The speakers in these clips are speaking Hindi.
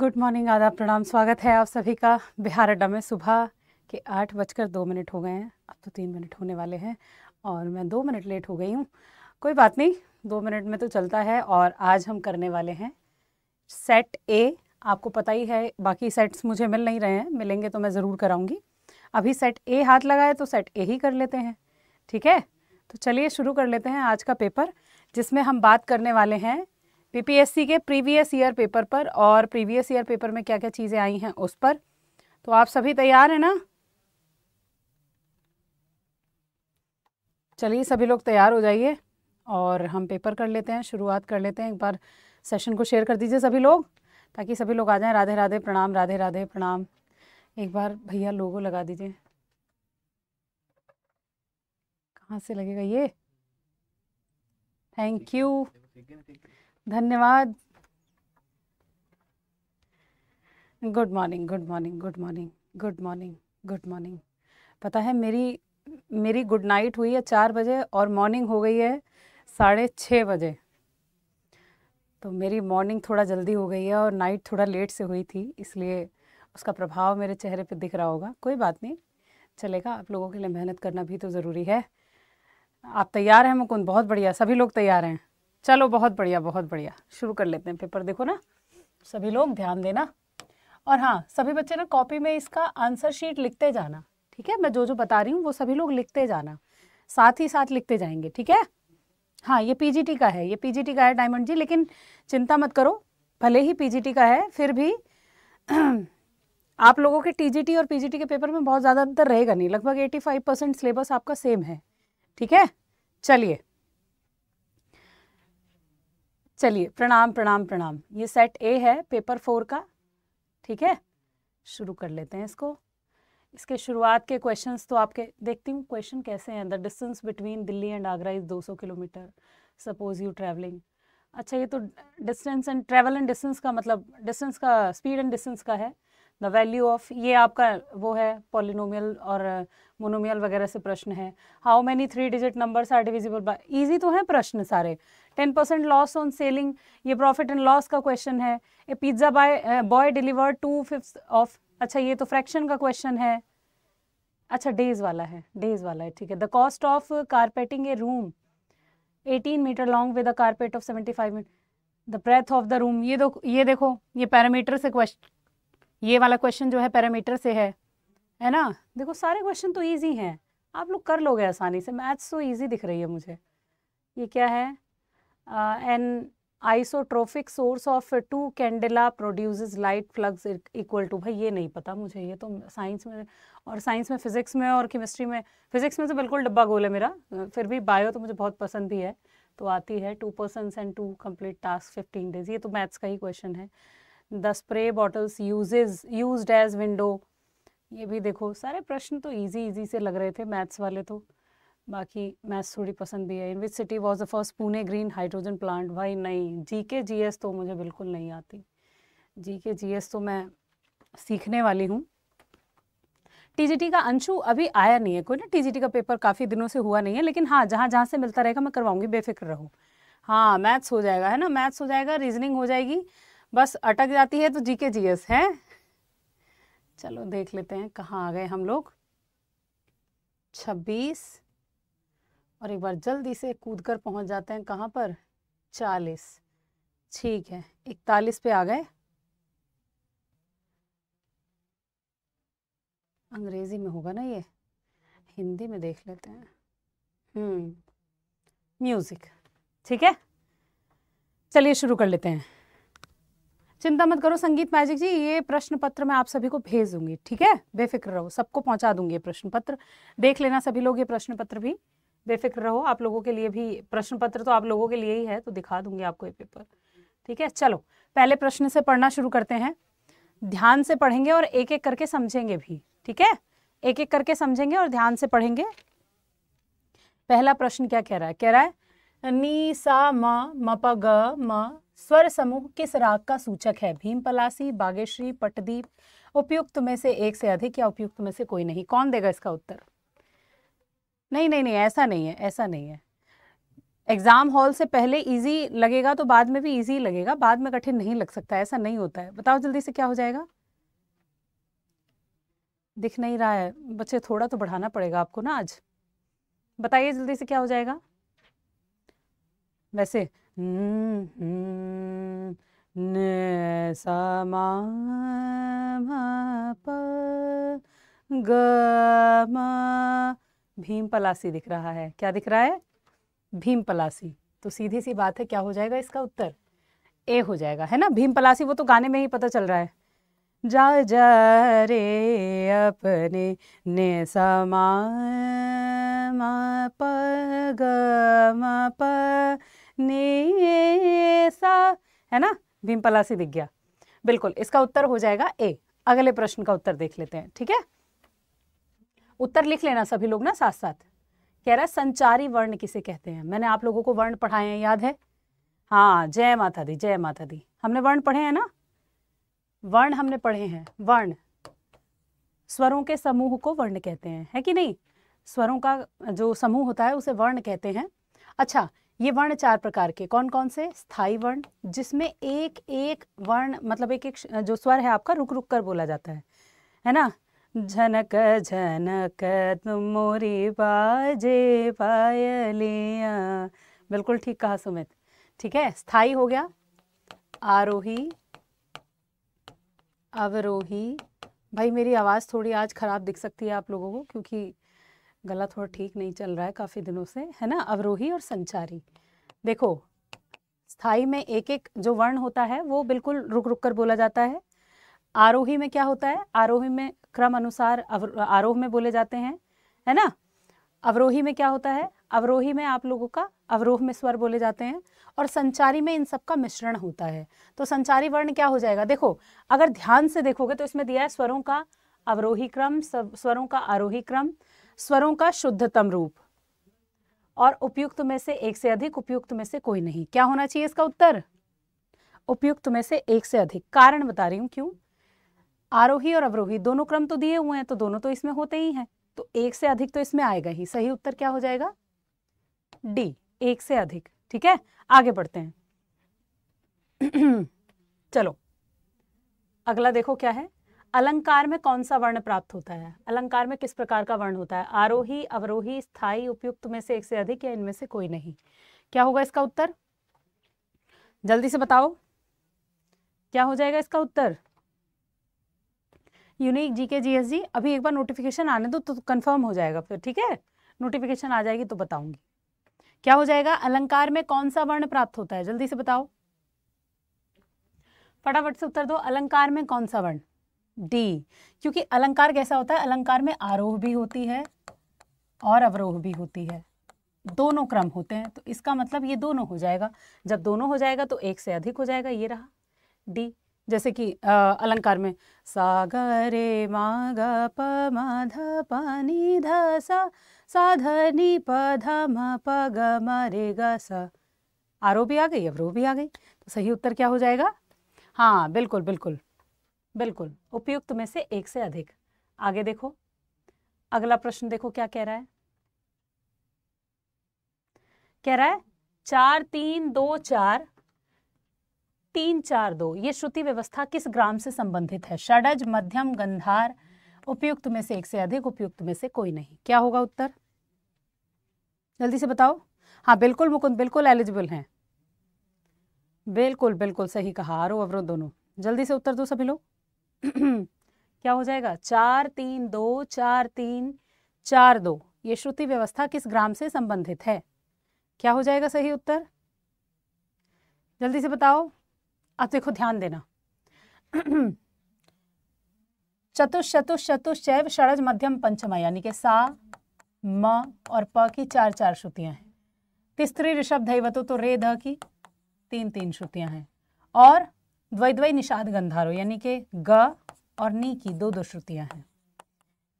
गुड मॉर्निंग आदाब प्रणाम स्वागत है आप सभी का बिहार अड्डा में सुबह के आठ बजकर दो मिनट हो गए हैं अब तो तीन मिनट होने वाले हैं और मैं दो मिनट लेट हो गई हूँ कोई बात नहीं दो मिनट में तो चलता है और आज हम करने वाले हैं सेट ए आपको पता ही है बाकी सेट्स मुझे मिल नहीं रहे हैं मिलेंगे तो मैं ज़रूर कराऊँगी अभी सेट ए हाथ लगाए तो सेट ए ही कर लेते हैं ठीक है तो चलिए शुरू कर लेते हैं आज का पेपर जिसमें हम बात करने वाले हैं पीपीएससी के प्रीवियस ईयर पेपर पर और प्रीवियस ईयर पेपर में क्या क्या चीज़ें आई हैं उस पर तो आप सभी तैयार हैं ना चलिए सभी लोग तैयार हो जाइए और हम पेपर कर लेते हैं शुरुआत कर लेते हैं एक बार सेशन को शेयर कर दीजिए सभी लोग ताकि सभी लोग आ जाएं राधे राधे प्रणाम राधे राधे प्रणाम एक बार भैया लोगो लगा दीजिए कहाँ से लगेगा ये थैंक यू धन्यवाद good morning good morning good morning good morning good morning पता है मेरी मेरी गुड नाइट हुई है चार बजे और मॉर्निंग हो गई है साढ़े छः बजे तो मेरी मॉर्निंग थोड़ा जल्दी हो गई है और नाइट थोड़ा लेट से हुई थी इसलिए उसका प्रभाव मेरे चेहरे पे दिख रहा होगा कोई बात नहीं चलेगा आप लोगों के लिए मेहनत करना भी तो ज़रूरी है आप तैयार हैं मुकुंद बहुत बढ़िया सभी लोग तैयार हैं चलो बहुत बढ़िया बहुत बढ़िया शुरू कर लेते हैं पेपर देखो ना सभी लोग ध्यान देना और हाँ सभी बच्चे ना कॉपी में इसका आंसर शीट लिखते जाना ठीक है मैं जो जो बता रही हूँ वो सभी लोग लिखते जाना साथ ही साथ लिखते जाएंगे ठीक है हाँ ये पीजीटी का है ये पीजीटी का है डायमंड जी लेकिन चिंता मत करो भले ही पीजीटी का है फिर भी आप लोगों के टीजीटी और पीजीटी के पेपर में बहुत ज़्यादा अंतर रहेगा नहीं लगभग 85 परसेंट सिलेबस आपका सेम है ठीक है चलिए चलिए प्रणाम प्रणाम प्रणाम ये सेट ए है पेपर फोर का ठीक है शुरू कर लेते हैं इसको इसके शुरुआत के क्वेश्चंस तो आपके देखती हूँ क्वेश्चन कैसे हैं the distance between Delhi and Agra is 200 kilometre suppose you travelling अच्छा ये तो distance and travel and distance का मतलब डिस्टेंस का स्पीड एंड डिस्टेंस का है द वैल्यू ऑफ ये आपका वो है पॉलिनोमियल और मोनोमियल uh, वगैरह से प्रश्न है how many three digit numbers are divisible by easy तो है प्रश्न सारे ten percent loss on selling ये प्रॉफिट एंड लॉस का क्वेश्चन है a pizza by boy deliver to fifth of अच्छा ये तो फ्रैक्शन का क्वेश्चन है अच्छा डेज वाला है डेज वाला है ठीक है the cost of carpeting a room eighteen metre long with a carpet of seventy five metre the breadth of the room ये दो ये देखो ये पैरामीटर से ये वाला क्वेश्चन जो है पैरामीटर से है है ना देखो सारे क्वेश्चन तो ईजी हैं आप लोग कर लोगे आसानी से मैथ्स तो ईजी दिख रही है मुझे ये क्या है an isotropic source of two candela produces light flux equal to भाई ये नहीं पता मुझे ये तो साइंस में और साइंस में फिजिक्स में और केमिस्ट्री में फिजिक्स में तो बिल्कुल डब्बा गोल है मेरा फिर भी बायो तो मुझे बहुत पसंद भी है तो आती है two person and two complete task fifteen days ये तो मैथ्स का ही क्वेश्चन है the spray bottles uses use as window ये भी देखो सारे प्रश्न तो ईजी इजी से लग रहे थे मैथ्स वाले तो बाकी मैथ्स थोड़ी पसंद भी है in which city was the first Pune green hydrogen plant भाई नहीं जी के जी एस तो मुझे बिल्कुल नहीं आती जी के जी एस तो मैं सीखने वाली हूँ टीजीटी का अंशु अभी आया नहीं है कोई ना टीजीटी का पेपर काफ़ी दिनों से हुआ नहीं है लेकिन हाँ जहाँ जहाँ से मिलता रहेगा मैं करवाऊंगी बेफिक्र रहो हाँ मैथ्स हो जाएगा है ना मैथ्स हो जाएगा रीजनिंग हो जाएगी बस अटक जाती है तो जीके जीएस है चलो देख लेते हैं कहाँ आ गए हम लोग छब्बीस और एक बार जल्दी से कूद कर पहुँच जाते हैं कहाँ पर चालीस ठीक है इकतालीस पे आ गए अंग्रेजी में होगा ना ये हिंदी में देख लेते हैं हम्म, म्यूज़िक ठीक है चलिए शुरू कर लेते हैं चिंता मत करो संगीत मैजिक जी ये प्रश्न पत्र मैं आप सभी को भेज दूंगी ठीक है बेफिक्र रहो सबको पहुंचा दूंगी ये प्रश्न पत्र देख लेना सभी लोग ये प्रश्न पत्र भी बेफिक्र रहो आप लोगों के लिए भी प्रश्न पत्र तो आप लोगों के लिए ही है तो दिखा दूंगी आपको ये पेपर ठीक है चलो पहले प्रश्न से पढ़ना शुरू करते हैं ध्यान से पढ़ेंगे और एक एक करके समझेंगे भी ठीक है एक एक करके समझेंगे और ध्यान से पढ़ेंगे पहला प्रश्न क्या कह रहा है कह रहा है नी सा म म प ग म स्वर समूह किस राग का सूचक है भीम पलासी बागेश्वरी पटदीप उपयुक्त में से एक से अधिक या उपयुक्त में से कोई नहीं कौन देगा इसका उत्तर नहीं नहीं नहीं ऐसा नहीं है ऐसा नहीं है एग्जाम हॉल से पहले इजी लगेगा तो बाद में भी इजी लगेगा बाद में कठिन नहीं लग सकता ऐसा नहीं होता है बताओ जल्दी से क्या हो जाएगा दिख नहीं रहा है बच्चे थोड़ा तो बढ़ाना पड़ेगा आपको ना आज बताइए जल्दी से क्या हो जाएगा वैसे ने समा प ग भीम पलासी दिख रहा है क्या दिख रहा है भीम पलासी तो सीधी सी बात है क्या हो जाएगा इसका उत्तर ए हो जाएगा है ना भीम पलासी वो तो गाने में ही पता चल रहा है जा जा रे अपने ने समा प ग म प सा है ना भीमपला से दिख गया बिल्कुल इसका उत्तर हो जाएगा ए अगले प्रश्न का उत्तर देख लेते हैं ठीक है उत्तर लिख लेना सभी लोग ना साथ साथ कह रहा है संचारी वर्ण किसे कहते हैं मैंने आप लोगों को वर्ण पढ़ाए हैं याद है हाँ जय माता दी जय माता दी हमने वर्ण पढ़े हैं ना वर्ण हमने पढ़े हैं वर्ण स्वरों के समूह को वर्ण कहते हैं है कि नहीं स्वरों का जो समूह होता है उसे वर्ण कहते हैं अच्छा ये वर्ण चार प्रकार के कौन कौन से स्थाई वर्ण जिसमें एक एक वर्ण मतलब एक एक जो स्वर है आपका रुक रुक कर बोला जाता है है ना झनक झनक तुम मोरी बाजे पायलिया बिल्कुल ठीक कहा सुमित ठीक है स्थाई हो गया आरोही अवरोही भाई मेरी आवाज़ थोड़ी आज ख़राब दिख सकती है आप लोगों को क्योंकि गला थोड़ा ठीक नहीं चल रहा है काफ़ी दिनों से है ना अवरोही और संचारी देखो स्थाई में एक एक जो वर्ण होता है वो बिल्कुल रुक रुक कर बोला जाता है आरोही में क्या होता है आरोही में क्रम अनुसार आरोह में बोले जाते हैं है ना अवरोही में क्या होता है अवरोही में आप लोगों का अवरोह में स्वर बोले जाते हैं और संचारी में इन सब का मिश्रण होता है तो संचारी वर्ण क्या हो जाएगा देखो अगर ध्यान से देखोगे तो इसमें दिया है स्वरों का अवरोही क्रम स्वरों का आरोही क्रम स्वरों का शुद्धतम रूप और उपयुक्त में से एक से अधिक उपयुक्त में से कोई नहीं क्या होना चाहिए इसका उत्तर उपयुक्त में से एक से अधिक कारण बता रही हूं क्यों आरोही और अवरोही दोनों क्रम तो दिए हुए हैं तो दोनों तो इसमें होते ही हैं तो एक से अधिक तो इसमें आएगा ही सही उत्तर क्या हो जाएगा डी एक से अधिक ठीक है आगे बढ़ते हैं चलो अगला देखो क्या है अलंकार में कौन सा वर्ण प्राप्त होता है अलंकार में किस प्रकार का वर्ण होता है आरोही अवरोही स्थाई उपयुक्त में से एक से अधिक या इनमें से कोई नहीं क्या होगा इसका उत्तर जल्दी से बताओ क्या हो जाएगा इसका उत्तर unique GK GS G S G अभी एक बार नोटिफिकेशन आने दो तो कंफर्म हो जाएगा फिर ठीक है नोटिफिकेशन आ जाएगी तो बताऊंगी क्या हो जाएगा अलंकार में कौन सा वर्ण प्राप्त होता है जल्दी से बताओ फटाफट से उत्तर दो अलंकार में कौन सा वर्ण डी क्योंकि अलंकार कैसा होता है अलंकार में आरोह भी होती है और अवरोह भी होती है दोनों क्रम होते हैं तो इसका मतलब ये दोनों हो जाएगा जब दोनों हो जाएगा तो एक से अधिक हो जाएगा ये रहा डी जैसे कि आ, अलंकार में सागरे मागा प मध पानी ध सा साधनी प ध म प ग म रे ग सा आरोह भी आ गई अवरोह भी आ गई तो सही उत्तर क्या हो जाएगा हाँ बिल्कुल बिल्कुल बिल्कुल उपयुक्त में से एक से अधिक आगे देखो अगला प्रश्न देखो क्या कह रहा है कह रहा है चार तीन दो चार तीन चार दो ये श्रुति व्यवस्था किस ग्राम से संबंधित है षडज मध्यम गंधार उपयुक्त में से एक से अधिक उपयुक्त में से कोई नहीं क्या होगा उत्तर जल्दी से बताओ हाँ बिल्कुल मुकुंद बिल्कुल एलिजिबल हैं बिल्कुल बिल्कुल सही कहा आरो अवरोध दोनों जल्दी से उत्तर दो सभी लोग क्या हो जाएगा चार तीन दो चार तीन चार दो ये श्रुति व्यवस्था किस ग्राम से संबंधित है क्या हो जाएगा सही उत्तर जल्दी से बताओ आप देखो ध्यान देना चतुष चतुष चतुष शैव षड़ज मध्यम पंचम यानी कि सा म और प की चार चार श्रुतियां हैं तिस्त्री ऋषभ धैवतो तो रे ध की तीन तीन श्रुतियां हैं और द्वैद्वय निषाद गंधारो यानी कि ग और नी की दो दो श्रुतियां हैं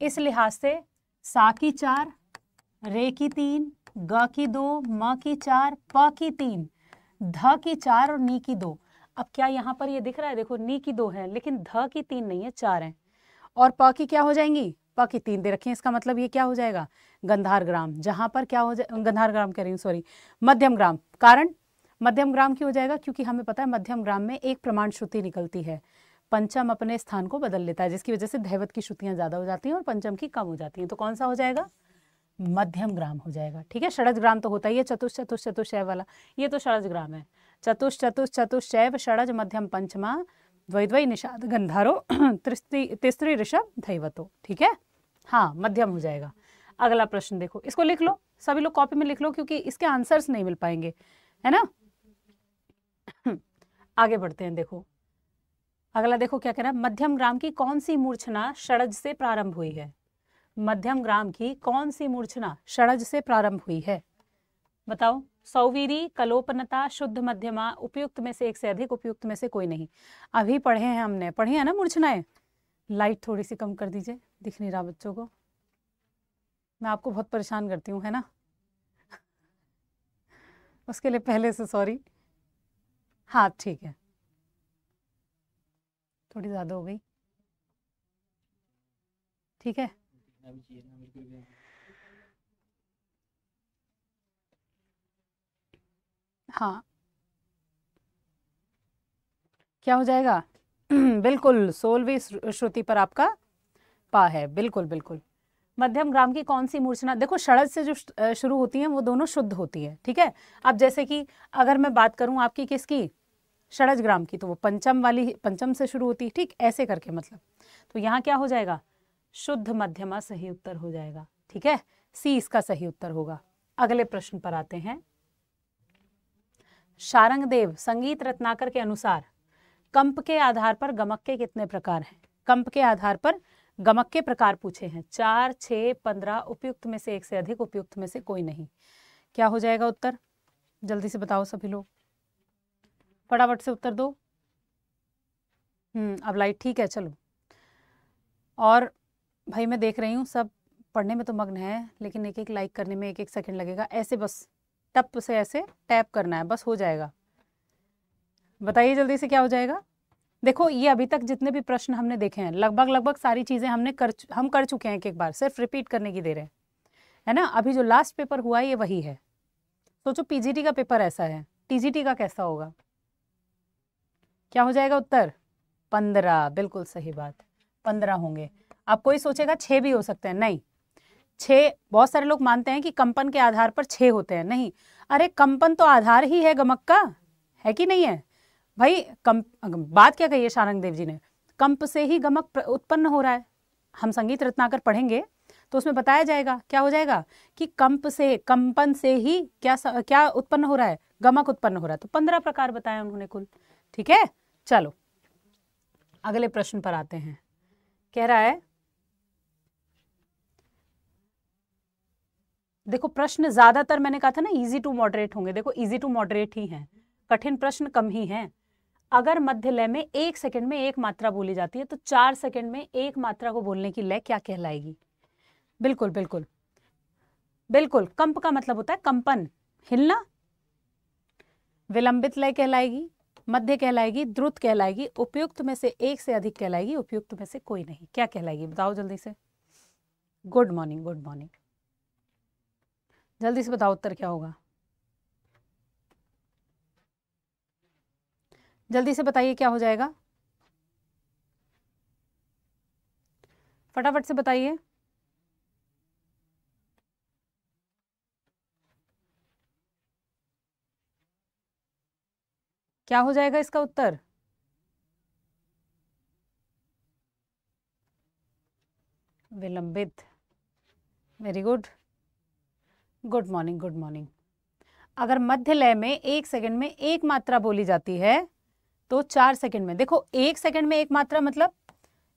इस लिहाज से सा की चार रे की तीन ग की दो म की चार प की तीन ध की चार और नी की दो अब क्या यहाँ पर ये दिख रहा है देखो नी की दो है लेकिन ध की तीन नहीं है चार है और प की क्या हो जाएंगी प की तीन दे रखी इसका मतलब ये क्या हो जाएगा गंधार ग्राम जहां पर क्या हो जाए गंधार ग्राम कह रही हूँ सॉरी मध्यम ग्राम कारण मध्यम ग्राम क्यों हो जाएगा क्योंकि हमें पता है मध्यम ग्राम में एक प्रमाण श्रुति निकलती है पंचम अपने स्थान को बदल लेता है जिसकी वजह से धैवत की श्रुतियां ज़्यादा हो जाती हैं और पंचम की कम हो जाती हैं तो कौन सा हो जाएगा मध्यम ग्राम हो जाएगा ठीक है षड़ज ग्राम तो होता ही है चतुष चतुष चतुष्चय वाला ये तो षड़ज ग्राम है चतुष चतुष चतुष्चैव षड़ज मध्यम पंचमा द्वैद्वय निषाद गंधारो तिस्त्री ऋषभ धैवतो ठीक है हाँ मध्यम हो जाएगा अगला प्रश्न देखो इसको लिख लो सभी लोग कॉपी में लिख लो क्योंकि इसके आंसर्स नहीं मिल पाएंगे है ना आगे बढ़ते हैं देखो अगला देखो क्या कह रहा है मध्यम ग्राम की कौन सी मूर्छना षडज से प्रारंभ हुई है मध्यम ग्राम की कौन सी मूर्छना षडज से प्रारंभ हुई है बताओ सौवीरी कलोपनता शुद्ध मध्यमा उपयुक्त में से एक से अधिक उपयुक्त में से कोई नहीं अभी पढ़े हैं हमने पढ़े हैं ना मूर्छनाएं लाइट थोड़ी सी कम कर दीजिए दिख नहीं रहा बच्चों को मैं आपको बहुत परेशान करती हूँ है ना उसके लिए पहले से सॉरी हाँ ठीक है थोड़ी ज़्यादा हो गई ठीक है हाँ क्या हो जाएगा बिल्कुल सोलवी श्रुति पर आपका पा है बिल्कुल बिल्कुल मध्यम ग्राम की कौन सी मूर्छना देखो शरद से जो शुरू होती है वो दोनों शुद्ध होती है ठीक है अब जैसे कि अगर मैं बात करूं आपकी किसकी षड़ज ग्राम की तो वो पंचम वाली पंचम से शुरू होती है ठीक ऐसे करके मतलब तो यहाँ क्या हो जाएगा शुद्ध मध्यमा सही उत्तर हो जाएगा ठीक है सी इसका सही उत्तर होगा अगले प्रश्न पर आते हैं शारंगदेव संगीत रत्नाकर के अनुसार कंप के आधार पर गमक के कितने प्रकार हैं कंप के आधार पर गमक के प्रकार पूछे हैं चार छ पंद्रह उपयुक्त में से एक से अधिक उपयुक्त में से कोई नहीं क्या हो जाएगा उत्तर जल्दी से बताओ सभी लोग फटाफट से उत्तर दो हम्म अब लाइट ठीक है चलो और भाई मैं देख रही हूँ सब पढ़ने में तो मग्न है लेकिन एक एक लाइक करने में एक एक सेकंड लगेगा ऐसे बस टप से ऐसे टैप करना है बस हो जाएगा बताइए जल्दी से क्या हो जाएगा देखो ये अभी तक जितने भी प्रश्न हमने देखे हैं लगभग लगभग सारी चीज़ें हमने कर हम कर चुके हैं एक एक बार सिर्फ रिपीट करने की रहे हैं है ना अभी जो लास्ट पेपर हुआ ये वही है सोचो तो पीजीटी का पेपर ऐसा है टीजीटी का कैसा होगा क्या हो जाएगा उत्तर पंद्रह बिल्कुल सही बात पंद्रह होंगे आप कोई सोचेगा छः भी हो सकते हैं नहीं छः बहुत सारे लोग मानते हैं कि कंपन के आधार पर छः होते हैं नहीं अरे कंपन तो आधार ही है गमक का है कि नहीं है भाई कम बात क्या कही है शारंग देव जी ने कंप से ही गमक उत्पन्न हो रहा है हम संगीत रत्नाकर पढ़ेंगे तो उसमें बताया जाएगा क्या हो जाएगा कि कंप से कंपन से ही क्या क्या उत्पन्न हो रहा है गमक उत्पन्न हो रहा है तो पंद्रह प्रकार बताया उन्होंने कुल ठीक है चलो अगले प्रश्न पर आते हैं कह रहा है देखो प्रश्न ज्यादातर मैंने कहा था ना इजी टू मॉडरेट होंगे देखो इजी टू मॉडरेट ही हैं कठिन प्रश्न कम ही हैं अगर मध्य लय में एक सेकंड में एक मात्रा बोली जाती है तो चार सेकंड में एक मात्रा को बोलने की लय क्या कहलाएगी बिल्कुल बिल्कुल बिल्कुल कंप का मतलब होता है कंपन हिलना विलंबित लय कहलाएगी मध्य कहलाएगी द्रुत कहलाएगी उपयुक्त में से एक से अधिक कहलाएगी उपयुक्त में से कोई नहीं क्या कहलाएगी बताओ जल्दी से गुड मॉर्निंग गुड मॉर्निंग जल्दी से बताओ उत्तर क्या होगा जल्दी से बताइए क्या हो जाएगा फटाफट से बताइए क्या हो जाएगा इसका उत्तर विलंबित very good good morning good morning अगर मध्य लय में एक सेकंड में एक मात्रा बोली जाती है तो चार सेकंड में देखो एक सेकंड में एक मात्रा मतलब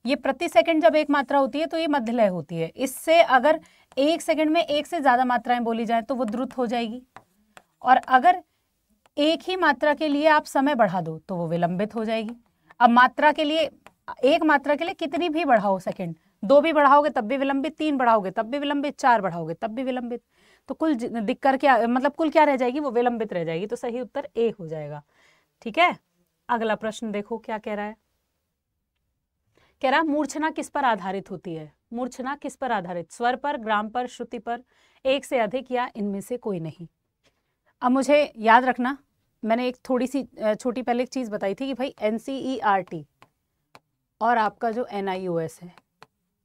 ये प्रति सेकंड जब एक मात्रा होती है तो ये मध्य लय होती है इससे अगर एक सेकंड में एक से ज़्यादा मात्राएं बोली जाए तो वो द्रुत हो जाएगी और अगर एक ही मात्रा के लिए आप समय बढ़ा दो तो वो विलंबित हो जाएगी अब मात्रा के लिए एक मात्रा के लिए कितनी भी बढ़ाओ सेकंड दो भी बढ़ाओगे तब भी विलंबित तीन बढ़ाओगे तब भी विलंबित चार बढ़ाओगे तब भी विलंबित तो कुल दिख क्या मतलब कुल क्या रह जाएगी वो विलंबित रह जाएगी तो सही उत्तर ए हो जाएगा ठीक है अगला प्रश्न देखो क्या कह रहा है कह रहा मूर्छना किस पर आधारित होती है मूर्छना किस पर आधारित स्वर पर ग्राम पर श्रुति पर एक से अधिक या इनमें से कोई नहीं अब मुझे याद रखना मैंने एक थोड़ी सी छोटी पहले एक चीज़ बताई थी कि भाई एन e और आपका जो एन है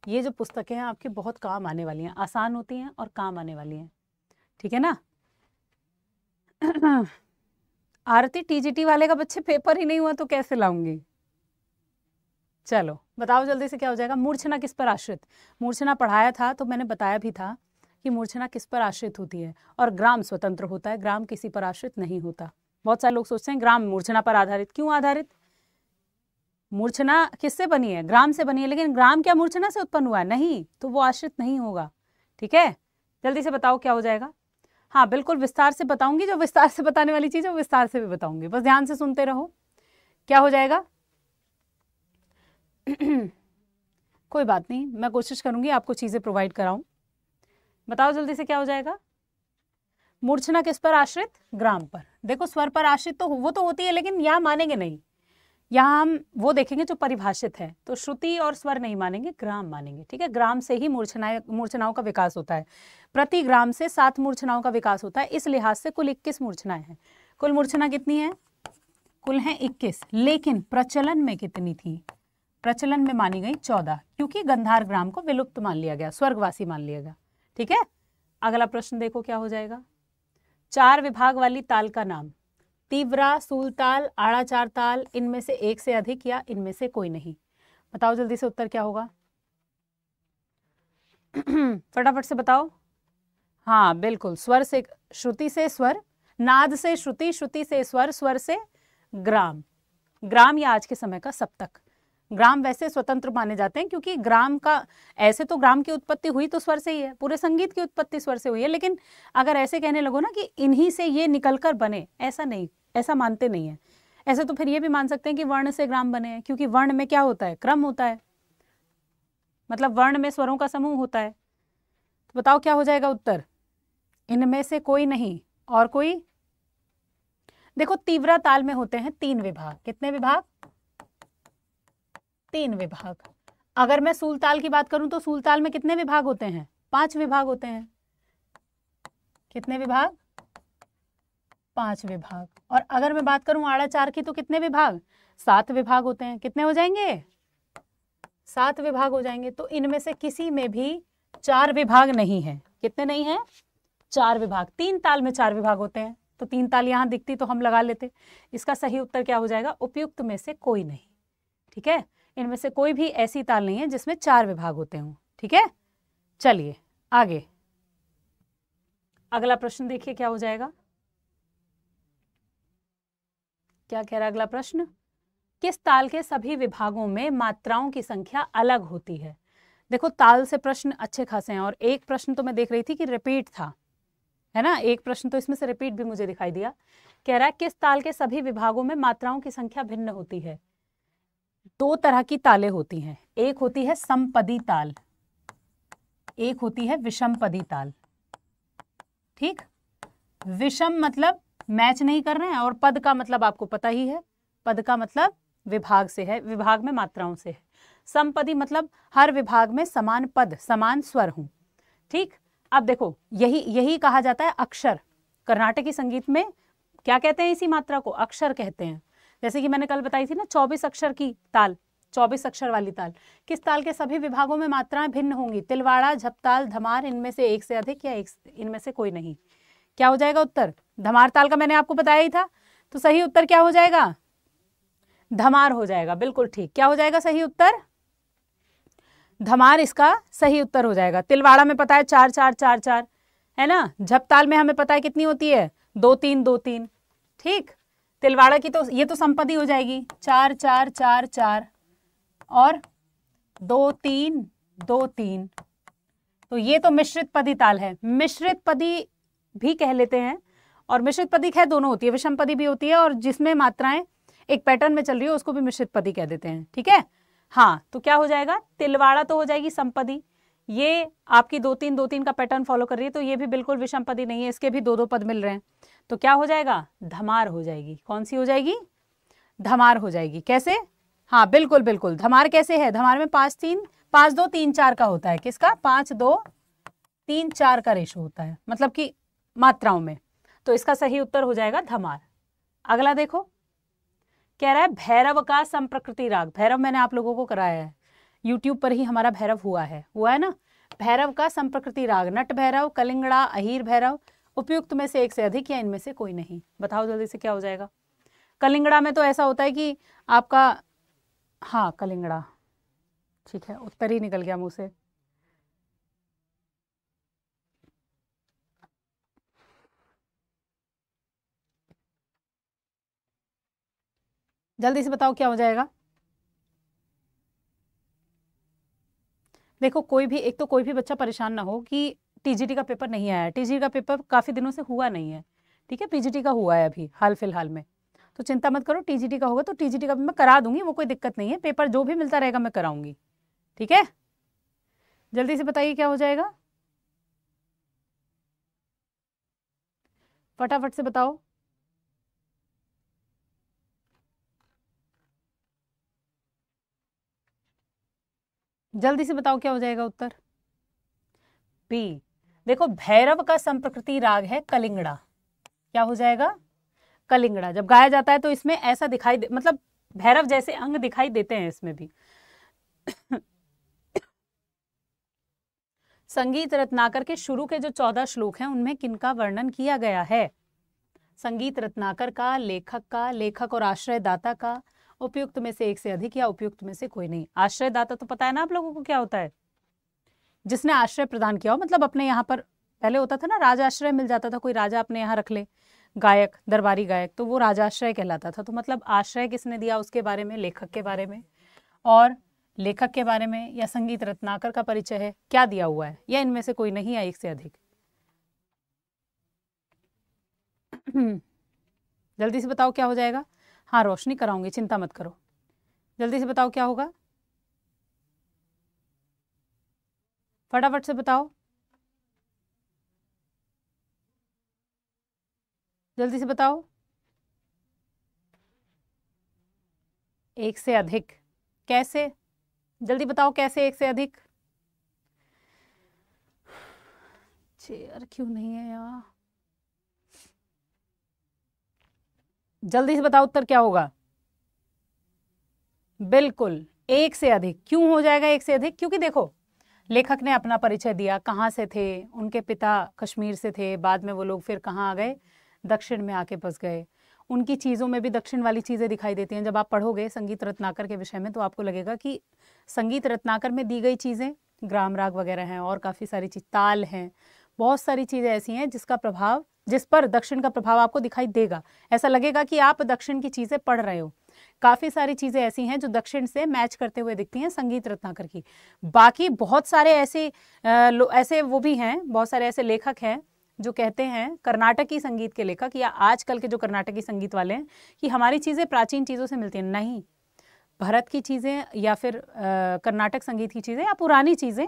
ये जो पुस्तकें हैं आपकी बहुत काम आने वाली हैं आसान होती हैं और काम आने वाली हैं ठीक है ना आरती टीजीटी वाले का बच्चे पेपर ही नहीं हुआ तो कैसे लाऊंगी चलो बताओ जल्दी से क्या हो जाएगा मूर्छना किस पर आश्रित मूर्छना पढ़ाया था तो मैंने बताया भी था कि मूर्छना किस पर आश्रित होती है और ग्राम स्वतंत्र होता है ग्राम किसी पर आश्रित नहीं होता बहुत सारे लोग सोचते हैं ग्राम मूर्छना पर आधारित क्यों आधारित मूर्छना किससे बनी है ग्राम से बनी है लेकिन ग्राम क्या मूर्छना से उत्पन्न हुआ है नहीं तो वो आश्रित नहीं होगा ठीक है जल्दी से बताओ क्या हो जाएगा हाँ बिल्कुल विस्तार से बताऊंगी जो विस्तार से बताने वाली चीज है वो विस्तार से भी बताऊंगी बस ध्यान से सुनते रहो क्या हो जाएगा कोई बात नहीं मैं कोशिश करूंगी आपको चीजें प्रोवाइड कराऊं बताओ जल्दी से क्या हो जाएगा मूर्छना किस पर आश्रित ग्राम पर देखो स्वर पर आश्रित तो वो तो होती है लेकिन यहाँ मानेंगे नहीं यहाँ हम वो देखेंगे जो परिभाषित है तो श्रुति और स्वर नहीं मानेंगे ग्राम मानेंगे ठीक है ग्राम से ही मूर्छनाएं मूर्छनाओं का विकास होता है प्रति ग्राम से सात मूर्छनाओं का विकास होता है इस लिहाज से कुल इक्कीस मूर्छनाएं हैं कुल मूर्छना कितनी है कुल है इक्कीस लेकिन प्रचलन में कितनी थी प्रचलन में मानी गई चौदह क्योंकि गंधार ग्राम को विलुप्त मान लिया गया स्वर्गवासी मान लिया गया ठीक है अगला प्रश्न देखो क्या हो जाएगा चार विभाग वाली ताल का नाम तीव्रा सूल ताल आड़ा चार ताल इनमें से एक से अधिक या इनमें से कोई नहीं बताओ जल्दी से उत्तर क्या होगा फटाफट से बताओ हाँ बिल्कुल स्वर से श्रुति से स्वर नाद से श्रुति श्रुति से स्वर स्वर से ग्राम ग्राम या आज के समय का सप्तक ग्राम वैसे स्वतंत्र माने जाते हैं क्योंकि ग्राम का ऐसे तो ग्राम की उत्पत्ति हुई तो स्वर से ही है पूरे संगीत की उत्पत्ति स्वर से हुई है लेकिन अगर ऐसे कहने लगो ना कि इन्हीं से ये निकल कर बने ऐसा नहीं ऐसा मानते नहीं है ऐसे तो फिर ये भी मान सकते हैं कि वर्ण से ग्राम बने हैं क्योंकि वर्ण में क्या होता है क्रम होता है मतलब वर्ण में स्वरों का समूह होता है तो बताओ क्या हो जाएगा उत्तर इनमें से कोई नहीं और कोई देखो तीव्रा ताल में होते हैं तीन विभाग कितने विभाग तीन विभाग अगर मैं सुलताल की बात करूं तो सुलताल में कितने विभाग होते हैं पांच विभाग होते हैं कितने विभाग पांच विभाग और अगर मैं बात करूं आड़ाचार की तो कितने विभाग सात विभाग होते हैं कितने हो जाएंगे सात विभाग हो जाएंगे तो इनमें से किसी में भी चार विभाग नहीं है कितने नहीं है चार विभाग तीन ताल में चार विभाग होते हैं तो तीन ताल यहां दिखती तो हम लगा लेते इसका सही उत्तर क्या हो जाएगा उपयुक्त में से कोई नहीं ठीक है इनमें से कोई भी ऐसी ताल नहीं है जिसमें चार विभाग होते हों ठीक है चलिए आगे अगला प्रश्न देखिए क्या हो जाएगा क्या कह रहा है अगला प्रश्न किस ताल के सभी विभागों में मात्राओं की संख्या अलग होती है देखो ताल से प्रश्न अच्छे खासे हैं और एक प्रश्न तो मैं देख रही थी कि रिपीट था है ना एक प्रश्न तो इसमें से रिपीट भी मुझे दिखाई दिया कह रहा है किस ताल के सभी विभागों में मात्राओं की संख्या भिन्न होती है दो तरह की तालें होती हैं एक होती है संपदी ताल एक होती है विषमपदी ताल ठीक विषम मतलब मैच नहीं कर रहे हैं और पद का मतलब आपको पता ही है पद का मतलब विभाग से है विभाग में मात्राओं से है संपदी मतलब हर विभाग में समान पद समान स्वर हूं ठीक अब देखो यही यही कहा जाता है अक्षर कर्नाटकी संगीत में क्या कहते हैं इसी मात्रा को अक्षर कहते हैं जैसे कि मैंने कल बताई थी ना चौबीस अक्षर की ताल चौबीस अक्षर वाली ताल किस ताल के सभी विभागों में मात्राएं भिन्न होंगी तिलवाड़ा झपताल धमार इनमें से एक से अधिक या एक इनमें से कोई नहीं क्या हो जाएगा उत्तर धमार ताल का मैंने आपको बताया ही था तो सही उत्तर क्या हो जाएगा धमार हो जाएगा बिल्कुल ठीक क्या हो जाएगा सही उत्तर धमार इसका सही उत्तर हो जाएगा तिलवाड़ा में पता है चार चार चार चार है ना झपताल में हमें पता है कितनी होती है दो तीन दो तीन ठीक तिलवाड़ा की तो ये तो संपत्ति हो जाएगी चार चार चार चार और दो तीन दो तीन तो ये तो मिश्रित पदी ताल है मिश्रित पदी भी कह लेते हैं और मिश्रित पदी खैर दोनों होती है विषमपदी भी होती है और जिसमें मात्राएं एक पैटर्न में चल रही हो उसको भी मिश्रित पदी कह देते हैं ठीक है हाँ तो क्या हो जाएगा तिलवाड़ा तो हो जाएगी संपदी ये आपकी दो तीन दो तीन का पैटर्न फॉलो कर रही है तो ये भी बिल्कुल विषम पदी नहीं है इसके भी दो दो पद मिल रहे हैं तो क्या हो जाएगा धमार हो जाएगी कौन सी हो जाएगी धमार हो जाएगी कैसे हाँ बिल्कुल बिल्कुल धमार कैसे है धमार में पांच तीन पांच दो तीन चार का होता है किसका पांच दो तीन चार का रेशो होता है मतलब कि मात्राओं में तो इसका सही उत्तर हो जाएगा धमार अगला देखो कह रहा है भैरव का संप्रकृति राग भैरव मैंने आप लोगों को कराया है यूट्यूब पर ही हमारा भैरव हुआ है हुआ है ना भैरव का संप्रकृति राग नट भैरव कलिंगड़ा अहिर भैरव उपयुक्त में से एक से अधिक या इनमें से कोई नहीं बताओ जल्दी से क्या हो जाएगा कलिंगड़ा में तो ऐसा होता है कि आपका हाँ कलिंगड़ा ठीक है उत्तर ही निकल गया मुंह से जल्दी से बताओ क्या हो जाएगा देखो कोई भी एक तो कोई भी बच्चा परेशान ना हो कि टीजीटी का पेपर नहीं आया टीजीटी का पेपर काफ़ी दिनों से हुआ नहीं है ठीक है पीजीटी का हुआ है अभी हाल फिलहाल में तो चिंता मत करो टीजीटी का होगा तो टीजीटी का भी मैं करा दूंगी वो कोई दिक्कत नहीं है पेपर जो भी मिलता रहेगा मैं कराऊंगी ठीक है जल्दी से बताइए क्या हो जाएगा फटाफट से बताओ जल्दी से बताओ क्या हो जाएगा उत्तर बी देखो भैरव का संप्रकृति राग है कलिंगड़ा क्या हो जाएगा कलिंगड़ा जब गाया जाता है तो इसमें ऐसा दिखाई दे मतलब भैरव जैसे अंग दिखाई देते हैं इसमें भी संगीत रत्नाकर के शुरू के जो चौदह श्लोक हैं उनमें किनका वर्णन किया गया है संगीत रत्नाकर का लेखक का लेखक और आश्रयदाता का उपयुक्त में से एक से अधिक या उपयुक्त में से कोई नहीं आश्रयदाता तो पता है ना आप लोगों को क्या होता है जिसने आश्रय प्रदान किया हो मतलब अपने यहाँ पर पहले होता था ना राज आश्रय मिल जाता था कोई राजा अपने यहाँ रख ले गायक दरबारी गायक तो वो राजाश्रय कहलाता था तो मतलब आश्रय किसने दिया उसके बारे में लेखक के बारे में और लेखक के बारे में या संगीत रत्नाकर का परिचय है क्या दिया हुआ है या इनमें से कोई नहीं है एक से अधिक हम्म। जल्दी से बताओ क्या हो जाएगा हाँ रोशनी कराऊंगी चिंता मत करो जल्दी से बताओ क्या होगा फटाफट से बताओ जल्दी से बताओ एक से अधिक कैसे जल्दी बताओ कैसे एक से अधिक चेयर क्यों नहीं है यार जल्दी से बताओ उत्तर क्या होगा बिल्कुल एक से अधिक क्यों हो जाएगा एक से अधिक क्योंकि देखो लेखक ने अपना परिचय दिया कहाँ से थे उनके पिता कश्मीर से थे बाद में वो लोग फिर कहाँ आ गए दक्षिण में आके बस गए उनकी चीज़ों में भी दक्षिण वाली चीज़ें दिखाई देती हैं जब आप पढ़ोगे संगीत रत्नाकर के विषय में तो आपको लगेगा कि संगीत रत्नाकर में दी गई चीज़ें ग्राम राग वगैरह हैं और काफ़ी सारी चीज ताल हैं बहुत सारी चीज़ें ऐसी हैं जिसका प्रभाव जिस पर दक्षिण का प्रभाव आपको दिखाई देगा ऐसा लगेगा कि आप दक्षिण की चीज़ें पढ़ रहे हो काफ़ी सारी चीज़ें ऐसी हैं जो दक्षिण से मैच करते हुए दिखती हैं संगीत रत्नाकर की बाकी बहुत सारे ऐसे ऐसे वो भी हैं बहुत सारे ऐसे लेखक हैं जो कहते हैं कर्नाटकी संगीत के लेखक या आजकल के जो कर्नाटकी संगीत वाले हैं कि हमारी चीज़ें प्राचीन चीज़ों से मिलती हैं नहीं भारत की चीज़ें या फिर कर्नाटक संगीत की चीज़ें या पुरानी चीज़ें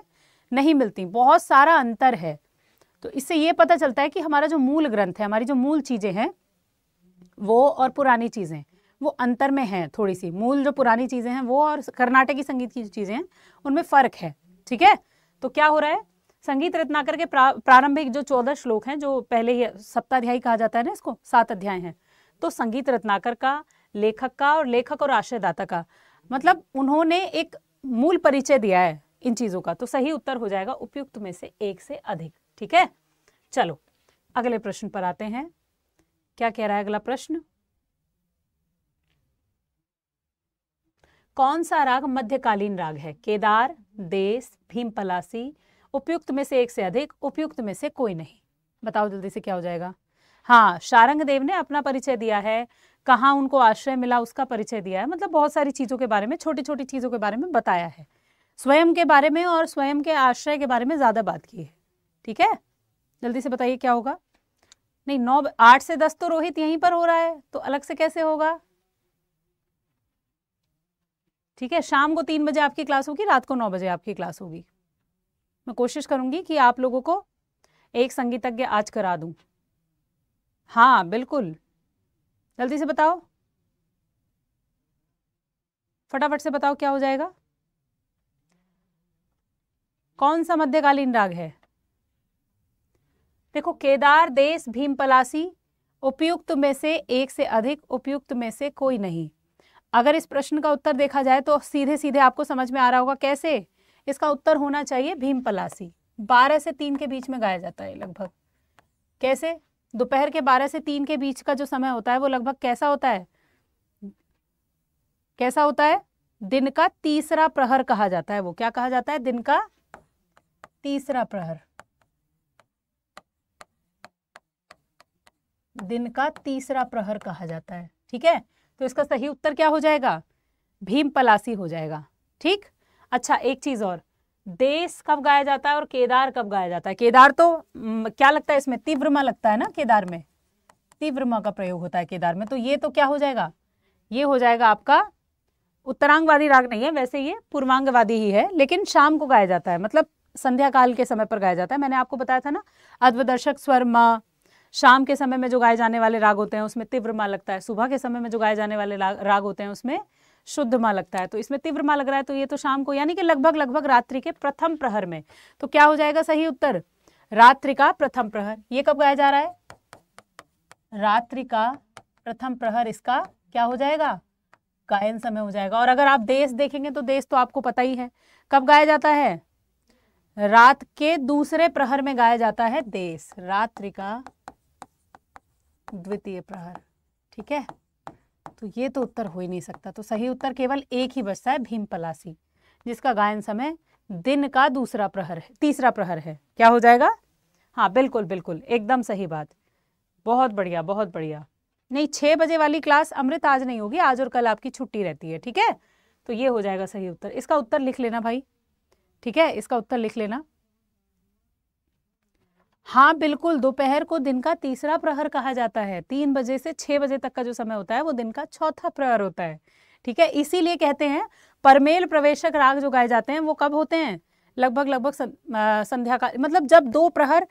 नहीं मिलती बहुत सारा अंतर है तो इससे ये पता चलता है कि हमारा जो मूल ग्रंथ है हमारी जो मूल चीज़ें हैं वो और पुरानी चीज़ें वो अंतर में हैं थोड़ी सी मूल जो पुरानी चीज़ें हैं वो और कर्नाटकी संगीत की जो चीज़ें हैं उनमें फ़र्क है ठीक है तो क्या हो रहा है संगीत रत्नाकर के प्रा, प्रारंभिक जो चौदह श्लोक हैं जो पहले ही सप्ताध्यायी कहा जाता है ना इसको सात अध्याय हैं तो संगीत रत्नाकर का लेखक का और लेखक और आश्रयदाता का मतलब उन्होंने एक मूल परिचय दिया है इन चीज़ों का तो सही उत्तर हो जाएगा उपयुक्त में से एक से अधिक ठीक है चलो अगले प्रश्न पर आते हैं क्या कह रहा है अगला प्रश्न कौन सा राग मध्यकालीन राग है केदार देश भीम पलासी उपयुक्त में से एक से अधिक उपयुक्त में से कोई नहीं बताओ जल्दी से क्या हो जाएगा हाँ शारंग देव ने अपना परिचय दिया है कहाँ उनको आश्रय मिला उसका परिचय दिया है मतलब बहुत सारी चीज़ों के बारे में छोटी छोटी चीज़ों के बारे में बताया है स्वयं के बारे में और स्वयं के आश्रय के बारे में ज़्यादा बात की है ठीक है जल्दी से बताइए क्या होगा नहीं नौ आठ से दस तो रोहित यहीं पर हो रहा है तो अलग से कैसे होगा ठीक है शाम को तीन बजे आपकी क्लास होगी रात को नौ बजे आपकी क्लास होगी मैं कोशिश करूंगी कि आप लोगों को एक संगीतज्ञ आज करा दूं हाँ बिल्कुल जल्दी से बताओ फटाफट से बताओ क्या हो जाएगा कौन सा मध्यकालीन राग है देखो केदार देश भीम पलासी उपयुक्त में से एक से अधिक उपयुक्त में से कोई नहीं अगर इस प्रश्न का उत्तर देखा जाए तो सीधे सीधे आपको समझ में आ रहा होगा कैसे इसका उत्तर होना चाहिए भीम पलासी बारह से तीन के बीच में गाया जाता है लगभग कैसे दोपहर के बारह से तीन के बीच का जो समय होता है वो लगभग कैसा होता है कैसा होता है दिन का तीसरा प्रहर कहा जाता है वो क्या कहा जाता है दिन का तीसरा प्रहर दिन का तीसरा प्रहर कहा जाता है ठीक है तो इसका सही उत्तर क्या हो जाएगा भीम पलासी हो जाएगा ठीक अच्छा एक चीज और देश कब गाया जाता है और केदार कब गाया जाता है केदार तो क्या लगता है इसमें तीव्रमा लगता है ना केदार में तीव्रमा का प्रयोग होता है केदार में तो ये तो क्या हो जाएगा ये हो जाएगा आपका उत्तरांगवादी राग नहीं है वैसे ये पूर्वांगवादी ही है लेकिन शाम को गाया जाता है मतलब संध्या काल के समय पर गाया जाता है मैंने आपको बताया था ना अद्वदर्शक स्वर म शाम के समय में जो गाए जाने वाले राग होते हैं उसमें तीव्र माँ लगता है सुबह के समय में जो गाए जाने वाले राग होते हैं उसमें शुद्ध माँ लगता है तो इसमें तीव्र माँ लग रहा है तो ये तो शाम को यानी कि लगभग लगभग रात्रि के प्रथम प्रहर में तो क्या हो जाएगा सही उत्तर रात्रि का प्रथम प्रहर ये कब गाया जा रहा है रात्रि का प्रथम प्रहर इसका क्या हो जाएगा गायन समय हो जाएगा और अगर आप देश देखेंगे तो देश तो आपको पता ही है कब गाया जाता है रात के दूसरे प्रहर में गाया जाता है देश रात्रि का द्वितीय प्रहर ठीक है तो ये तो उत्तर हो ही नहीं सकता तो सही उत्तर केवल एक ही बचता है भीम पलासी जिसका गायन समय दिन का दूसरा प्रहर है तीसरा प्रहर है क्या हो जाएगा हाँ बिल्कुल बिल्कुल एकदम सही बात बहुत बढ़िया बहुत बढ़िया नहीं छः बजे वाली क्लास अमृत आज नहीं होगी आज और कल आपकी छुट्टी रहती है ठीक है तो ये हो जाएगा सही उत्तर इसका उत्तर लिख लेना भाई ठीक है इसका उत्तर लिख लेना हाँ बिल्कुल दोपहर को दिन का तीसरा प्रहर कहा जाता है तीन बजे से छह बजे तक का जो समय होता है वो दिन का चौथा प्रहर होता है ठीक है इसीलिए कहते हैं परमेल प्रवेशक राग जो गाए जाते हैं वो कब होते हैं लगभग लगभग संध्या का मतलब जब दो प्रहर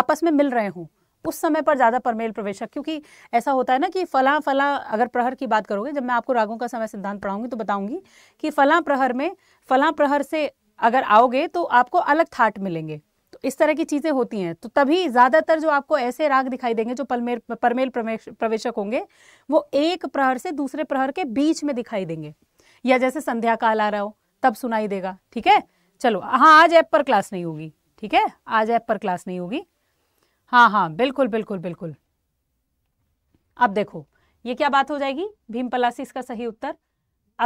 आपस में मिल रहे हों उस समय पर ज़्यादा परमेल प्रवेशक क्योंकि ऐसा होता है ना कि फला फला अगर प्रहर की बात करोगे जब मैं आपको रागों का समय सिद्धांत पढ़ाऊंगी तो बताऊंगी कि फला प्रहर में फला प्रहर से अगर आओगे तो आपको अलग थाट मिलेंगे इस तरह की चीज़ें होती हैं तो तभी ज़्यादातर जो आपको ऐसे राग दिखाई देंगे जो पलमेर परमेल प्रवेशक होंगे वो एक प्रहर से दूसरे प्रहर के बीच में दिखाई देंगे या जैसे संध्या काल आ रहा हो तब सुनाई देगा ठीक है चलो हाँ आज ऐप पर क्लास नहीं होगी ठीक है आज ऐप पर क्लास नहीं होगी हाँ हाँ बिल्कुल बिल्कुल बिल्कुल अब देखो ये क्या बात हो जाएगी भीम पलासी इसका सही उत्तर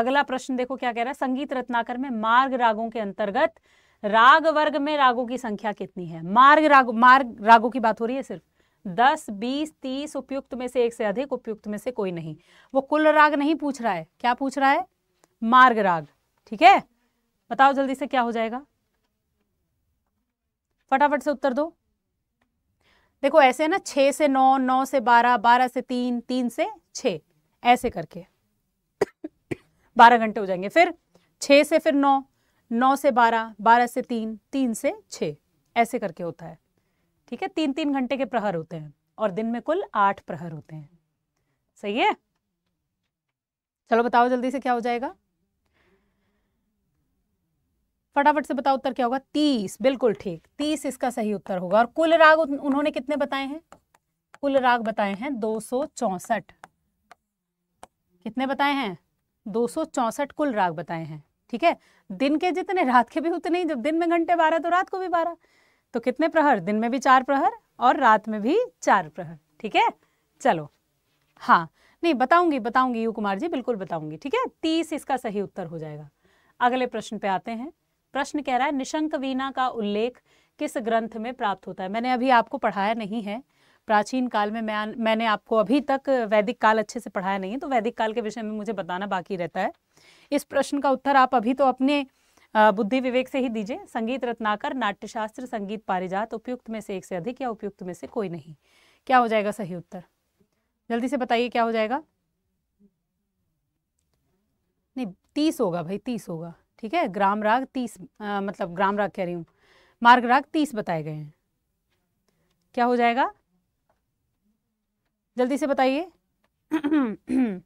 अगला प्रश्न देखो क्या कह रहा है संगीत रत्नाकर में मार्ग रागों के अंतर्गत राग वर्ग में रागों की संख्या कितनी है मार्ग राग मार्ग रागों की बात हो रही है सिर्फ दस बीस तीस उपयुक्त में से एक से अधिक उपयुक्त में से कोई नहीं वो कुल राग नहीं पूछ रहा है क्या पूछ रहा है मार्ग राग ठीक है बताओ जल्दी से क्या हो जाएगा फटाफट से उत्तर दो देखो ऐसे ना छह से नौ नौ से बारह बारह से तीन तीन से छ ऐसे करके बारह घंटे हो जाएंगे फिर छह से फिर नौ नौ से बारह बारह से तीन तीन से छः ऐसे करके होता है ठीक है तीन तीन घंटे के प्रहर होते हैं और दिन में कुल आठ प्रहर होते हैं सही है चलो बताओ जल्दी से क्या हो जाएगा फटाफट से बताओ उत्तर क्या होगा तीस बिल्कुल ठीक तीस इसका सही उत्तर होगा और कुल राग उन्होंने कितने बताए हैं कुल राग बताए हैं दो चौसठ कितने बताए हैं दो सौ चौसठ कुल राग बताए हैं ठीक है दिन के जितने रात के भी उतने ही जब दिन में घंटे बारह तो रात को भी बारह तो कितने प्रहर दिन में भी चार प्रहर और रात में भी चार प्रहर ठीक है चलो हाँ नहीं बताऊंगी बताऊंगी यू कुमार जी बिल्कुल बताऊंगी ठीक है तीस इसका सही उत्तर हो जाएगा अगले प्रश्न पे आते हैं प्रश्न कह रहा है निशंक वीणा का उल्लेख किस ग्रंथ में प्राप्त होता है मैंने अभी आपको पढ़ाया नहीं है प्राचीन काल में मैं मैंने आपको अभी तक वैदिक काल अच्छे से पढ़ाया नहीं है तो वैदिक काल के विषय में मुझे बताना बाकी रहता है इस प्रश्न का उत्तर आप अभी तो अपने बुद्धि विवेक से ही दीजिए संगीत रत्नाकर नाट्यशास्त्र संगीत पारिजात उपयुक्त में से एक से अधिक या उपयुक्त में से कोई नहीं क्या हो जाएगा सही उत्तर जल्दी से बताइए क्या हो जाएगा नहीं तीस होगा भाई तीस होगा ठीक है ग्राम राग तीस आ, मतलब ग्राम राग कह रही हूँ मार्ग राग तीस बताए गए हैं क्या हो जाएगा जल्दी से बताइए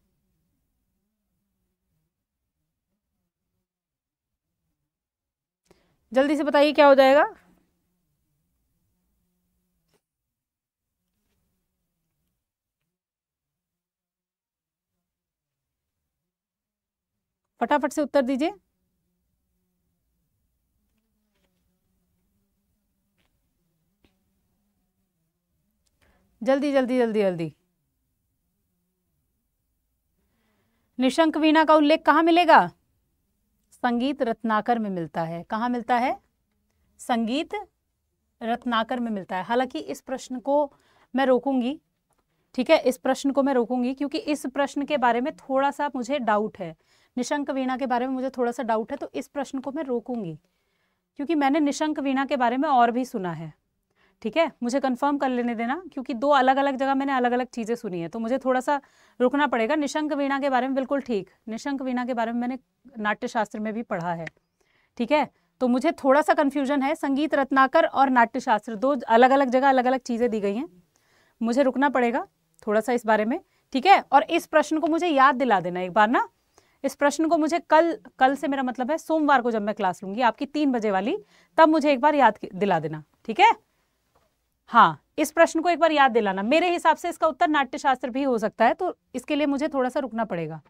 जल्दी से बताइए क्या हो जाएगा फटाफट से उत्तर दीजिए जल्दी जल्दी जल्दी जल्दी निशंक वीणा का उल्लेख कहाँ मिलेगा संगीत रत्नाकर में मिलता है कहाँ मिलता है संगीत रत्नाकर में मिलता है हालांकि इस प्रश्न को मैं रोकूंगी ठीक है इस प्रश्न को मैं रोकूंगी क्योंकि इस प्रश्न के बारे में थोड़ा सा मुझे डाउट है निशंक वीणा के बारे में मुझे थोड़ा सा डाउट है तो इस प्रश्न को मैं रोकूंगी क्योंकि मैंने निशंक वीणा के बारे में और भी सुना है ठीक है मुझे कंफर्म कर लेने देना क्योंकि दो अलग अलग जगह मैंने अलग अलग चीज़ें सुनी है तो मुझे थोड़ा सा रुकना पड़ेगा निशंक वीणा के बारे में बिल्कुल ठीक निशंक वीणा के बारे में मैंने नाट्यशास्त्र में भी पढ़ा है ठीक है तो मुझे थोड़ा सा कन्फ्यूजन है संगीत रत्नाकर और नाट्यशास्त्र दो अलग अलग जगह अलग अलग चीज़ें दी गई हैं मुझे रुकना पड़ेगा थोड़ा सा इस बारे में ठीक है और इस प्रश्न को मुझे याद दिला देना एक बार ना इस प्रश्न को मुझे कल कल से मेरा मतलब है सोमवार को जब मैं क्लास लूंगी आपकी तीन बजे वाली तब मुझे एक बार याद दिला देना ठीक है हाँ इस प्रश्न को एक बार याद दिलाना मेरे हिसाब से इसका उत्तर नाट्यशास्त्र भी हो सकता है तो इसके लिए मुझे थोड़ा सा रुकना पड़ेगा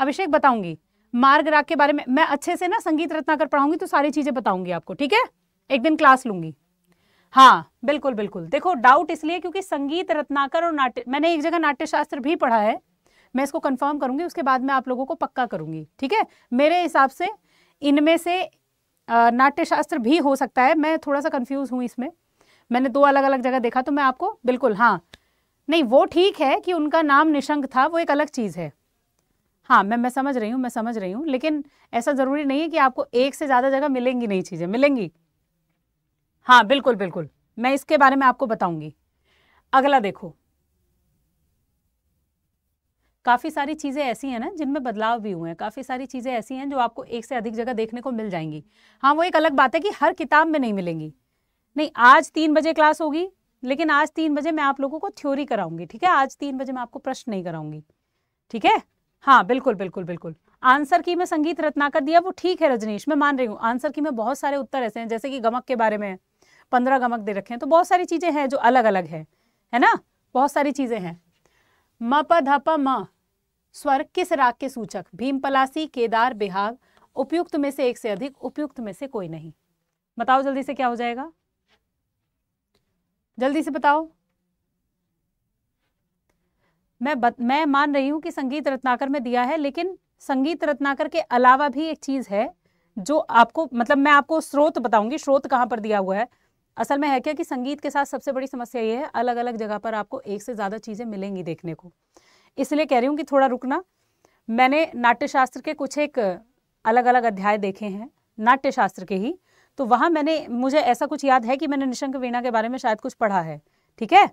अभिषेक बताऊंगी मार्ग राग के बारे में मैं अच्छे से ना संगीत रत्नाकर पढ़ाऊंगी तो सारी चीजें बताऊंगी आपको ठीक है एक दिन क्लास लूंगी हाँ बिल्कुल बिल्कुल देखो डाउट इसलिए क्योंकि संगीत रत्नाकर और नाट्य मैंने एक जगह नाट्यशास्त्र भी पढ़ा है मैं इसको कंफर्म करूंगी उसके बाद मैं आप लोगों को पक्का करूंगी ठीक है मेरे हिसाब से इनमें से नाट्यशास्त्र भी हो सकता है मैं थोड़ा सा कंफ्यूज हूँ इसमें मैंने दो अलग अलग जगह देखा तो मैं आपको बिल्कुल हाँ नहीं वो ठीक है कि उनका नाम निशंक था वो एक अलग चीज़ है हाँ मैं मैं समझ रही हूँ मैं समझ रही हूँ लेकिन ऐसा ज़रूरी नहीं है कि आपको एक से ज़्यादा जगह मिलेंगी नई चीज़ें मिलेंगी हाँ बिल्कुल बिल्कुल मैं इसके बारे में आपको बताऊंगी अगला देखो काफ़ी सारी चीज़ें ऐसी हैं ना जिनमें बदलाव भी हुए हैं काफ़ी सारी चीज़ें ऐसी हैं जो आपको एक से अधिक जगह देखने को मिल जाएंगी हाँ वो एक अलग बात है कि हर किताब में नहीं मिलेंगी नहीं आज तीन बजे क्लास होगी लेकिन आज तीन बजे मैं आप लोगों को थ्योरी कराऊंगी ठीक है आज तीन बजे मैं आपको प्रश्न नहीं कराऊंगी ठीक है हाँ बिल्कुल बिल्कुल बिल्कुल आंसर की मैं संगीत रत्नाकर दिया वो ठीक है रजनीश मैं मान रही हूँ आंसर की मैं बहुत सारे उत्तर ऐसे हैं जैसे कि गमक के बारे में पंद्रह गमक दे रखे हैं तो बहुत सारी चीज़ें हैं जो अलग अलग है है ना बहुत सारी चीज़ें हैं म प ध प म स्वर किस राग के सूचक भीम पलासी केदार बिहाग उपयुक्त में से एक से अधिक उपयुक्त में से कोई नहीं बताओ जल्दी से क्या हो जाएगा जल्दी से बताओ मैं बत, मैं मान रही हूं कि संगीत रत्नाकर में दिया है लेकिन संगीत रत्नाकर के अलावा भी एक चीज है जो आपको मतलब मैं आपको स्रोत बताऊंगी स्रोत कहाँ पर दिया हुआ है असल में है क्या कि संगीत के साथ सबसे बड़ी समस्या ये है अलग अलग जगह पर आपको एक से ज़्यादा चीज़ें मिलेंगी देखने को इसलिए कह रही हूँ कि थोड़ा रुकना मैंने नाट्यशास्त्र के कुछ एक अलग अलग अध्याय देखे हैं नाट्यशास्त्र के ही तो वहाँ मैंने मुझे ऐसा कुछ याद है कि मैंने निशंक वीणा के बारे में शायद कुछ पढ़ा है ठीक है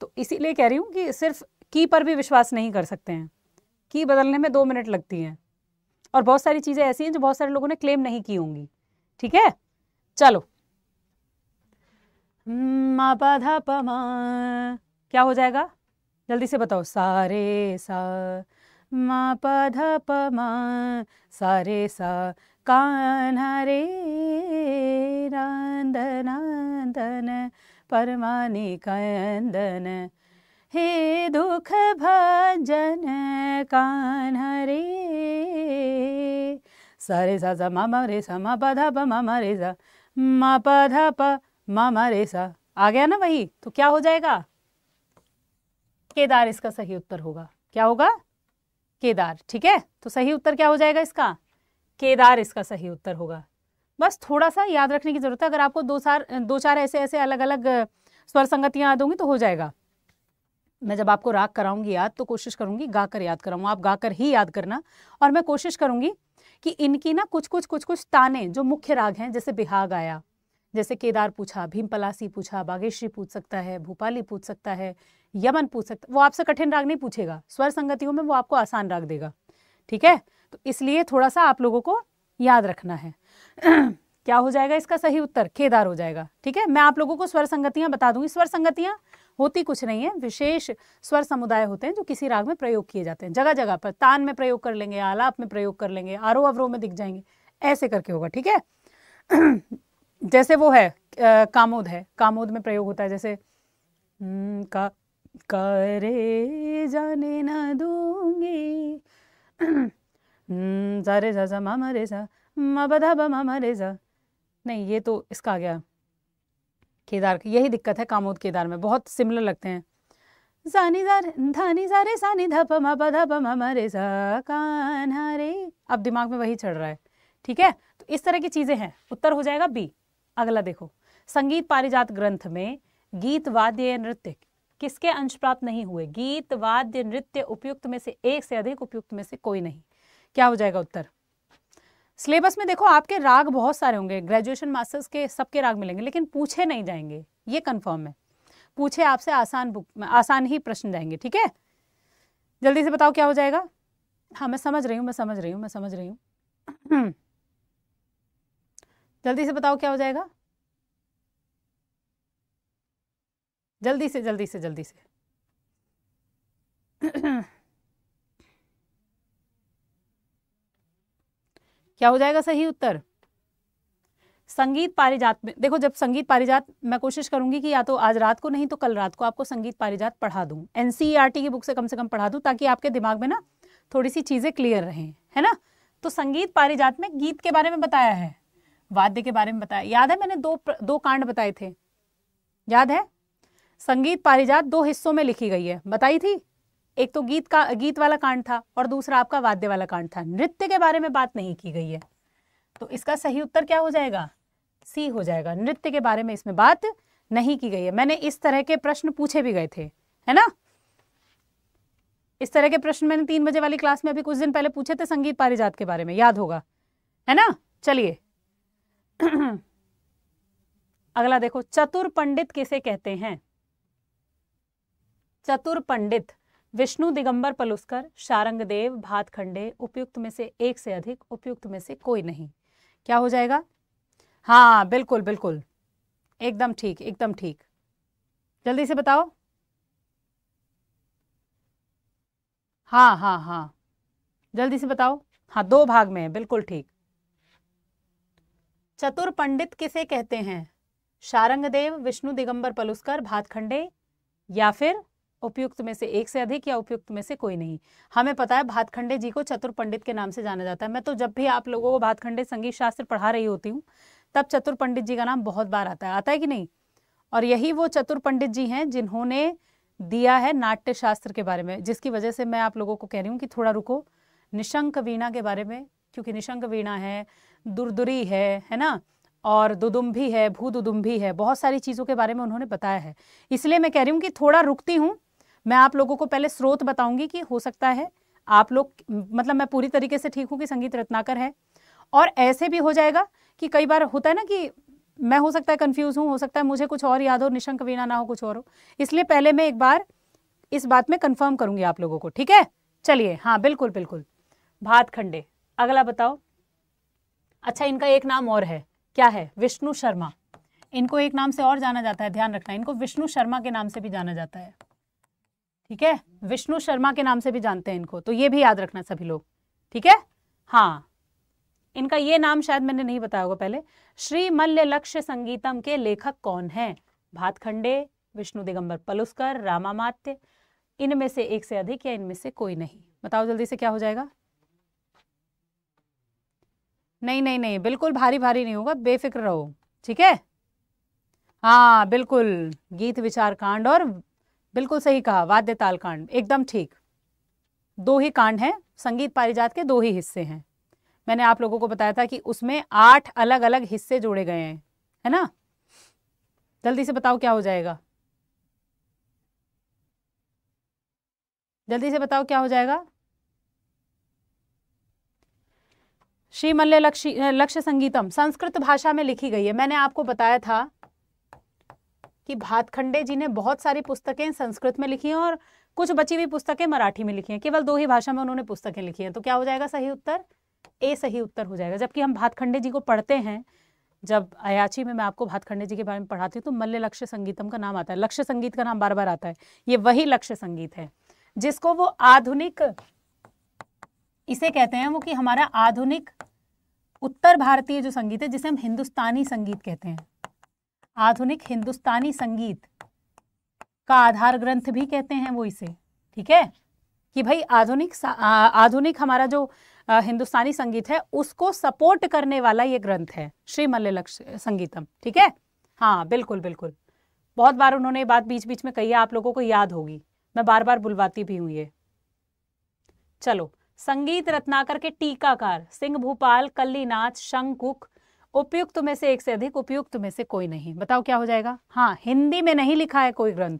तो इसीलिए कह रही हूँ कि सिर्फ की पर भी विश्वास नहीं कर सकते हैं की बदलने में दो मिनट लगती हैं और बहुत सारी चीज़ें ऐसी हैं जो बहुत सारे लोगों ने क्लेम नहीं की होंगी ठीक है चलो क्या हो जाएगा जल्दी से बताओ सारे सा मा प मा सारे सा कान्हा नंदन नन्दन कंदन हे दुख भजन कान्हा सरे सा सा मामा रे सा मा पधा प मा रे सा मा पधा प मा रे सा आ गया ना वही तो क्या हो जाएगा केदार इसका सही उत्तर होगा क्या होगा केदार ठीक है तो सही उत्तर क्या हो जाएगा इसका केदार इसका सही उत्तर होगा बस थोड़ा सा याद रखने की जरूरत है अगर आपको दो चार दो चार ऐसे ऐसे अलग अलग स्वर संगतियां याद होंगी तो हो जाएगा मैं जब आपको राग कराऊंगी याद तो कोशिश करूंगी गाकर याद कराऊंगा आप गाकर ही याद करना और मैं कोशिश करूंगी कि इनकी ना कुछ कुछ कुछ कुछ ताने जो मुख्य राग हैं जैसे बिहाग आया जैसे केदार पूछा भीम पलासी पूछा बागेश्वरी पूछ सकता है भूपाली पूछ सकता है यमन पूछ सकता वो आपसे कठिन राग नहीं पूछेगा स्वर संगतियों में वो आपको आसान राग देगा ठीक है तो इसलिए थोड़ा सा आप लोगों को याद रखना है क्या हो जाएगा इसका सही उत्तर खेदार हो जाएगा ठीक है मैं आप लोगों को स्वर संगतियां बता दूंगी स्वर संगतियां होती कुछ नहीं है विशेष स्वर समुदाय होते हैं जो किसी राग में प्रयोग किए जाते हैं जगह जगह पर तान में प्रयोग कर लेंगे आलाप में प्रयोग कर लेंगे आरोह अवरोह में दिख जाएंगे ऐसे करके होगा ठीक है जैसे वो है कामोद है कामोद में प्रयोग होता है जैसे हम्म, का करे जाने ना दूंगी हम्म, जारे जा जा मामा रे जा मा बधा बा मामा रे जा नहीं ये तो इसका आ गया केदार यही दिक्कत है कामोद केदार में बहुत सिमिलर लगते हैं जानी जा धानी जा रे सानी धप मा बधा बा मामा रे जा कान रे अब दिमाग में वही चढ़ रहा है ठीक है तो इस तरह की चीज़ें हैं उत्तर हो जाएगा बी अगला देखो संगीत पारिजात ग्रंथ में गीत वाद्य नृत्य किसके अंश प्राप्त नहीं हुए गीत वाद्य नृत्य उपयुक्त में से एक से अधिक उपयुक्त में से कोई नहीं क्या हो जाएगा उत्तर सिलेबस में देखो आपके राग बहुत सारे होंगे ग्रेजुएशन मास्टर्स के सबके राग मिलेंगे लेकिन पूछे नहीं जाएंगे ये कन्फर्म है पूछे आपसे आसान बुक आसान ही प्रश्न जाएंगे ठीक है जल्दी से बताओ क्या हो जाएगा हाँ मैं समझ रही हूँ मैं समझ रही हूँ मैं समझ रही हूँ जल्दी से बताओ क्या हो जाएगा जल्दी से जल्दी से जल्दी से क्या हो जाएगा सही उत्तर संगीत पारिजात में देखो जब संगीत पारिजात मैं कोशिश करूंगी कि या तो आज रात को नहीं तो कल रात को आपको संगीत पारिजात पढ़ा दूं एनसीईआरटी e की बुक से कम से कम पढ़ा दूं ताकि आपके दिमाग में ना थोड़ी सी चीज़ें क्लियर रहें है ना तो संगीत पारिजात में गीत के बारे में बताया है वाद्य के बारे में बताया याद है मैंने दो दो कांड बताए थे याद है संगीत पारिजात दो हिस्सों में लिखी गई है बताई थी एक तो गीत का गीत वाला कांड था और दूसरा आपका वाद्य वाला कांड था नृत्य के बारे में बात नहीं की गई है तो इसका सही उत्तर क्या हो जाएगा सी हो जाएगा नृत्य के बारे में इसमें बात नहीं की गई है मैंने इस तरह के प्रश्न पूछे भी गए थे है ना इस तरह के प्रश्न मैंने तीन बजे वाली क्लास में अभी कुछ दिन पहले पूछे थे संगीत पारिजात के बारे में याद होगा है ना चलिए अगला देखो चतुर पंडित किसे कहते हैं चतुर पंडित विष्णु दिगंबर पलुस्कर शारंगदेव भातखंडे उपयुक्त में से एक से अधिक उपयुक्त में से कोई नहीं क्या हो जाएगा हाँ बिल्कुल बिल्कुल एकदम ठीक एकदम ठीक जल्दी से बताओ हाँ हाँ हाँ जल्दी से बताओ हाँ दो भाग में है बिल्कुल ठीक चतुर पंडित किसे कहते हैं शारंगदेव विष्णु दिगंबर पलुस्कर भातखंडे या फिर उपयुक्त में से एक से अधिक या उपयुक्त में से कोई नहीं हमें पता है भातखंडे जी को चतुर पंडित के नाम से जाना जाता है मैं तो जब भी आप लोगों को भातखंडे संगीत शास्त्र पढ़ा रही होती हूँ तब चतुर पंडित जी का नाम बहुत बार आता है आता है कि नहीं और यही वो चतुर पंडित जी हैं जिन्होंने दिया है नाट्य शास्त्र के बारे में जिसकी वजह से मैं आप लोगों को कह रही हूँ कि थोड़ा रुको निशंक वीणा के बारे में क्योंकि निशंक वीणा है दुरदुरी है है ना और दुदुम्भी है भू भूदुदुम्भी है बहुत सारी चीज़ों के बारे में उन्होंने बताया है इसलिए मैं कह रही हूँ कि थोड़ा रुकती हूँ मैं आप लोगों को पहले स्रोत बताऊंगी कि हो सकता है आप लोग मतलब मैं पूरी तरीके से ठीक हूँ कि संगीत रत्नाकर है और ऐसे भी हो जाएगा कि कई बार होता है ना कि मैं हो सकता है कंफ्यूज हूँ हो सकता है मुझे कुछ और याद हो निशंक वीणा ना हो कुछ और हो इसलिए पहले मैं एक बार इस बात में कंफर्म करूंगी आप लोगों को ठीक है चलिए हाँ बिल्कुल बिल्कुल भात खंडे अगला बताओ अच्छा इनका एक नाम और है क्या है विष्णु शर्मा इनको एक नाम से और जाना जाता है ध्यान रखना इनको विष्णु शर्मा के नाम से भी जाना जाता है ठीक है विष्णु शर्मा के नाम से भी जानते हैं इनको तो ये भी याद रखना सभी लोग ठीक है हाँ इनका ये नाम शायद मैंने नहीं बताया होगा पहले श्री मल्ल लक्ष्य संगीतम के लेखक कौन है भातखंडे विष्णु दिगंबर पलुस्कर रामामात्य इनमें से एक से अधिक या इनमें से कोई नहीं बताओ जल्दी से क्या हो जाएगा नहीं नहीं नहीं बिल्कुल भारी भारी नहीं होगा बेफिक्र रहो ठीक है हाँ बिल्कुल गीत विचार कांड और बिल्कुल सही कहा वाद्य ताल कांड एकदम ठीक दो ही कांड हैं संगीत पारिजात के दो ही हिस्से हैं मैंने आप लोगों को बताया था कि उसमें आठ अलग अलग हिस्से जोड़े गए हैं है ना जल्दी से बताओ क्या हो जाएगा जल्दी से बताओ क्या हो जाएगा श्रीमल्य लक्ष्य लक्ष्य संगीतम संस्कृत भाषा में लिखी गई है मैंने आपको बताया था कि भातखंडे जी ने बहुत सारी पुस्तकें संस्कृत में लिखी हैं और कुछ बची हुई पुस्तकें मराठी में लिखी हैं केवल दो ही भाषा में उन्होंने पुस्तकें लिखी हैं तो क्या हो जाएगा सही उत्तर ए सही उत्तर हो जाएगा जबकि हम भातखंडे जी को पढ़ते हैं जब अयाची में मैं आपको भातखंडे जी के बारे में पढ़ाती हूँ तो मल्ल लक्ष्य संगीतम का नाम आता है लक्ष्य संगीत का नाम बार बार आता है ये वही लक्ष्य संगीत है जिसको वो आधुनिक इसे कहते हैं वो कि हमारा आधुनिक उत्तर भारतीय जो संगीत है जिसे हम हिंदुस्तानी संगीत कहते हैं आधुनिक हिंदुस्तानी संगीत का आधार ग्रंथ भी कहते हैं वो इसे ठीक है कि भाई आधुनिक आधुनिक हमारा जो हिंदुस्तानी संगीत है उसको सपोर्ट करने वाला ये ग्रंथ है श्री मल्ल संगीतम ठीक है हाँ बिल्कुल बिल्कुल बहुत बार उन्होंने बात बीच बीच में कही है आप लोगों को याद होगी मैं बार बार बुलवाती भी हूँ ये चलो संगीत रत्नाकर के टीकाकार सिंह भूपाल कल्लीनाथ शंकुक उपयुक्त में से एक से अधिक उपयुक्त में से कोई नहीं बताओ क्या हो जाएगा हाँ हिंदी में नहीं लिखा है कोई ग्रंथ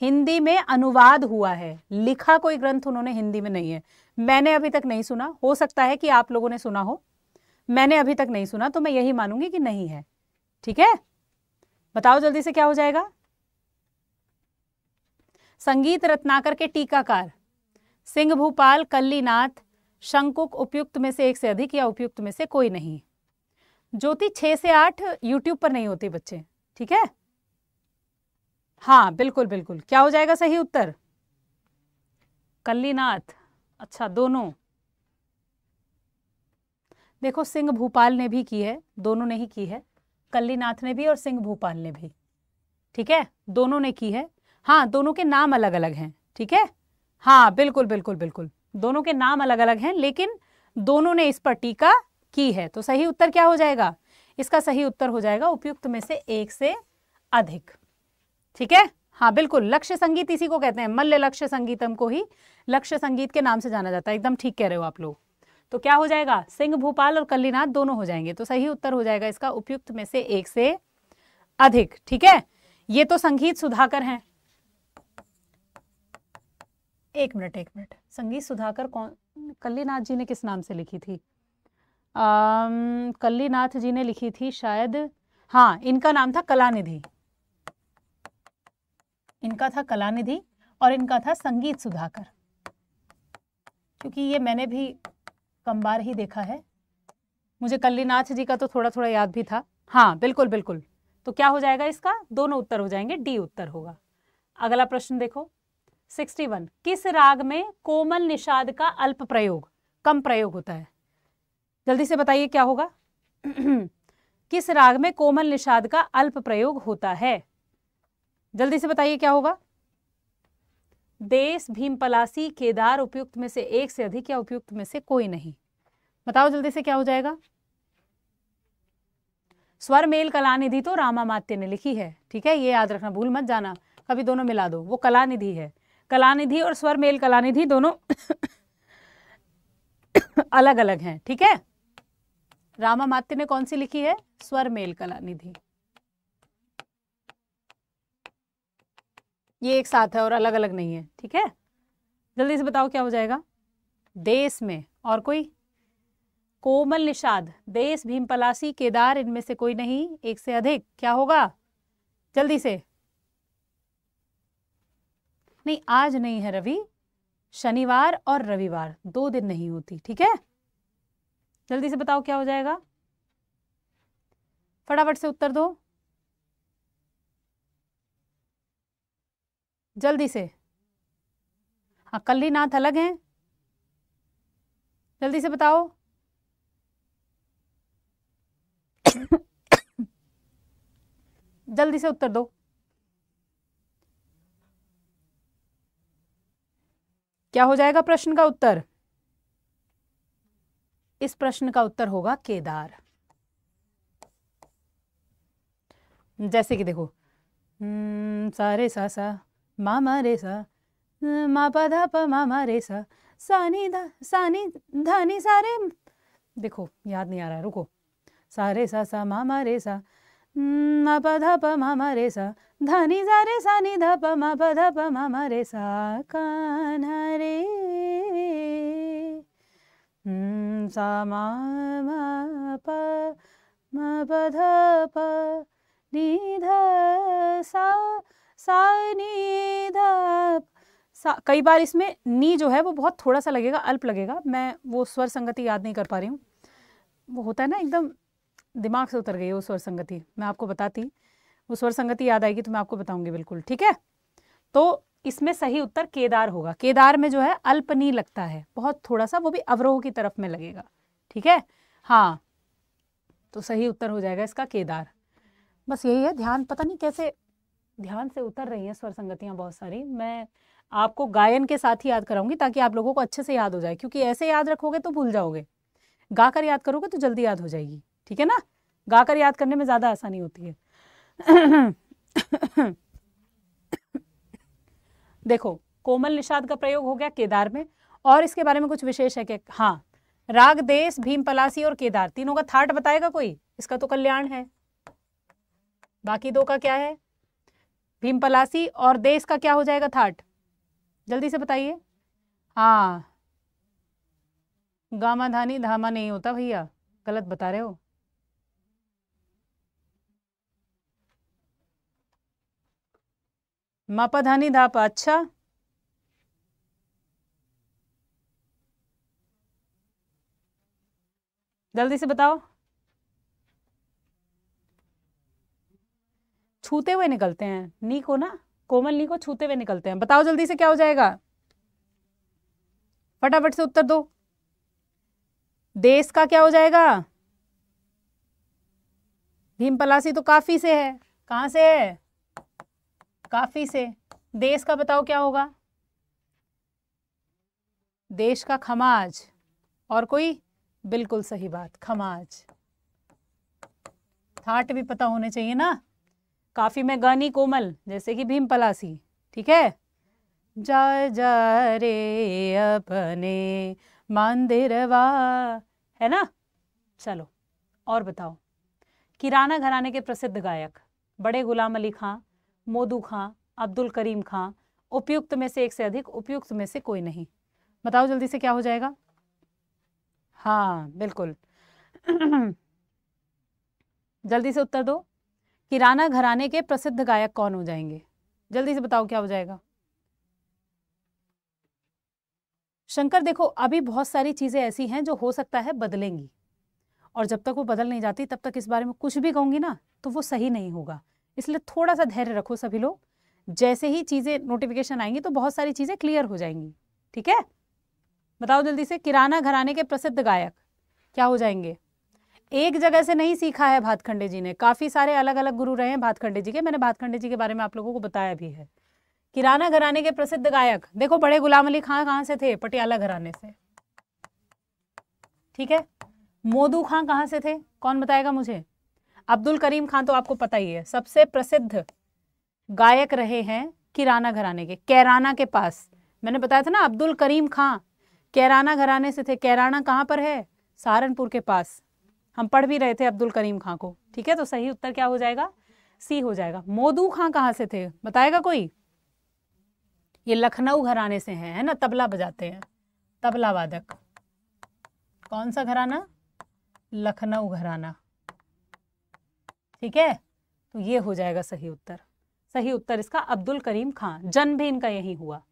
हिंदी में अनुवाद हुआ है लिखा कोई ग्रंथ उन्होंने हिंदी में नहीं है मैंने अभी तक नहीं सुना हो सकता है कि आप लोगों ने सुना हो मैंने अभी तक नहीं सुना तो मैं यही मानूंगी कि नहीं है ठीक है बताओ जल्दी से क्या हो जाएगा संगीत रत्नाकर के टीकाकार सिंह भूपाल कल्लीनाथ शंकुक उपयुक्त में से एक से अधिक या उपयुक्त में से कोई नहीं ज्योति छः से आठ यूट्यूब पर नहीं होते बच्चे ठीक है हाँ बिल्कुल बिल्कुल क्या हो जाएगा सही उत्तर कल्लीनाथ अच्छा दोनों देखो सिंह भूपाल ने भी की है दोनों ने ही की है कल्लीनाथ ने भी और सिंह भूपाल ने भी ठीक है दोनों ने की है हाँ दोनों के नाम अलग अलग हैं ठीक है हाँ बिल्कुल बिल्कुल बिल्कुल दोनों के नाम अलग अलग हैं लेकिन दोनों ने इस पर टीका की है तो सही उत्तर क्या हो जाएगा इसका सही उत्तर हो जाएगा उपयुक्त में से एक से अधिक ठीक है हाँ बिल्कुल लक्ष्य संगीत इसी को कहते हैं मल्ल लक्ष्य संगीतम को ही लक्ष्य संगीत के नाम से जाना जाता है एकदम ठीक कह रहे हो आप लोग तो क्या हो जाएगा सिंह भोपाल और कल्लीनाथ दोनों हो जाएंगे तो सही उत्तर हो जाएगा इसका उपयुक्त में से एक से अधिक ठीक है ये तो संगीत सुधाकर हैं एक मिनट एक मिनट संगीत सुधाकर कौन कल्लीनाथ जी ने किस नाम से लिखी थी कल्लीनाथ जी ने लिखी थी शायद हाँ इनका नाम था कलानिधि इनका था कलानिधि और इनका था संगीत सुधाकर क्योंकि ये मैंने भी कम बार ही देखा है मुझे कल्लीनाथ जी का तो थोड़ा थोड़ा याद भी था हाँ बिल्कुल बिल्कुल तो क्या हो जाएगा इसका दोनों उत्तर हो जाएंगे डी उत्तर होगा अगला प्रश्न देखो 61 किस राग में कोमल निषाद का अल्प प्रयोग कम प्रयोग होता है जल्दी से बताइए क्या होगा किस राग में कोमल निषाद का अल्प प्रयोग होता है जल्दी से बताइए क्या होगा देश भीम पलासी केदार उपयुक्त में से एक से अधिक या उपयुक्त में से कोई नहीं बताओ जल्दी से क्या हो जाएगा स्वर मेल कला निधि तो रामामात्य ने लिखी है ठीक है ये याद रखना भूल मत जाना कभी दोनों मिला दो वो कला निधि है कला निधि और स्वर मेल कला निधि दोनों अलग अलग हैं ठीक है मात्य ने कौन सी लिखी है स्वर मेल कला निधि ये एक साथ है और अलग अलग नहीं है ठीक है जल्दी से बताओ क्या हो जाएगा देश में और कोई कोमल निषाद देश भीम पलासी केदार इनमें से कोई नहीं एक से अधिक क्या होगा जल्दी से नहीं आज नहीं है रवि शनिवार और रविवार दो दिन नहीं होती ठीक है जल्दी से बताओ क्या हो जाएगा फटाफट से उत्तर दो जल्दी से हाँ कल्ली नाथ अलग हैं जल्दी से बताओ जल्दी से उत्तर दो क्या हो जाएगा प्रश्न का उत्तर इस प्रश्न का उत्तर होगा केदार जैसे कि देखो हम्म, सा रे सा सा मामा रे सा हम्म, मा पा धा पा मामा रे सा सानी धा सानी धानी सारे देखो याद नहीं आ रहा रुको सारे सा सा मामा रे सा हम्म, मा पा धा पा मामा रे सा धानी सारे सानी धा पा मा पा धा पा मामा रे सा कान्हा रे सा मा म प प ध प सा सा नी ध सा कई बार इसमें नी जो है वो बहुत थोड़ा सा लगेगा अल्प लगेगा मैं वो स्वर संगति याद नहीं कर पा रही हूँ वो होता है ना एकदम दिमाग से उतर गई वो स्वर संगति मैं आपको बताती वो स्वर संगति याद आएगी तो मैं आपको बताऊंगी बिल्कुल ठीक है तो इसमें सही उत्तर केदार होगा केदार में जो है अल्पनी लगता है बहुत थोड़ा सा वो भी अवरोह की तरफ में लगेगा ठीक है हाँ तो सही उत्तर हो जाएगा इसका केदार बस यही है ध्यान पता नहीं कैसे ध्यान से उतर रही हैं स्वर संगतियाँ बहुत सारी मैं आपको गायन के साथ ही याद कराऊंगी ताकि आप लोगों को अच्छे से याद हो जाए क्योंकि ऐसे याद रखोगे तो भूल जाओगे गा कर याद करोगे तो जल्दी याद हो जाएगी ठीक है ना गाकर याद करने में ज़्यादा आसानी होती है देखो कोमल निषाद का प्रयोग हो गया केदार में और इसके बारे में कुछ विशेष है कि हाँ राग देश भीम पलासी और केदार तीनों का थाट बताएगा कोई इसका तो कल्याण है बाकी दो का क्या है भीम पलासी और देश का क्या हो जाएगा थाट जल्दी से बताइए हाँ गामा धानी धामा नहीं होता भैया गलत बता रहे हो मापाधानी धाप अच्छा जल्दी से बताओ छूते हुए निकलते हैं नी को ना कोमल नी को छूते हुए निकलते हैं बताओ जल्दी से क्या हो जाएगा फटाफट से उत्तर दो देश का क्या हो जाएगा भीम पलासी तो काफी से है कहाँ से है काफ़ी से देश का बताओ क्या होगा देश का खमाज और कोई बिल्कुल सही बात खमाज थाट भी पता होने चाहिए ना काफ़ी में गानी कोमल जैसे कि भीम पलासी ठीक है जा जा रे अपने मंदिरवा है ना चलो और बताओ किराना घराने के प्रसिद्ध गायक बड़े गुलाम अली खां मोदू खां अब्दुल करीम खां उपयुक्त में से एक से अधिक उपयुक्त में से कोई नहीं बताओ जल्दी से क्या हो जाएगा हाँ बिल्कुल जल्दी से उत्तर दो कि घराने के प्रसिद्ध गायक कौन हो जाएंगे जल्दी से बताओ क्या हो जाएगा शंकर देखो अभी बहुत सारी चीज़ें ऐसी हैं जो हो सकता है बदलेंगी और जब तक वो बदल नहीं जाती तब तक इस बारे में कुछ भी कहूंगी ना तो वो सही नहीं होगा इसलिए थोड़ा सा धैर्य रखो सभी लोग जैसे ही चीज़ें नोटिफिकेशन आएंगी तो बहुत सारी चीज़ें क्लियर हो जाएंगी ठीक है बताओ जल्दी से किराना घराने के प्रसिद्ध गायक क्या हो जाएंगे एक जगह से नहीं सीखा है भातखंडे जी ने काफ़ी सारे अलग अलग गुरु रहे हैं भातखंडे जी के मैंने भातखंडे जी के बारे में आप लोगों को बताया भी है किराना घराने के प्रसिद्ध गायक देखो बड़े गुलाम अली खां कहाँ से थे पटियाला घराने से ठीक है मोदू खां कहाँ से थे कौन बताएगा मुझे अब्दुल करीम खान तो आपको पता ही है सबसे प्रसिद्ध गायक रहे हैं किराना घराने के कैराना के पास मैंने बताया था ना अब्दुल करीम खां कैराना घराने से थे कैराना कहाँ पर है सहारनपुर के पास हम पढ़ भी रहे थे अब्दुल करीम खां को ठीक है तो सही उत्तर क्या हो जाएगा सी हो जाएगा मोदू खां कहाँ से थे बताएगा कोई ये लखनऊ घराने से हैं है ना तबला बजाते हैं तबला वादक कौन सा घराना लखनऊ घराना ठीक है तो ये हो जाएगा सही उत्तर सही उत्तर इसका अब्दुल करीम खान जन्म भी इनका यही हुआ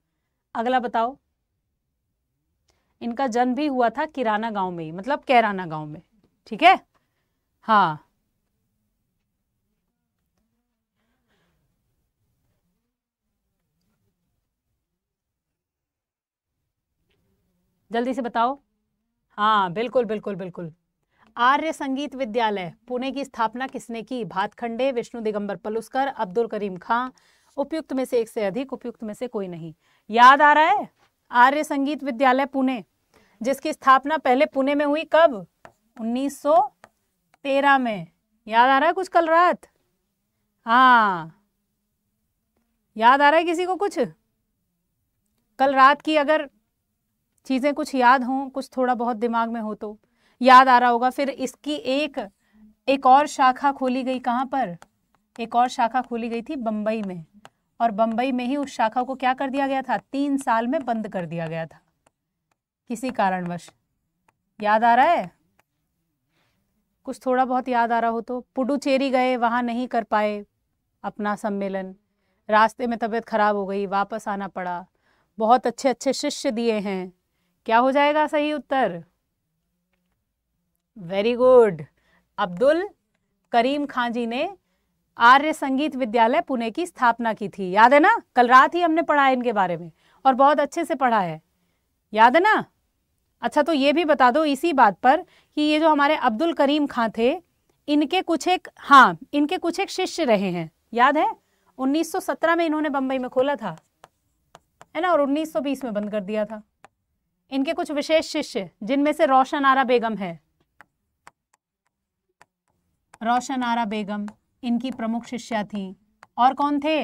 अगला बताओ इनका जन्म भी हुआ था किराना गांव में ही मतलब कैराना गांव में ठीक है हाँ जल्दी से बताओ हाँ बिल्कुल बिल्कुल बिल्कुल आर्य संगीत विद्यालय पुणे की स्थापना किसने की भातखंडे विष्णु दिगंबर पलुस्कर अब्दुल करीम खां उपयुक्त में से एक से अधिक उपयुक्त में से कोई नहीं याद आ रहा है आर्य संगीत विद्यालय पुणे जिसकी स्थापना पहले पुणे में हुई कब 1913 में याद आ रहा है कुछ कल रात हाँ याद आ रहा है किसी को कुछ कल रात की अगर चीज़ें कुछ याद हों कुछ थोड़ा बहुत दिमाग में हो तो याद आ रहा होगा फिर इसकी एक एक और शाखा खोली गई कहाँ पर एक और शाखा खोली गई थी बम्बई में और बम्बई में ही उस शाखा को क्या कर दिया गया था तीन साल में बंद कर दिया गया था किसी कारणवश याद आ रहा है कुछ थोड़ा बहुत याद आ रहा हो तो पुडुचेरी गए वहाँ नहीं कर पाए अपना सम्मेलन रास्ते में तबीयत खराब हो गई वापस आना पड़ा बहुत अच्छे अच्छे शिष्य दिए हैं क्या हो जाएगा सही उत्तर वेरी गुड अब्दुल करीम खान जी ने आर्य संगीत विद्यालय पुणे की स्थापना की थी याद है ना कल रात ही हमने पढ़ा है इनके बारे में और बहुत अच्छे से पढ़ा है याद है ना अच्छा तो ये भी बता दो इसी बात पर कि ये जो हमारे अब्दुल करीम खां थे इनके कुछ एक हाँ इनके कुछ एक शिष्य रहे हैं याद है 1917 में इन्होंने बम्बई में खोला था है ना और 1920 में बंद कर दिया था इनके कुछ विशेष शिष्य जिनमें से रोशन आरा बेगम है रोशन आरा बेगम इनकी प्रमुख शिष्या थी और कौन थे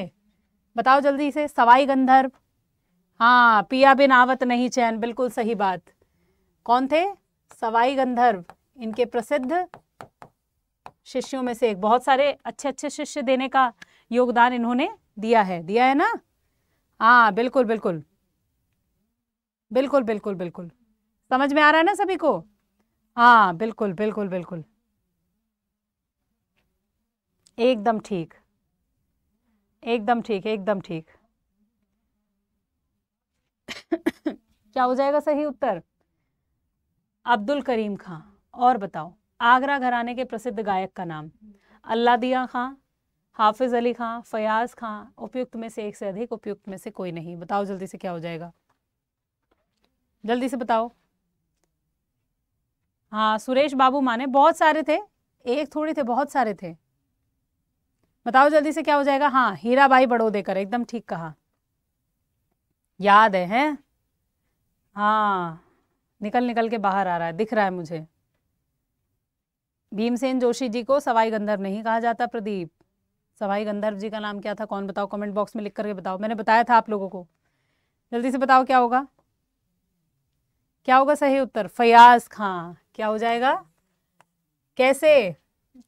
बताओ जल्दी से सवाई गंधर्व हाँ पिया बिन आवत नहीं चैन बिल्कुल सही बात कौन थे सवाई गंधर्व इनके प्रसिद्ध शिष्यों में से एक बहुत सारे अच्छे अच्छे शिष्य देने का योगदान इन्होंने दिया है दिया है ना हाँ बिल्कुल बिल्कुल बिल्कुल बिल्कुल बिल्कुल समझ में आ रहा है ना सभी को हाँ बिल्कुल बिल्कुल बिल्कुल एकदम ठीक एकदम ठीक एकदम ठीक क्या हो जाएगा सही उत्तर अब्दुल करीम खां और बताओ आगरा घराने के प्रसिद्ध गायक का नाम अल्लाह दिया खां हाफिज अली खां फयाज खां उपयुक्त में से एक से अधिक उपयुक्त में से कोई नहीं बताओ जल्दी से क्या हो जाएगा जल्दी से बताओ हाँ सुरेश बाबू माने बहुत सारे थे एक थोड़ी थे बहुत सारे थे बताओ जल्दी से क्या हो जाएगा हाँ हीरा बड़ो बड़ोदेकर एकदम ठीक कहा याद है हैं हाँ निकल निकल के बाहर आ रहा है दिख रहा है मुझे भीमसेन जोशी जी को सवाई गंधर्व नहीं कहा जाता प्रदीप सवाई गंधर्व जी का नाम क्या था कौन बताओ कमेंट बॉक्स में लिख करके बताओ मैंने बताया था आप लोगों को जल्दी से बताओ क्या होगा क्या होगा सही उत्तर फयाज खां क्या हो जाएगा कैसे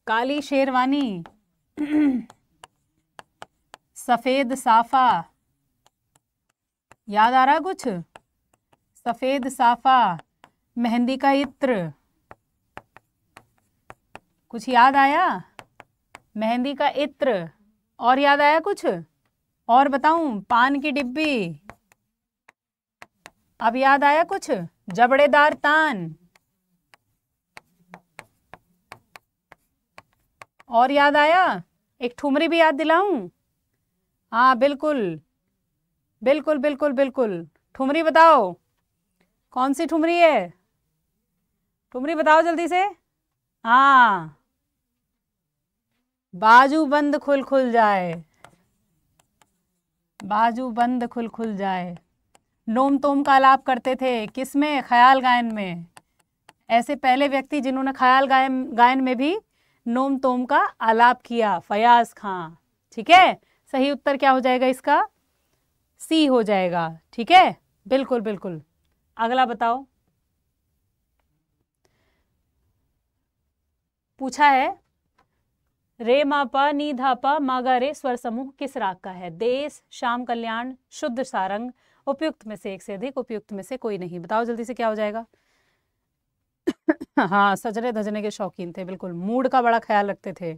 काली शेरवानी सफ़ेद साफ़ा याद आ रहा कुछ सफ़ेद साफ़ा मेहंदी का इत्र कुछ याद आया मेहंदी का इत्र और याद आया कुछ और बताऊं पान की डिब्बी अब याद आया कुछ जबड़ेदार तान और याद आया एक ठुमरी भी याद दिलाऊं हाँ बिल्कुल बिल्कुल बिल्कुल बिल्कुल ठुमरी बताओ कौन सी ठुमरी है ठुमरी बताओ जल्दी से हाँ बाजू बंद खुल खुल जाए बाजू बंद खुल खुल जाए नोम तोम का आलाप करते थे किस में ख्याल गायन में ऐसे पहले व्यक्ति जिन्होंने ख्याल गायन गायन में भी नोम तोम का आलाप किया फयाज खां ठीक है सही उत्तर क्या हो जाएगा इसका सी हो जाएगा ठीक है बिल्कुल बिल्कुल अगला बताओ पूछा है रे मापा नी धापा मागा रे स्वर समूह किस राग का है देश शाम कल्याण शुद्ध सारंग उपयुक्त में से एक से अधिक उपयुक्त में से कोई नहीं बताओ जल्दी से क्या हो जाएगा हाँ सजने धजने के शौकीन थे बिल्कुल मूड का बड़ा ख्याल रखते थे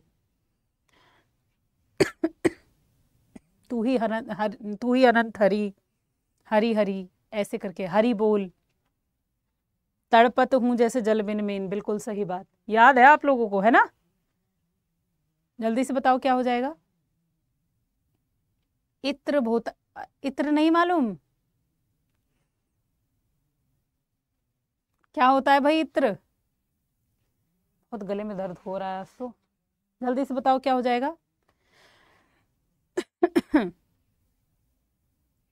तू ही हर, हर तू ही अनंत हरी हरी हरी ऐसे करके हरी बोल तड़पत हूं जैसे जल बिन मेन बिल्कुल सही बात याद है आप लोगों को है ना जल्दी से बताओ क्या हो जाएगा इत्र भोता इत्र नहीं मालूम क्या होता है भाई इत्र बहुत गले में दर्द हो रहा है आज तो जल्दी से बताओ क्या हो जाएगा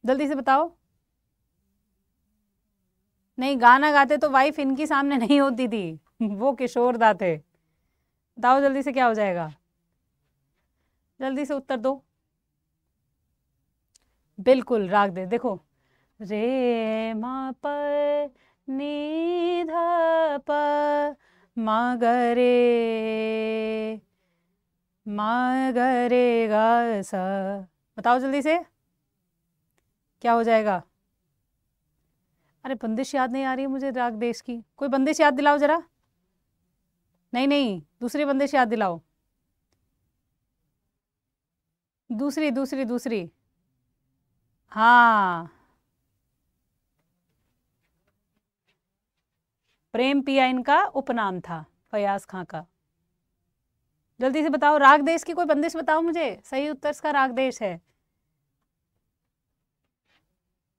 जल्दी से बताओ नहीं गाना गाते तो वाइफ इनकी सामने नहीं होती थी वो किशोर दा थे बताओ जल्दी से क्या हो जाएगा जल्दी से उत्तर दो बिल्कुल राग दे देखो रे मा पर निध प मगरे मगरे बताओ जल्दी से क्या हो जाएगा अरे बंदिश याद नहीं आ रही है मुझे राग देश की कोई बंदिश याद दिलाओ जरा नहीं नहीं दूसरी बंदिश याद दिलाओ दूसरी दूसरी दूसरी हाँ प्रेम पिया इनका उपनाम था फयाज खां का जल्दी से बताओ राग देश की कोई बंदिश बताओ मुझे सही उत्तर इसका राग देश है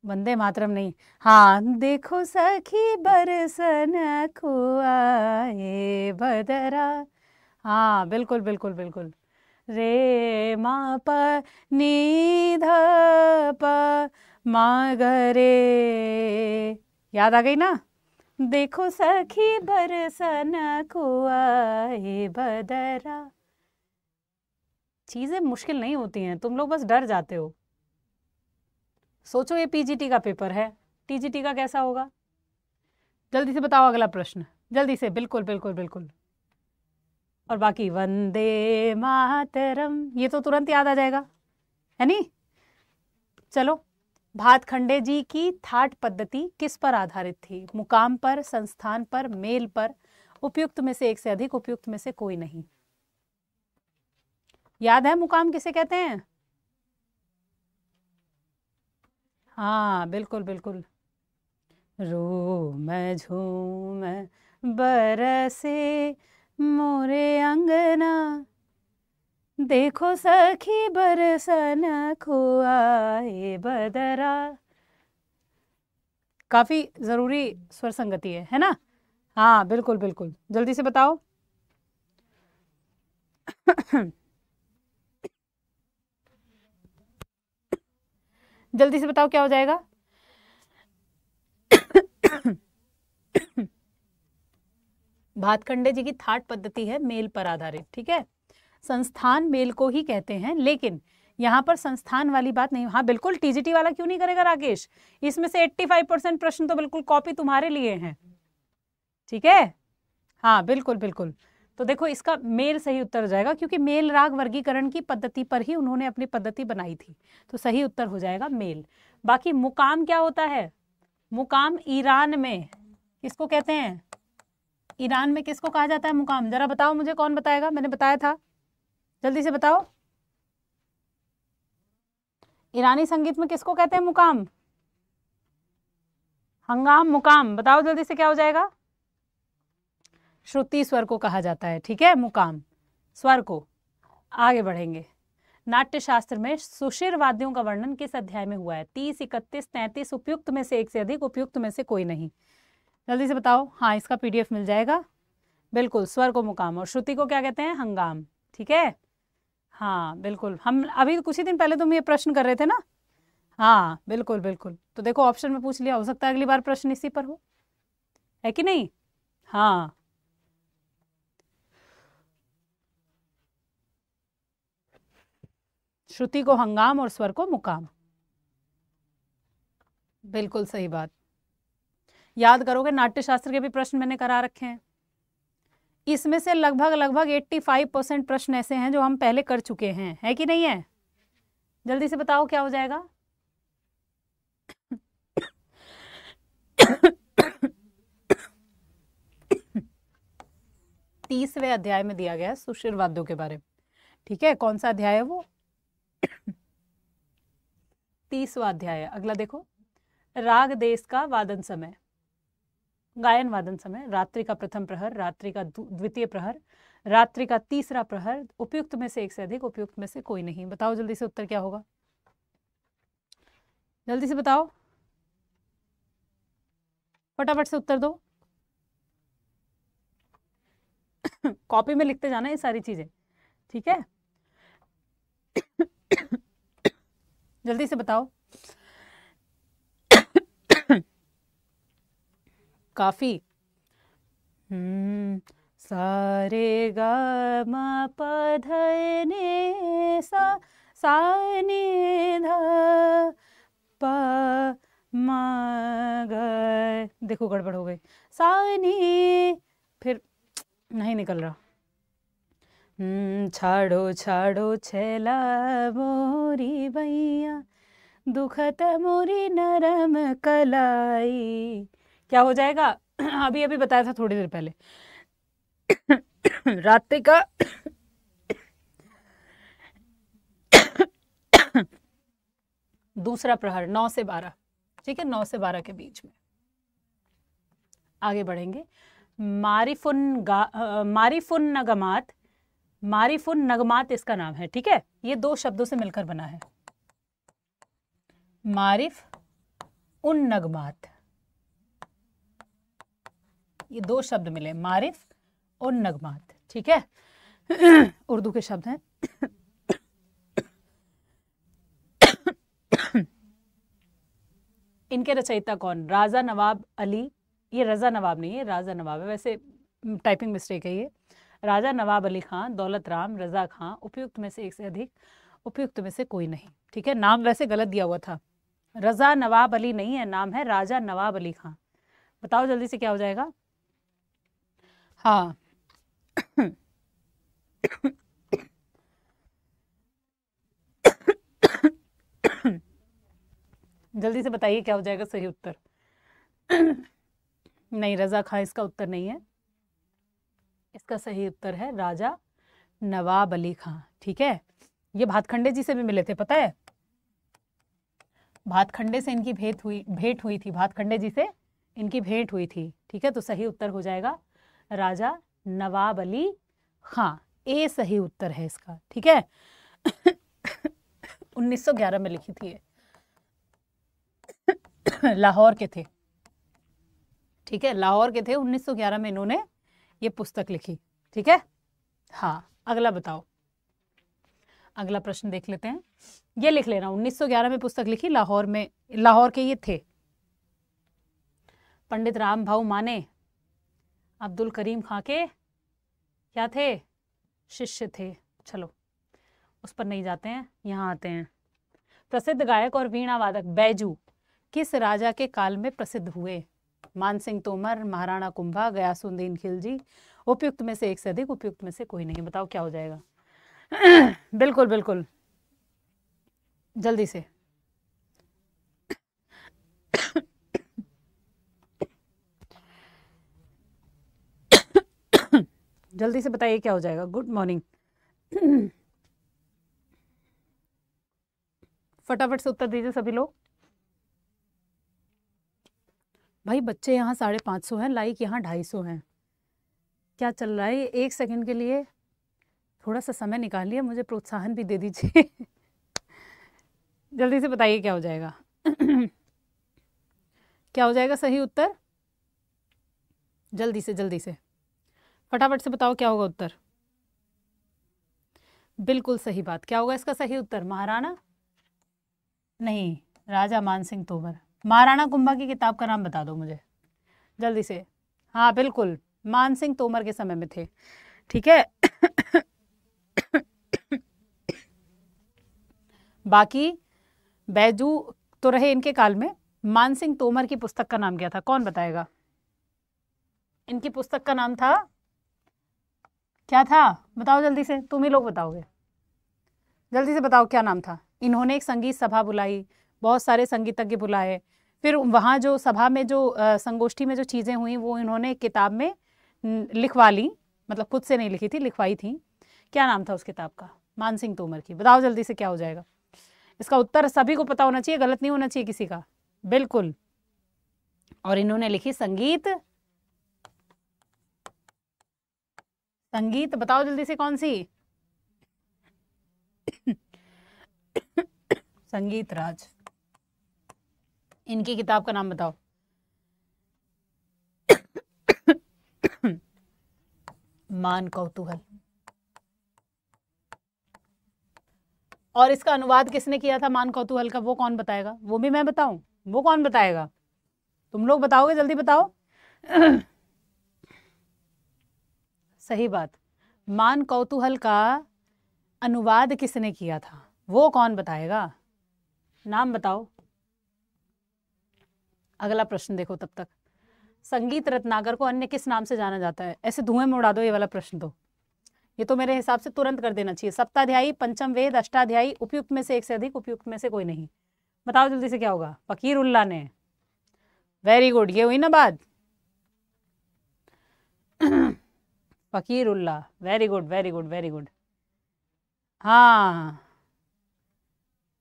बंदे मातरम नहीं हाँ देखो सखी बरसन को आए बदरा हाँ बिल्कुल बिल्कुल बिल्कुल रे मा प नी ध प मा ग याद आ गई ना देखो सखी बरसन आए बदरा चीज़ें मुश्किल नहीं होती हैं तुम लोग बस डर जाते हो सोचो ये पीजीटी का पेपर है टीजीटी का कैसा होगा जल्दी से बताओ अगला प्रश्न जल्दी से बिल्कुल बिल्कुल बिल्कुल और बाकी वंदे मातरम ये तो तुरंत याद आ जाएगा है नी चलो भातखंडे जी की थाट पद्धति किस पर आधारित थी मुकाम पर संस्थान पर मेल पर उपयुक्त में से एक से अधिक उपयुक्त में से कोई नहीं याद है मुकाम किसे कहते हैं हाँ बिल्कुल बिल्कुल मैं झूम बरसे मोरे अंगना देखो सखी बरसन खुआए बदरा काफ़ी ज़रूरी स्वर संगति है है ना हाँ बिल्कुल बिल्कुल जल्दी से बताओ जल्दी से बताओ क्या हो जाएगा भातखंडे जी की थाट पद्धति है मेल पर आधारित ठीक है संस्थान मेल को ही कहते हैं लेकिन यहाँ पर संस्थान वाली बात नहीं हाँ बिल्कुल टीजीटी वाला क्यों नहीं करेगा राकेश इसमें से 85 परसेंट प्रश्न तो बिल्कुल कॉपी तुम्हारे लिए हैं ठीक है हाँ बिल्कुल बिल्कुल तो देखो इसका मेल सही उत्तर हो जाएगा क्योंकि मेल राग वर्गीकरण की पद्धति पर ही उन्होंने अपनी पद्धति बनाई थी तो सही उत्तर हो जाएगा मेल बाकी मुकाम क्या होता है मुकाम ईरान में किसको कहते हैं ईरान में किसको कहा जाता है मुकाम जरा बताओ मुझे कौन बताएगा मैंने बताया था जल्दी से बताओ ईरानी संगीत में किसको कहते हैं मुकाम हंगाम मुकाम बताओ जल्दी से क्या हो जाएगा श्रुति स्वर को कहा जाता है ठीक है मुकाम स्वर को आगे बढ़ेंगे नाट्य शास्त्र में सुशीर वाद्यों का वर्णन किस अध्याय में हुआ है तीस इकतीस तैंतीस उपयुक्त में से एक से अधिक उपयुक्त में से कोई नहीं जल्दी से बताओ हाँ इसका पीडीएफ मिल जाएगा बिल्कुल स्वर को मुकाम और श्रुति को क्या कहते हैं हंगाम ठीक है हाँ बिल्कुल हम अभी तो कुछ ही दिन पहले तुम तो ये प्रश्न कर रहे थे ना हाँ बिल्कुल बिल्कुल तो देखो ऑप्शन में पूछ लिया हो सकता है अगली बार प्रश्न इसी पर हो है कि नहीं हाँ श्रुति को हंगाम और स्वर को मुकाम बिल्कुल सही बात याद करोगे नाट्यशास्त्र के भी प्रश्न मैंने करा रखे हैं इसमें से लगभग लगभग 85 परसेंट प्रश्न ऐसे हैं जो हम पहले कर चुके हैं है कि नहीं है जल्दी से बताओ क्या हो जाएगा तीसवे अध्याय में दिया गया है वाद्यों के बारे में ठीक है कौन सा अध्याय है वो तीसवा अध्याय अगला देखो राग देश का वादन समय गायन वादन समय रात्रि का प्रथम प्रहर रात्रि का द्वितीय प्रहर रात्रि का तीसरा प्रहर उपयुक्त में से एक से अधिक उपयुक्त में से कोई नहीं बताओ जल्दी से उत्तर क्या होगा जल्दी से बताओ फटाफट से उत्तर दो कॉपी में लिखते जाना ये सारी चीजें ठीक है जल्दी से बताओ काफ़ी हम्म, सारे ग म प ध ने सा सा ने ध प म ग देखो गड़बड़ हो गई सा नी फिर नहीं निकल रहा हम्म, छाड़ो छाड़ो छेला मोरी भैया दुखत मोरी नरम कलाई क्या हो जाएगा अभी अभी बताया था थोड़ी देर पहले रात्रि का दूसरा प्रहर नौ से बारह ठीक है नौ से बारह के बीच में आगे बढ़ेंगे मारिफुन गा मारिफुन नगमात मारिफुन नगमात इसका नाम है ठीक है ये दो शब्दों से मिलकर बना है मारिफ उन नगमात ये दो शब्द मिले मारिफ और नगमात ठीक है उर्दू के शब्द हैं इनके रचयिता कौन राजा नवाब अली ये रजा नवाब नहीं है राजा नवाब है वैसे टाइपिंग मिस्टेक है ये राजा नवाब अली खान दौलत राम रजा खां उपयुक्त में से एक से अधिक उपयुक्त में से कोई नहीं ठीक है नाम वैसे गलत दिया हुआ था रजा नवाब अली नहीं है नाम है राजा नवाब अली खां बताओ जल्दी से क्या हो जाएगा हाँ जल्दी से बताइए क्या हो जाएगा सही उत्तर नहीं रजा खां इसका उत्तर नहीं है इसका सही उत्तर है राजा नवाब अली खां ठीक है ये भातखंडे जी से भी मिले थे पता है भातखंडे से इनकी भेंट हुई भेंट हुई थी भातखंडे जी से इनकी भेंट हुई थी ठीक है तो सही उत्तर हो जाएगा राजा नवाब अली खां हाँ, ए सही उत्तर है इसका ठीक है 1911 में लिखी थी लाहौर के थे ठीक है लाहौर के थे 1911 में इन्होंने ये पुस्तक लिखी ठीक है हाँ अगला बताओ अगला प्रश्न देख लेते हैं ये लिख लेना 1911 में पुस्तक लिखी लाहौर में लाहौर के ये थे पंडित राम भाऊ माने अब्दुल करीम खां के क्या थे शिष्य थे चलो उस पर नहीं जाते हैं यहाँ आते हैं प्रसिद्ध गायक और वीणा वादक बैजू किस राजा के काल में प्रसिद्ध हुए मानसिंह तोमर महाराणा कुंभा गयासुद्दीन खिलजी उपयुक्त में से एक से अधिक उपयुक्त में से कोई नहीं बताओ क्या हो जाएगा बिल्कुल बिल्कुल जल्दी से जल्दी से बताइए क्या हो जाएगा गुड मॉर्निंग फटाफट से उत्तर दीजिए सभी लोग भाई बच्चे यहाँ साढ़े पाँच सौ हैं लाइक यहाँ ढाई सौ हैं क्या चल रहा है एक सेकंड के लिए थोड़ा सा समय निकाल लिया मुझे प्रोत्साहन भी दे दीजिए जल्दी से बताइए क्या हो जाएगा क्या हो जाएगा सही उत्तर जल्दी से जल्दी से फटाफट से बताओ क्या होगा उत्तर बिल्कुल सही बात क्या होगा इसका सही उत्तर महाराणा नहीं राजा मानसिंह तोमर महाराणा कुंभा की किताब का नाम बता दो मुझे जल्दी से हाँ बिल्कुल मानसिंह तोमर के समय में थे ठीक है बाकी बैजू तो रहे इनके काल में मान सिंह तोमर की पुस्तक का नाम क्या था कौन बताएगा इनकी पुस्तक का नाम था क्या था बताओ जल्दी से तुम ही लोग बताओगे जल्दी से बताओ क्या नाम था इन्होंने एक संगीत सभा बुलाई बहुत सारे संगीतज्ञ बुलाए फिर वहाँ जो सभा में जो संगोष्ठी में जो चीज़ें हुई वो इन्होंने किताब में लिखवा ली मतलब खुद से नहीं लिखी थी लिखवाई थी क्या नाम था उस किताब का मान सिंह तोमर की बताओ जल्दी से क्या हो जाएगा इसका उत्तर सभी को पता होना चाहिए गलत नहीं होना चाहिए किसी का बिल्कुल और इन्होंने लिखी संगीत संगीत बताओ जल्दी से कौन सी संगीत राज इनकी किताब का नाम बताओ मान कौतूहल और इसका अनुवाद किसने किया था मान कौतूहल का वो कौन बताएगा वो भी मैं बताऊं वो कौन बताएगा तुम लोग बताओगे जल्दी बताओ सही बात मान कौतूहल का अनुवाद किसने किया था वो कौन बताएगा नाम बताओ अगला प्रश्न देखो तब तक संगीत रत्नाकर को अन्य किस नाम से जाना जाता है ऐसे धुएं में उड़ा दो ये वाला प्रश्न दो तो। ये तो मेरे हिसाब से तुरंत कर देना चाहिए सप्ताध्यायी पंचम वेद अष्टाध्यायी उपयुक्त में से एक से अधिक उपयुक्त में से कोई नहीं बताओ जल्दी से क्या होगा फकीर उल्ला ने वेरी गुड ये हुई ना बात Fakirullah very good very good very good हाँ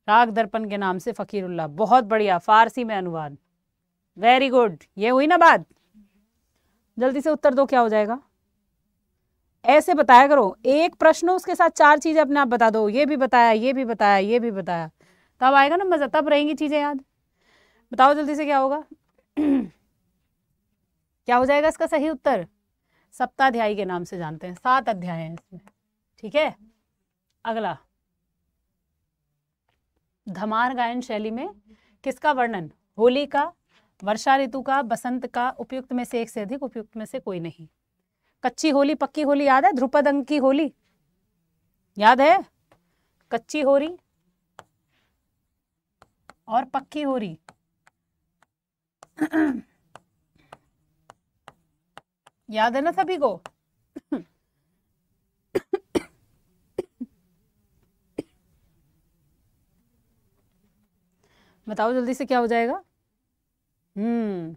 राग दर्पण के नाम से फ़कीरुल्ला बहुत बढ़िया फारसी में अनुवाद वेरी गुड ये हुई ना बात जल्दी से उत्तर दो क्या हो जाएगा ऐसे बताया करो एक प्रश्न उसके साथ चार चीज़ें अपने आप बता दो ये भी बताया ये भी बताया ये भी बताया तब आएगा ना मज़ा तब रहेंगी चीज़ें याद बताओ जल्दी से क्या होगा क्या हो जाएगा इसका सही उत्तर सप्ताध्यायी के नाम से जानते हैं सात अध्याय हैं इसमें ठीक है अगला धमार गायन शैली में किसका वर्णन होली का वर्षा ऋतु का बसंत का उपयुक्त में से एक से अधिक उपयुक्त में से कोई नहीं कच्ची होली पक्की होली याद है ध्रुपद अंग की होली याद है कच्ची होली और पक्की होली याद है ना सभी को बताओ जल्दी से क्या हो जाएगा हम्म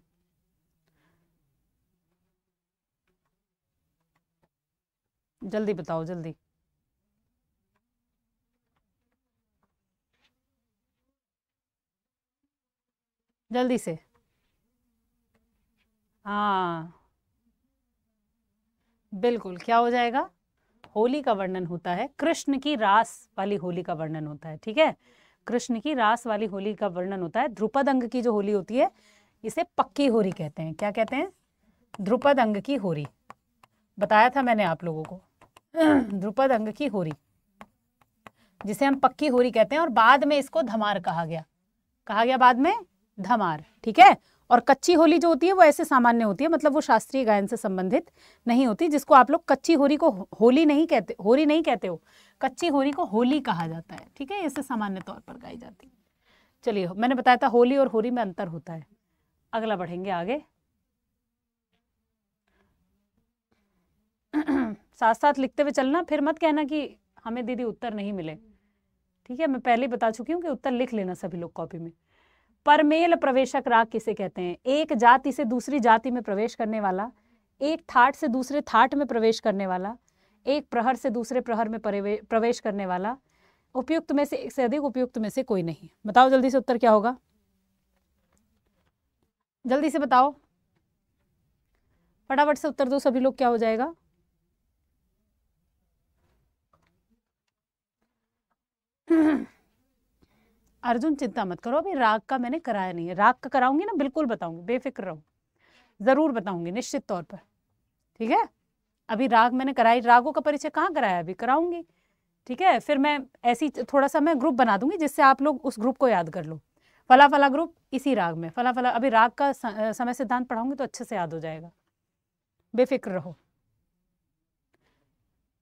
जल्दी बताओ जल्दी जल्दी से हाँ बिल्कुल क्या हो जाएगा होली का वर्णन होता है कृष्ण की रास वाली होली का वर्णन होता है ठीक है कृष्ण की रास वाली होली का वर्णन होता है ध्रुपद अंग की जो होली होती है इसे पक्की होली कहते हैं क्या कहते हैं ध्रुपद अंग की होली बताया था मैंने आप लोगों को ध्रुपद अंग की होली जिसे हम पक्की होली कहते हैं और बाद में इसको धमार कहा गया कहा गया बाद में धमार ठीक है और कच्ची होली जो होती है वो ऐसे सामान्य होती है मतलब वो शास्त्रीय गायन से संबंधित नहीं होती जिसको आप लोग कच्ची होली को होली नहीं कहते होली नहीं कहते हो कच्ची होली को होली कहा जाता है ठीक है ऐसे सामान्य तौर पर गाई जाती है चलिए मैंने बताया था होली और होली में अंतर होता है अगला बढ़ेंगे आगे साथ साथ लिखते हुए चलना फिर मत कहना कि हमें दीदी उत्तर नहीं मिले ठीक है मैं पहले बता चुकी हूँ कि उत्तर लिख लेना सभी लोग कॉपी में परमेल प्रवेशक राग किसे कहते हैं एक जाति से दूसरी जाति में प्रवेश करने वाला एक थाट से दूसरे थाट में प्रवेश करने वाला एक प्रहर से दूसरे प्रहर में प्रवेश करने वाला उपयुक्त में से एक से अधिक उपयुक्त में से कोई नहीं बताओ जल्दी से उत्तर क्या होगा जल्दी से बताओ फटाफट से उत्तर दो सभी लोग क्या हो जाएगा अर्जुन चिंता मत करो अभी राग का मैंने कराया नहीं है राग का कराऊंगी ना बिल्कुल बताऊंगी बेफिक्र रहो ज़रूर बताऊंगी निश्चित तौर पर ठीक है अभी राग मैंने कराई रागों का परिचय कहाँ कराया अभी कराऊंगी ठीक है फिर मैं ऐसी थोड़ा सा मैं ग्रुप बना दूंगी जिससे आप लोग उस ग्रुप को याद कर लो फला फला ग्रुप इसी राग में फला फला अभी राग का समय सिद्धांत पढ़ाऊंगी तो अच्छे से याद हो जाएगा बेफिक्र रहो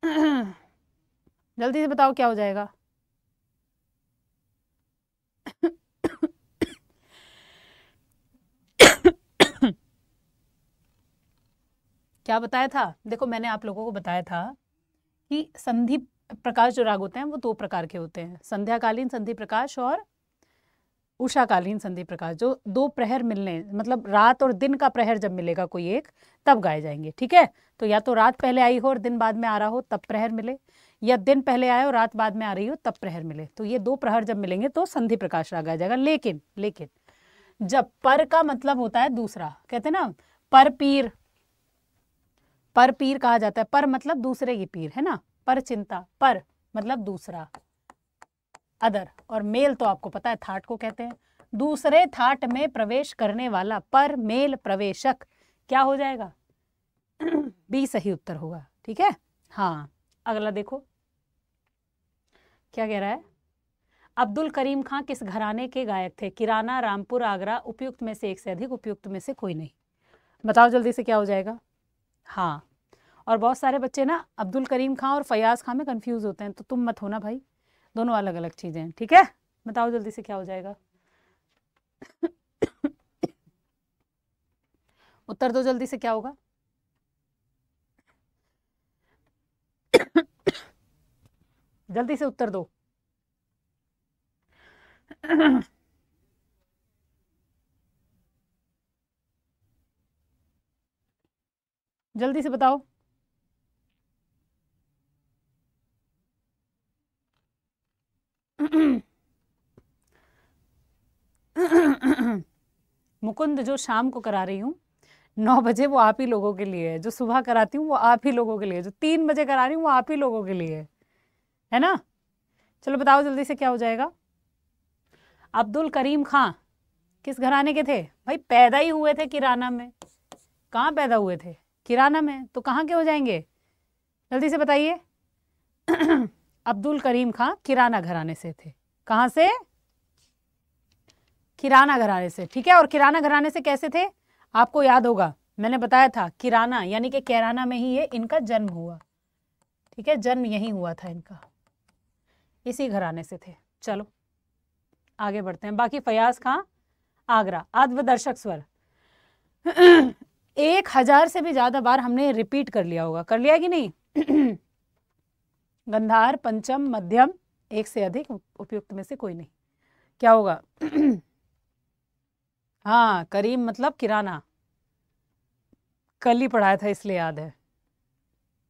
जल्दी से बताओ क्या हो जाएगा क्या बताया था देखो मैंने आप लोगों को बताया था कि संधि प्रकाश जो राग होते हैं वो दो प्रकार के होते हैं संध्याकालीन संधि प्रकाश और उषाकालीन संधि प्रकाश जो दो प्रहर मिलने मतलब रात और दिन का प्रहर जब मिलेगा कोई एक तब गाए जाएंगे ठीक है तो या तो रात पहले आई हो और दिन बाद में आ रहा हो तब प्रहर मिले या दिन पहले आए और रात बाद में आ रही हो तब प्रहर मिले तो ये दो प्रहर जब मिलेंगे तो संधि प्रकाश राग गाया जाएगा लेकिन लेकिन जब पर का मतलब होता है दूसरा कहते ना पर पीर पर पीर कहा जाता है पर मतलब दूसरे की पीर है ना पर चिंता पर मतलब दूसरा अदर और मेल तो आपको पता है थाट को कहते हैं दूसरे थाट में प्रवेश करने वाला पर मेल प्रवेशक क्या हो जाएगा बी सही उत्तर होगा ठीक है हाँ अगला देखो क्या कह रहा है अब्दुल करीम खां किस घराने के गायक थे किराना रामपुर आगरा उपयुक्त में से एक से अधिक उपयुक्त में से कोई नहीं बताओ जल्दी से क्या हो जाएगा हाँ और बहुत सारे बच्चे ना अब्दुल करीम खां और फयाज खां में कंफ्यूज होते हैं तो तुम मत होना भाई दोनों अलग अलग चीज़ें हैं ठीक है बताओ जल्दी से क्या हो जाएगा उत्तर दो जल्दी से क्या होगा जल्दी से उत्तर दो जल्दी से बताओ मुकुंद जो शाम को करा रही हूँ नौ बजे वो आप ही लोगों के लिए है जो सुबह कराती हूँ वो आप ही लोगों के लिए जो तीन बजे करा रही हूँ वो आप ही लोगों के लिए है है ना चलो बताओ जल्दी से क्या हो जाएगा अब्दुल करीम खां किस घराने के थे भाई पैदा ही हुए थे किराना में कहाँ पैदा हुए थे किराना में तो कहाँ के हो जाएंगे जल्दी से बताइए अब्दुल करीम खां किराना घराने से थे कहाँ से किराना घराने से ठीक है और किराना घराने से कैसे थे आपको याद होगा मैंने बताया था किराना यानी कि कैराना में ही ये इनका जन्म हुआ ठीक है जन्म यही हुआ था इनका इसी घराने से थे चलो आगे बढ़ते हैं बाकी फयाज खां आगरा आत्मदर्शक स्वर एक हजार से भी ज्यादा बार हमने रिपीट कर लिया होगा कर लिया कि नहीं गंधार पंचम मध्यम एक से अधिक उपयुक्त में से कोई नहीं क्या होगा हाँ करीम मतलब किराना कल ही पढ़ाया था इसलिए याद है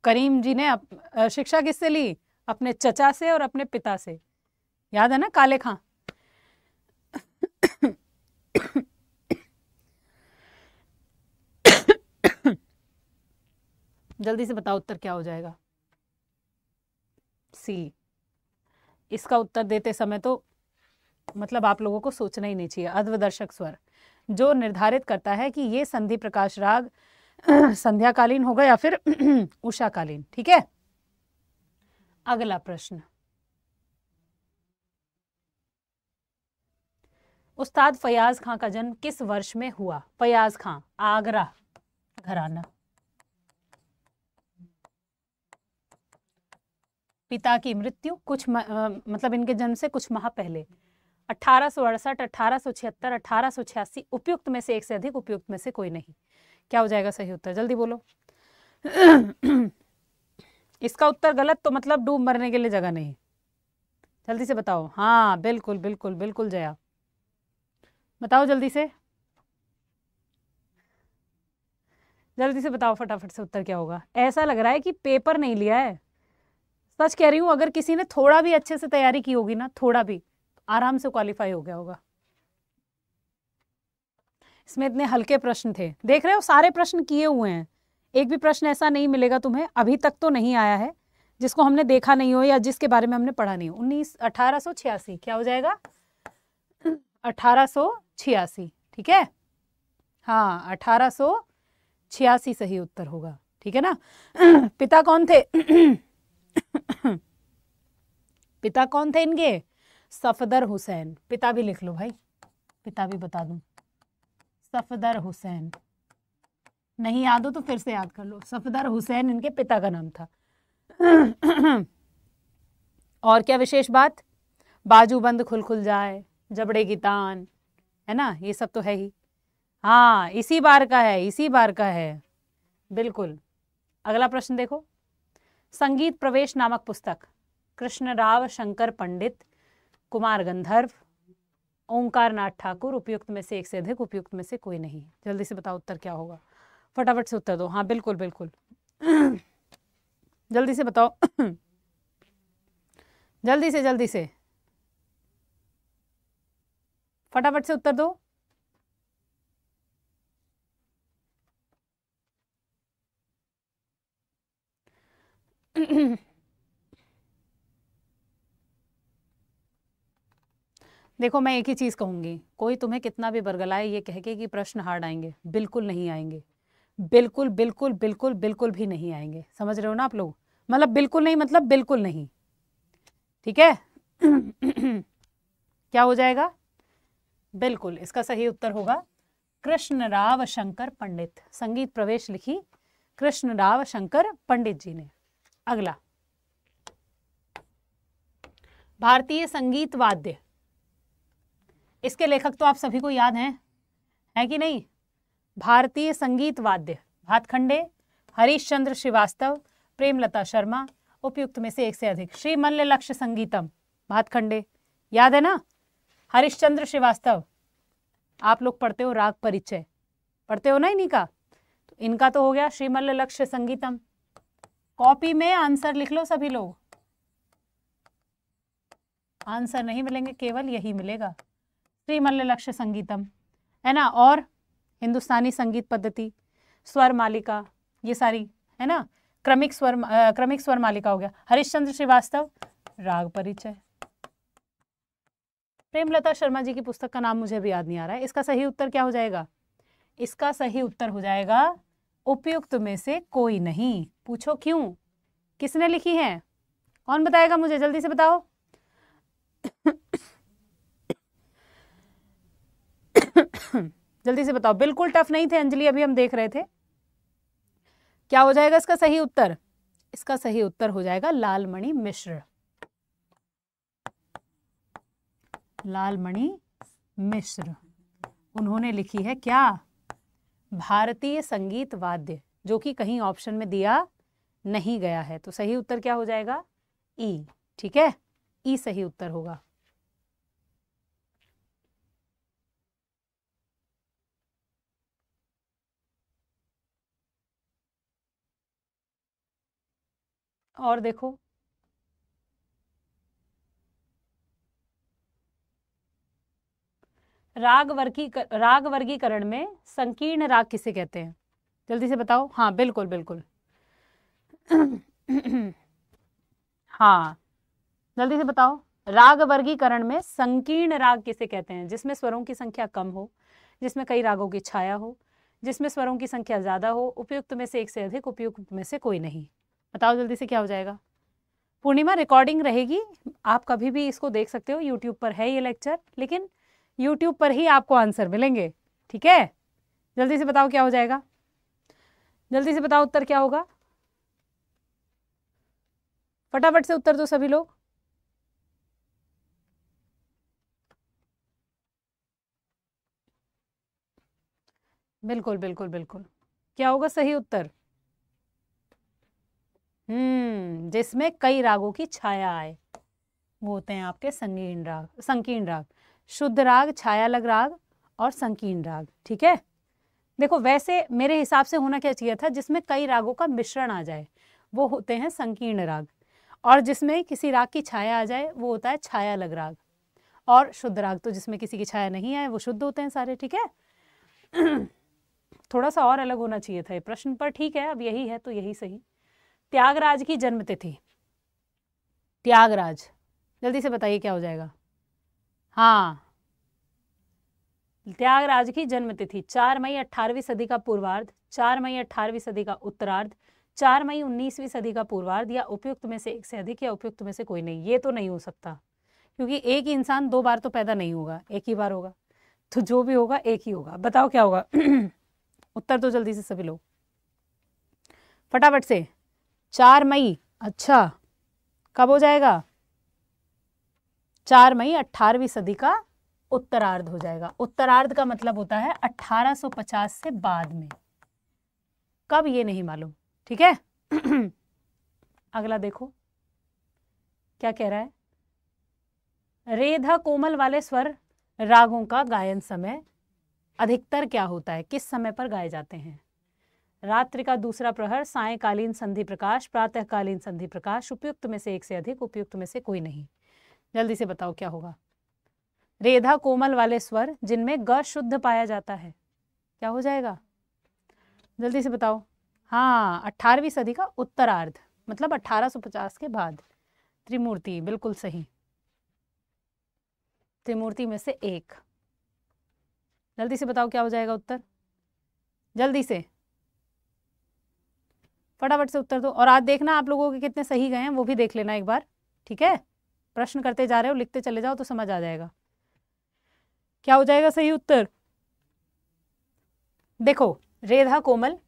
करीम जी ने अप, शिक्षा किससे ली अपने चचा से और अपने पिता से याद है ना काले खां जल्दी से बताओ उत्तर क्या हो जाएगा सी इसका उत्तर देते समय तो मतलब आप लोगों को सोचना ही नहीं चाहिए अध्वदर्शक स्वर जो निर्धारित करता है कि ये संधि प्रकाश राग संध्याकालीन होगा या फिर उषाकालीन ठीक है अगला प्रश्न उस्ताद फयाज खां का जन्म किस वर्ष में हुआ फयाज खां आगरा घराना पिता की मृत्यु कुछ म, आ, मतलब इनके जन्म से कुछ माह पहले अठारह सौ अड़सठ अठारह छिहत्तर अठारह छियासी उपयुक्त में से एक से अधिक उपयुक्त में से कोई नहीं क्या हो जाएगा सही उत्तर जल्दी बोलो इसका उत्तर गलत तो मतलब डूब मरने के लिए जगह नहीं जल्दी से बताओ हाँ बिल्कुल बिल्कुल बिल्कुल जया बताओ जल्दी से जल्दी से बताओ फटाफट से उत्तर क्या होगा ऐसा लग रहा है कि पेपर नहीं लिया है सच कह रही हूँ अगर किसी ने थोड़ा भी अच्छे से तैयारी की होगी ना थोड़ा भी आराम से क्वालिफाई हो गया होगा इसमें इतने हल्के प्रश्न थे देख रहे हो सारे प्रश्न किए हुए हैं एक भी प्रश्न ऐसा नहीं मिलेगा तुम्हें अभी तक तो नहीं आया है जिसको हमने देखा नहीं हो या जिसके बारे में हमने पढ़ा नहीं हो उन्नीस अठारह सो छियासी क्या हो जाएगा अठारह सो छियासी ठीक है हाँ अठारह सो छियासी सही उत्तर होगा ठीक है ना पिता कौन थे पिता कौन थे इनके सफदर हुसैन पिता भी लिख लो भाई पिता भी बता दूं सफदर हुसैन नहीं याद हो तो फिर से याद कर लो सफदर हुसैन इनके पिता का नाम था और क्या विशेष बात बाजू बंद खुल खुल जाए जबड़े की तान है ना ये सब तो है ही हाँ इसी बार का है इसी बार का है बिल्कुल अगला प्रश्न देखो संगीत प्रवेश नामक पुस्तक कृष्ण राव शंकर पंडित कुमार गंधर्व ओंकार नाथ ठाकुर उपयुक्त में से एक से अधिक उपयुक्त में से कोई नहीं जल्दी से बताओ उत्तर क्या होगा फटाफट से उत्तर दो हाँ बिल्कुल बिल्कुल जल्दी से बताओ जल्दी से जल्दी से फटाफट से उत्तर दो देखो मैं एक ही चीज़ कहूंगी कोई तुम्हें कितना भी बरगलाए ये कह के कि प्रश्न हार्ड आएंगे बिल्कुल नहीं आएंगे बिल्कुल बिल्कुल बिल्कुल बिल्कुल भी नहीं आएंगे समझ रहे हो ना आप लोग मतलब बिल्कुल नहीं मतलब बिल्कुल नहीं ठीक है क्या हो जाएगा बिल्कुल इसका सही उत्तर होगा कृष्ण राव शंकर पंडित संगीत प्रवेश लिखी कृष्ण राव शंकर पंडित जी ने अगला भारतीय संगीत वाद्य इसके लेखक तो आप सभी को याद हैं है कि नहीं भारतीय संगीत वाद्य भातखंडे हरीश चंद्र श्रीवास्तव प्रेमलता शर्मा उपयुक्त में से एक से अधिक श्री मल्ल लक्ष्य संगीतम भातखंडे याद है ना हरिश्चंद्र श्रीवास्तव आप लोग पढ़ते हो राग परिचय पढ़ते हो ना इन्हीं का तो इनका तो हो गया श्रीमल्ल लक्ष्य संगीतम कॉपी में आंसर लिख लो सभी लोग आंसर नहीं मिलेंगे केवल यही मिलेगा श्रीमल्ल लक्ष्य संगीतम है ना और हिंदुस्तानी संगीत पद्धति स्वर मालिका ये सारी है ना क्रमिक स्वर आ, क्रमिक स्वर मालिका हो गया हरिश्चंद्र श्रीवास्तव राग परिचय प्रेमलता शर्मा जी की पुस्तक का नाम मुझे भी याद नहीं आ रहा है इसका सही उत्तर क्या हो जाएगा इसका सही उत्तर हो जाएगा उपयुक्त में से कोई नहीं पूछो क्यों किसने लिखी है कौन बताएगा मुझे जल्दी से बताओ जल्दी से बताओ बिल्कुल टफ नहीं थे अंजलि अभी हम देख रहे थे क्या हो जाएगा इसका सही उत्तर इसका सही उत्तर हो जाएगा लालमणि मिश्र लालमणि मिश्र उन्होंने लिखी है क्या भारतीय संगीत वाद्य जो कि कहीं ऑप्शन में दिया नहीं गया है तो सही उत्तर क्या हो जाएगा ई e, ठीक है ई e सही उत्तर होगा और देखो राग वर्गी राग वर्गीकरण में संकीर्ण राग किसे कहते हैं जल्दी से बताओ हाँ बिल्कुल बिल्कुल हाँ जल्दी से बताओ राग वर्गीकरण में संकीर्ण राग किसे कहते हैं जिसमें स्वरों की संख्या कम हो जिसमें कई रागों की छाया हो जिसमें स्वरों की संख्या ज़्यादा हो उपयुक्त में से एक से अधिक उपयुक्त में से कोई नहीं बताओ जल्दी से क्या हो जाएगा पूर्णिमा रिकॉर्डिंग रहेगी आप कभी भी इसको देख सकते हो यूट्यूब पर है ये लेक्चर लेकिन यूट्यूब पर ही आपको आंसर मिलेंगे ठीक है जल्दी से बताओ क्या हो जाएगा जल्दी से बताओ उत्तर क्या होगा फटाफट से उत्तर दो सभी लोग बिल्कुल बिल्कुल बिल्कुल क्या होगा सही उत्तर हम्म जिसमें कई रागों की छाया आए वो होते हैं आपके संगीन राग संकीर्ण राग शुद्ध राग छाया लग राग और संकीर्ण राग ठीक है देखो वैसे मेरे हिसाब से होना क्या चाहिए था जिसमें कई रागों का मिश्रण आ जाए वो होते हैं संकीर्ण राग और जिसमें किसी राग की छाया आ जाए वो होता है छाया लग राग और शुद्ध राग तो जिसमें किसी की छाया नहीं आए वो शुद्ध होते हैं सारे ठीक है थोड़ा सा और अलग होना चाहिए था ये प्रश्न पर ठीक है अब यही है तो यही सही त्यागराज की जन्मतिथि त्यागराज जल्दी से बताइए क्या हो जाएगा हाँ त्यागराज की जन्मतिथि चार मई अठारहवीं सदी का पूर्वार्ध चार मई अठारहवीं सदी का उत्तरार्ध चार मई उन्नीसवीं सदी का पूर्वार्ध या उपयुक्त में से एक से अधिक या उपयुक्त में से कोई नहीं ये तो नहीं हो सकता क्योंकि एक ही इंसान दो बार तो पैदा नहीं होगा एक ही बार होगा तो जो भी होगा एक ही होगा बताओ क्या होगा उत्तर तो जल्दी से सभी लोग फटाफट से चार मई अच्छा कब हो जाएगा चार मई अट्ठारहवीं सदी का उत्तरार्ध हो जाएगा उत्तरार्ध का मतलब होता है 1850 से बाद में कब ये नहीं मालूम ठीक है अगला देखो क्या कह रहा है रेधा कोमल वाले स्वर रागों का गायन समय अधिकतर क्या होता है किस समय पर गाए जाते हैं रात्रि का दूसरा प्रहर सायकालीन संधि प्रकाश प्रातःकालीन संधि प्रकाश उपयुक्त में से एक से अधिक उपयुक्त में से कोई नहीं जल्दी से बताओ क्या होगा रेधा कोमल वाले स्वर जिनमें ग शुद्ध पाया जाता है क्या हो जाएगा जल्दी से बताओ हाँ अट्ठारहवीं सदी का उत्तरार्ध मतलब 1850 के बाद त्रिमूर्ति बिल्कुल सही त्रिमूर्ति में से एक जल्दी से बताओ क्या हो जाएगा उत्तर जल्दी से फटाफट से उत्तर दो और आज देखना आप लोगों के कितने सही गए हैं वो भी देख लेना एक बार ठीक है प्रश्न करते जा रहे हो लिखते चले जाओ तो समझ आ जाएगा क्या हो जाएगा सही उत्तर देखो रेधा कोमल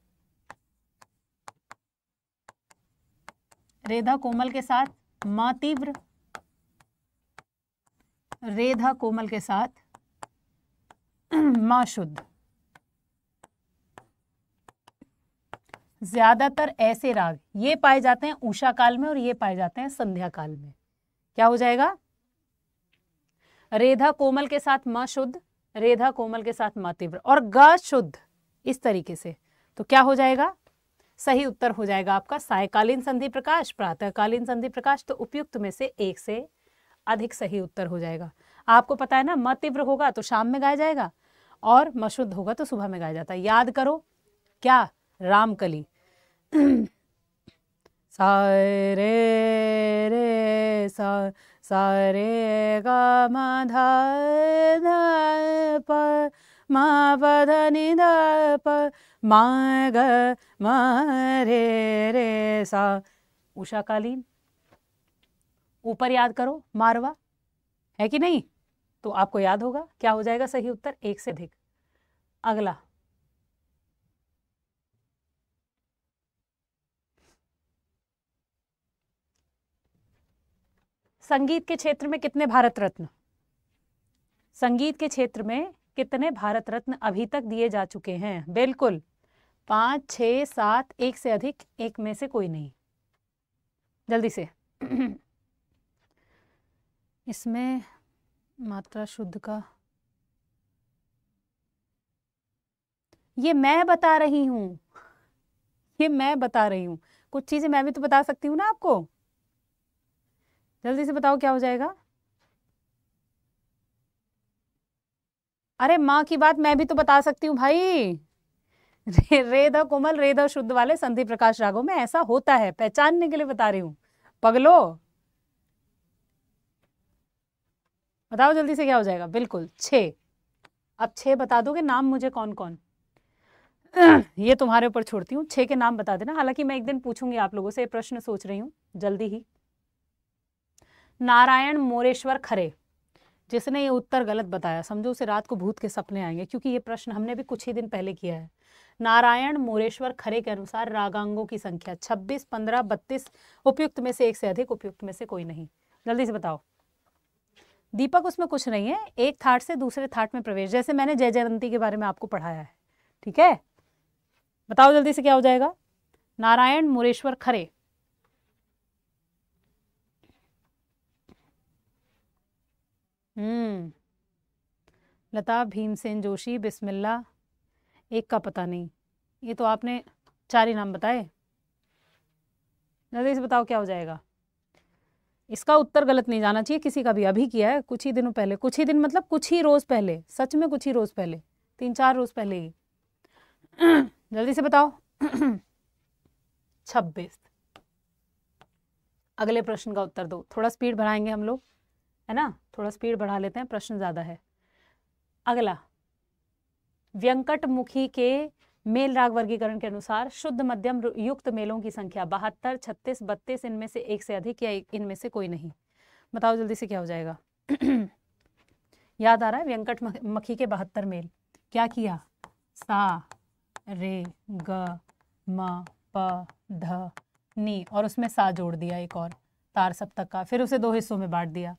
रेधा कोमल के साथ माँ तीव्र रेधा कोमल के साथ मां शुद्ध ज्यादातर ऐसे राग ये पाए जाते हैं उषा काल में और ये पाए जाते हैं संध्या काल में क्या हो जाएगा रेधा कोमल के साथ म शुद्ध रेधा कोमल के साथ म तीव्र और ग शुद्ध इस तरीके से तो क्या हो जाएगा सही उत्तर हो जाएगा आपका सायकालीन संधि प्रकाश प्रातःकालीन संधि प्रकाश तो उपयुक्त में से एक से अधिक सही उत्तर हो जाएगा आपको पता है ना म तीव्र होगा तो शाम में गाया जाएगा और मशुद्ध होगा तो सुबह में गाया जाता है याद करो क्या रामकली सा रे रे सा सा रे ग म ध ध प म प ध नि ध प म ग म रे रे सा उषा कालीन ऊपर याद करो मारवा है कि नहीं तो आपको याद होगा क्या हो जाएगा सही उत्तर एक से अधिक अगला संगीत के क्षेत्र में कितने भारत रत्न संगीत के क्षेत्र में कितने भारत रत्न अभी तक दिए जा चुके हैं बिल्कुल पांच छ सात एक से अधिक एक में से कोई नहीं जल्दी से इसमें मात्रा शुद्ध का ये मैं बता रही हूं ये मैं बता रही हूँ कुछ चीज़ें मैं भी तो बता सकती हूं ना आपको जल्दी से बताओ क्या हो जाएगा अरे माँ की बात मैं भी तो बता सकती हूँ भाई रेद कोमल रेद शुद्ध वाले संधि प्रकाश रागो में ऐसा होता है पहचानने के लिए बता रही हूं पगलो बताओ जल्दी से क्या हो जाएगा बिल्कुल छे अब छे बता दोगे नाम मुझे कौन कौन ये तुम्हारे ऊपर छोड़ती हूँ छे के नाम बता देना हालांकि मैं एक दिन पूछूंगी आप लोगों से प्रश्न सोच रही हूँ जल्दी ही नारायण मोरेश्वर खरे जिसने ये उत्तर गलत बताया समझो उसे रात को भूत के सपने आएंगे क्योंकि ये प्रश्न हमने भी कुछ ही दिन पहले किया है नारायण मोरेश्वर खरे के अनुसार रागांगों की संख्या 26, 15, 32 उपयुक्त में से एक से अधिक उपयुक्त में से कोई नहीं जल्दी से बताओ दीपक उसमें कुछ नहीं है एक थाट से दूसरे थाट में प्रवेश जैसे मैंने जय जयंती के बारे में आपको पढ़ाया है ठीक है बताओ जल्दी से क्या हो जाएगा नारायण मोरेश्वर खरे हम्म लता भीमसेन जोशी बिस्मिल्ला एक का पता नहीं ये तो आपने चार ही नाम बताए जल्दी से बताओ क्या हो जाएगा इसका उत्तर गलत नहीं जाना चाहिए किसी का भी अभी किया है कुछ ही दिनों पहले कुछ ही दिन मतलब कुछ ही रोज़ पहले सच में कुछ ही रोज़ पहले तीन चार रोज़ पहले ही जल्दी से बताओ छब्बीस अगले प्रश्न का उत्तर दो थोड़ा स्पीड बढ़ाएंगे हम लोग है ना थोड़ा स्पीड बढ़ा लेते हैं प्रश्न ज़्यादा है अगला व्यंकट मुखी के मेल राग वर्गीकरण के अनुसार शुद्ध मध्यम युक्त मेलों की संख्या बहत्तर छत्तीस बत्तीस इनमें से एक से अधिक या इनमें से कोई नहीं बताओ जल्दी से क्या हो जाएगा याद आ रहा है व्यंकट मखी के बहत्तर मेल क्या किया सा रे ग म प ध नी और उसमें सा जोड़ दिया एक और तार सप्तक का फिर उसे दो हिस्सों में बांट दिया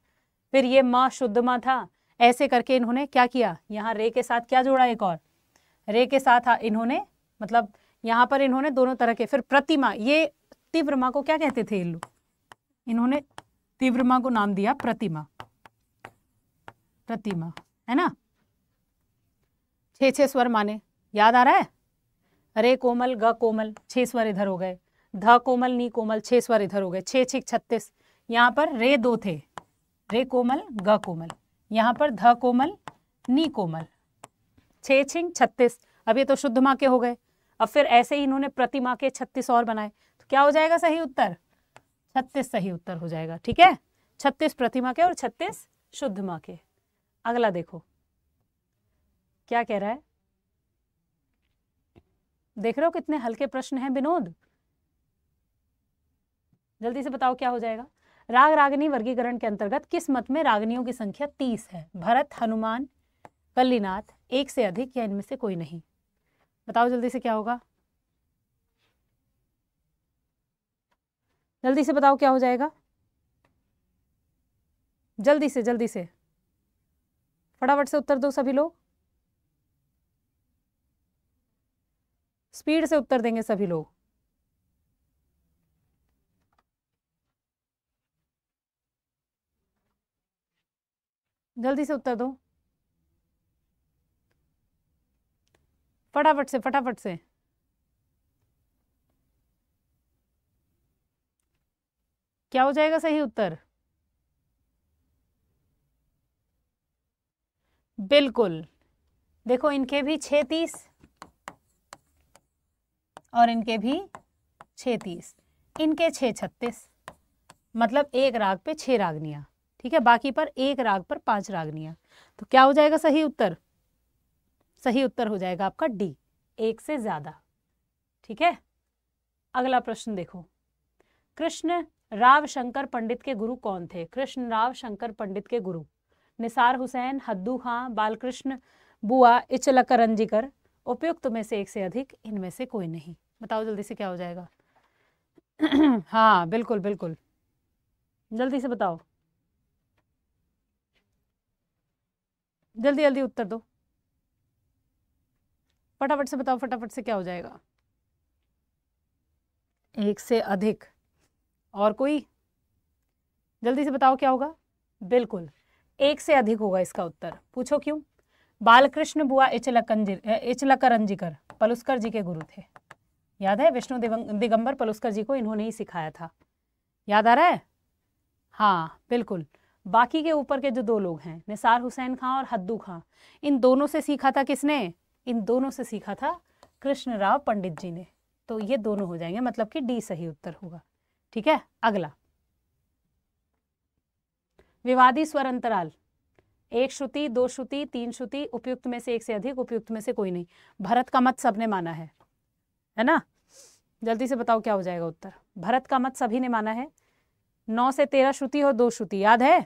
फिर ये माँ शुद्ध माँ था ऐसे करके इन्होंने क्या किया यहाँ रे के साथ क्या जोड़ा एक और रे के साथ इन्होंने मतलब यहाँ पर इन्होंने दोनों तरह के फिर प्रतिमा ये तीव्र माँ को क्या कहते थे इल्लू इन्होंने तीव्र माँ को नाम दिया प्रतिमा प्रतिमा है ना छे छे स्वर माने याद आ रहा है रे कोमल ग कोमल छे स्वर इधर हो गए ध कोमल नी कोमल छे स्वर इधर हो गए छे छिक छत्तीस यहाँ पर रे दो थे रे कोमल ग कोमल यहाँ पर ध कोमल नी कोमल छे छिंग छत्तीस अब ये तो शुद्ध माँ के हो गए अब फिर ऐसे ही इन्होंने प्रतिमा के छत्तीस और बनाए तो क्या हो जाएगा सही उत्तर छत्तीस सही उत्तर हो जाएगा ठीक है छत्तीस प्रतिमा के और छत्तीस शुद्ध माँ के अगला देखो क्या कह रहा है देख रहे हो कितने हल्के प्रश्न हैं विनोद जल्दी से बताओ क्या हो जाएगा राग रागिनी वर्गीकरण के अंतर्गत किस मत में रागनियों की संख्या तीस है भरत हनुमान कल्लीनाथ एक से अधिक या इनमें से कोई नहीं बताओ जल्दी से क्या होगा जल्दी से बताओ क्या हो जाएगा जल्दी से जल्दी से फटाफट से उत्तर दो सभी लोग स्पीड से उत्तर देंगे सभी लोग जल्दी से उत्तर दो फटाफट से फटाफट से क्या हो जाएगा सही उत्तर बिल्कुल देखो इनके भी छतीस और इनके भी छतीस इनके छे छत्तीस मतलब एक राग पे छह रागनिया ठीक है बाकी पर एक राग पर पांच रागनियां तो क्या हो जाएगा सही उत्तर सही उत्तर हो जाएगा आपका डी एक से ज्यादा ठीक है अगला प्रश्न देखो कृष्ण राव शंकर पंडित के गुरु कौन थे कृष्ण राव शंकर पंडित के गुरु निसार हुसैन हद्दू खां बालकृष्ण बुआ इचलकरंजीकर उपयुक्त में से एक से अधिक इनमें से कोई नहीं बताओ जल्दी से क्या हो जाएगा हाँ बिल्कुल बिल्कुल जल्दी से बताओ जल्दी जल्दी उत्तर दो फटाफट से बताओ फटाफट से क्या हो जाएगा एक से अधिक और कोई जल्दी से बताओ क्या होगा बिल्कुल एक से अधिक होगा इसका उत्तर पूछो क्यों बालकृष्ण बुआ इचलकरंजीकर पलुस्कर जी के गुरु थे याद है विष्णु दिगंबर पलुस्कर जी को इन्होंने ही सिखाया था याद आ रहा है हाँ बिल्कुल बाकी के ऊपर के जो दो लोग हैं निसार हुसैन खां और हद्दू खां इन दोनों से सीखा था किसने इन दोनों से सीखा था कृष्ण राव पंडित जी ने तो ये दोनों हो जाएंगे मतलब कि डी सही उत्तर होगा ठीक है अगला विवादी स्वर अंतराल एक श्रुति दो श्रुति तीन श्रुति उपयुक्त में से एक से अधिक उपयुक्त में से कोई नहीं भरत का मत सबने माना है है ना जल्दी से बताओ क्या हो जाएगा उत्तर भरत का मत सभी ने माना है नौ से तेरह श्रुति और दो श्रुति याद है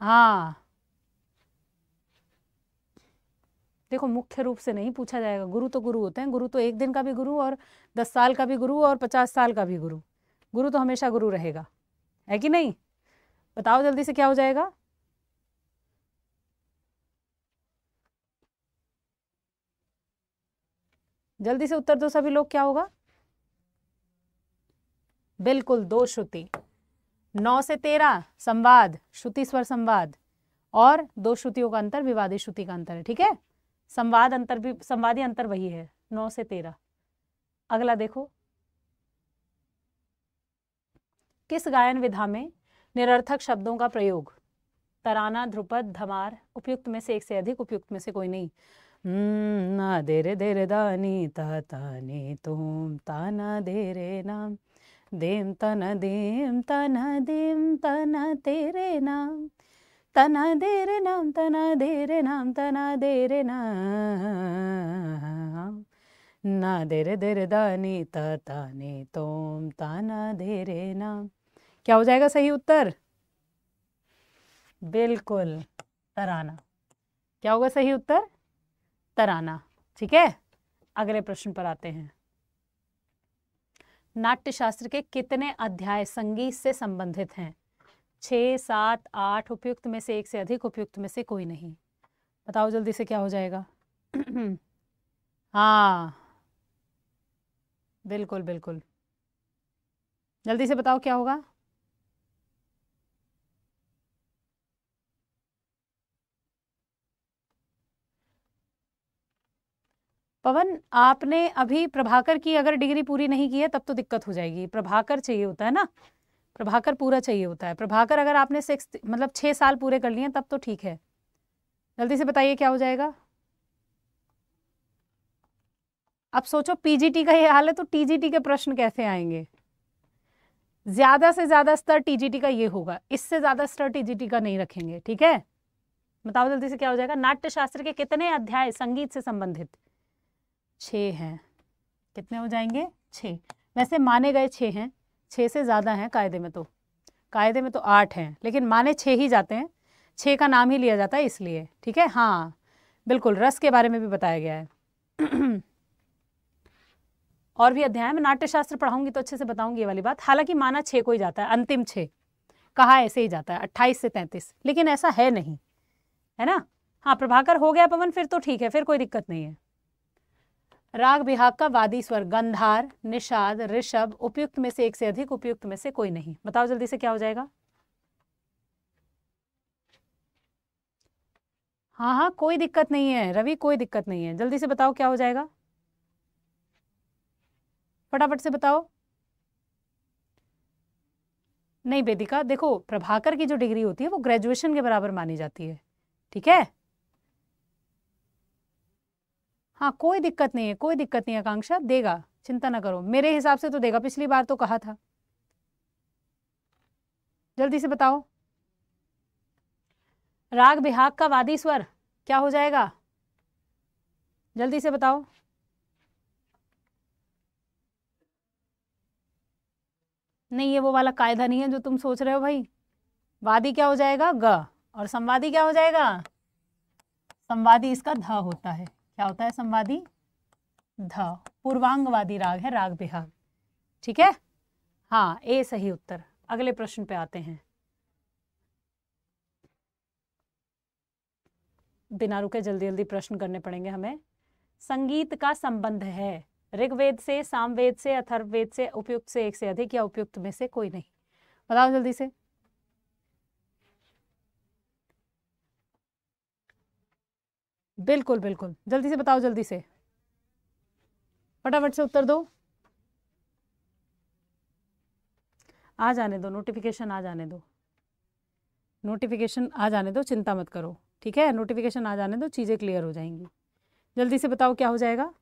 हाँ देखो मुख्य रूप से नहीं पूछा जाएगा गुरु तो गुरु होते हैं गुरु तो एक दिन का भी गुरु और दस साल का भी गुरु और पचास साल का भी गुरु गुरु तो हमेशा गुरु रहेगा है कि नहीं बताओ जल्दी से क्या हो जाएगा जल्दी से उत्तर दो सभी लोग क्या होगा बिल्कुल दो श्रुति नौ से तेरह संवाद श्रुति स्वर संवाद और दो श्रुतियों का अंतर विवादी श्रुति का अंतर है ठीक है संवाद अंतर भी संवादी अंतर वही है नौ से तेरह अगला देखो किस गायन विधा में निरर्थक शब्दों का प्रयोग तराना ध्रुपद धमार उपयुक्त में से एक से अधिक उपयुक्त में से कोई नहीं हम्म, ना देरे देरे दानी ता ताने तुम ताना देरे नाम देम तन देम तन देम तन तेरे नाम तन देरे नाम तन देरे नाम तना देरे नाम ना देरे देरे दानी तता ने तोम ताना देरे नाम क्या हो जाएगा सही उत्तर बिल्कुल तराना क्या होगा सही उत्तर तराना ठीक है अगले प्रश्न पर आते हैं नाट्यशास्त्र के कितने अध्याय संगीत से संबंधित हैं छः सात आठ उपयुक्त में से एक से अधिक उपयुक्त में से कोई नहीं बताओ जल्दी से क्या हो जाएगा हाँ बिल्कुल बिल्कुल जल्दी से बताओ क्या होगा पवन आपने अभी प्रभाकर की अगर डिग्री पूरी नहीं की है तब तो दिक्कत हो जाएगी प्रभाकर चाहिए होता है ना प्रभाकर पूरा चाहिए होता है प्रभाकर अगर आपने सिक्स मतलब छः साल पूरे कर लिए तब तो ठीक है जल्दी से बताइए क्या हो जाएगा अब सोचो पीजीटी का ये हाल है तो टीजीटी के प्रश्न कैसे आएंगे ज्यादा से ज्यादा स्तर टीजीटी का ये होगा इससे ज्यादा स्तर टीजीटी का नहीं रखेंगे ठीक है बताओ जल्दी से क्या हो जाएगा नाट्य शास्त्र के कितने अध्याय संगीत से संबंधित छः हैं कितने हो जाएंगे छः वैसे माने गए छः हैं छः से ज़्यादा हैं कायदे में तो कायदे में तो आठ हैं लेकिन माने छः ही जाते हैं छः का नाम ही लिया जाता है इसलिए ठीक है हाँ बिल्कुल रस के बारे में भी बताया गया है और भी अध्याय में नाट्यशास्त्र पढ़ाऊंगी तो अच्छे से बताऊंगी ये वाली बात हालांकि माना छः को ही जाता है अंतिम छः कहा ऐसे ही जाता है अट्ठाईस से तैंतीस लेकिन ऐसा है नहीं है ना हाँ प्रभाकर हो गया पवन फिर तो ठीक है फिर कोई दिक्कत नहीं है राग विहाग का वादी स्वर गंधार निषाद ऋषभ उपयुक्त में से एक से अधिक उपयुक्त में से कोई नहीं बताओ जल्दी से क्या हो जाएगा हाँ हाँ कोई दिक्कत नहीं है रवि कोई दिक्कत नहीं है जल्दी से बताओ क्या हो जाएगा फटाफट से बताओ नहीं बेदिका देखो प्रभाकर की जो डिग्री होती है वो ग्रेजुएशन के बराबर मानी जाती है ठीक है हाँ कोई दिक्कत नहीं है कोई दिक्कत नहीं आकांक्षा देगा चिंता ना करो मेरे हिसाब से तो देगा पिछली बार तो कहा था जल्दी से बताओ राग बिहाग का वादी स्वर क्या हो जाएगा जल्दी से बताओ नहीं ये वो वाला कायदा नहीं है जो तुम सोच रहे हो भाई वादी क्या हो जाएगा ग और संवादी क्या हो जाएगा संवादी इसका ध होता है क्या होता है संवादी ध पूर्वांगवादी राग है राग बिहाग ठीक है हाँ ए सही उत्तर अगले प्रश्न पे आते हैं बिना रुके जल्दी जल्दी प्रश्न करने पड़ेंगे हमें संगीत का संबंध है ऋग्वेद से सामवेद से अथर्ववेद से उपयुक्त से एक से अधिक या उपयुक्त में से कोई नहीं बताओ जल्दी से बिल्कुल बिल्कुल जल्दी से बताओ जल्दी से फटाफट से उत्तर दो आ जाने दो नोटिफिकेशन आ जाने दो नोटिफिकेशन आ जाने दो चिंता मत करो ठीक है नोटिफिकेशन आ जाने दो चीज़ें क्लियर हो जाएंगी जल्दी से बताओ क्या हो जाएगा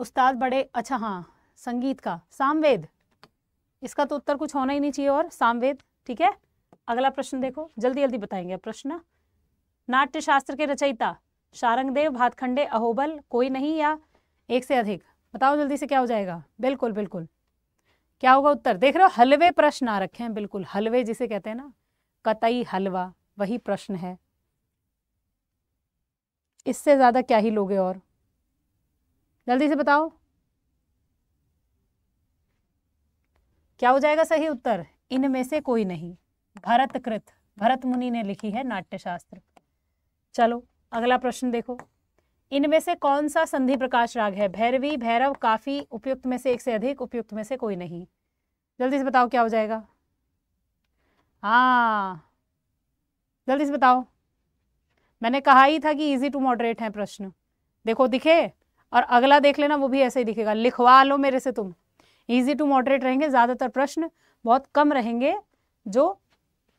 उस्ताद बड़े अच्छा हाँ संगीत का सामवेद इसका तो उत्तर कुछ होना ही नहीं चाहिए और सामवेद ठीक है अगला प्रश्न देखो जल्दी जल्दी बताएंगे प्रश्न नाट्य शास्त्र के रचयिता शारंगदेव भातखंडे अहोबल कोई नहीं या एक से अधिक बताओ जल्दी से क्या हो जाएगा बिल्कुल बिल्कुल क्या होगा उत्तर देख रहे हो हलवे प्रश्न आ रखे हैं बिल्कुल हलवे जिसे कहते हैं ना कतई हलवा वही प्रश्न है इससे ज़्यादा क्या ही लोगे और जल्दी से बताओ क्या हो जाएगा सही उत्तर इनमें से कोई नहीं कृत भरत मुनि ने लिखी है नाट्यशास्त्र चलो अगला प्रश्न देखो इनमें से कौन सा संधि प्रकाश राग है भैरवी भैरव काफी उपयुक्त में से एक से अधिक उपयुक्त में से कोई नहीं जल्दी से बताओ क्या हो जाएगा हाँ जल्दी से बताओ मैंने कहा ही था कि इजी टू मॉडरेट है प्रश्न देखो दिखे और अगला देख लेना वो भी ऐसे ही दिखेगा लिखवा लो मेरे से तुम इजी टू मॉडरेट रहेंगे ज़्यादातर प्रश्न बहुत कम रहेंगे जो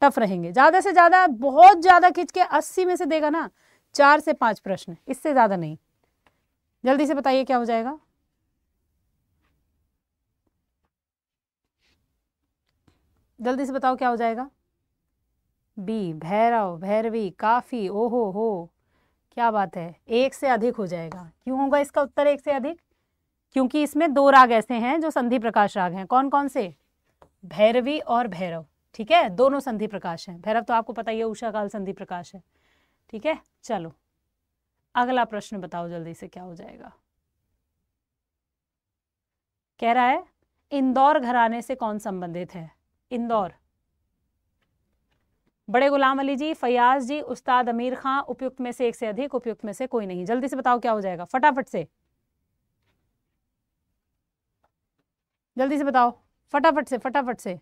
टफ रहेंगे ज़्यादा से ज़्यादा बहुत ज़्यादा खींच के अस्सी में से देगा ना चार से पांच प्रश्न इससे ज़्यादा नहीं जल्दी से बताइए क्या हो जाएगा जल्दी से बताओ क्या हो जाएगा बी भैरव भैरवी काफ़ी ओहो हो क्या बात है एक से अधिक हो जाएगा क्यों होगा इसका उत्तर एक से अधिक क्योंकि इसमें दो राग ऐसे हैं जो संधि प्रकाश राग हैं कौन कौन से भैरवी और भैरव ठीक है दोनों संधि प्रकाश हैं भैरव तो आपको पता ही है उषा काल संधि प्रकाश है ठीक है चलो अगला प्रश्न बताओ जल्दी से क्या हो जाएगा कह रहा है इंदौर घराने से कौन संबंधित है इंदौर बड़े गुलाम अली जी फयाज जी उस्ताद अमीर खां उपयुक्त में से एक से अधिक उपयुक्त में से कोई नहीं जल्दी से बताओ क्या हो जाएगा फटाफट से जल्दी से बताओ फटाफट से फटाफट से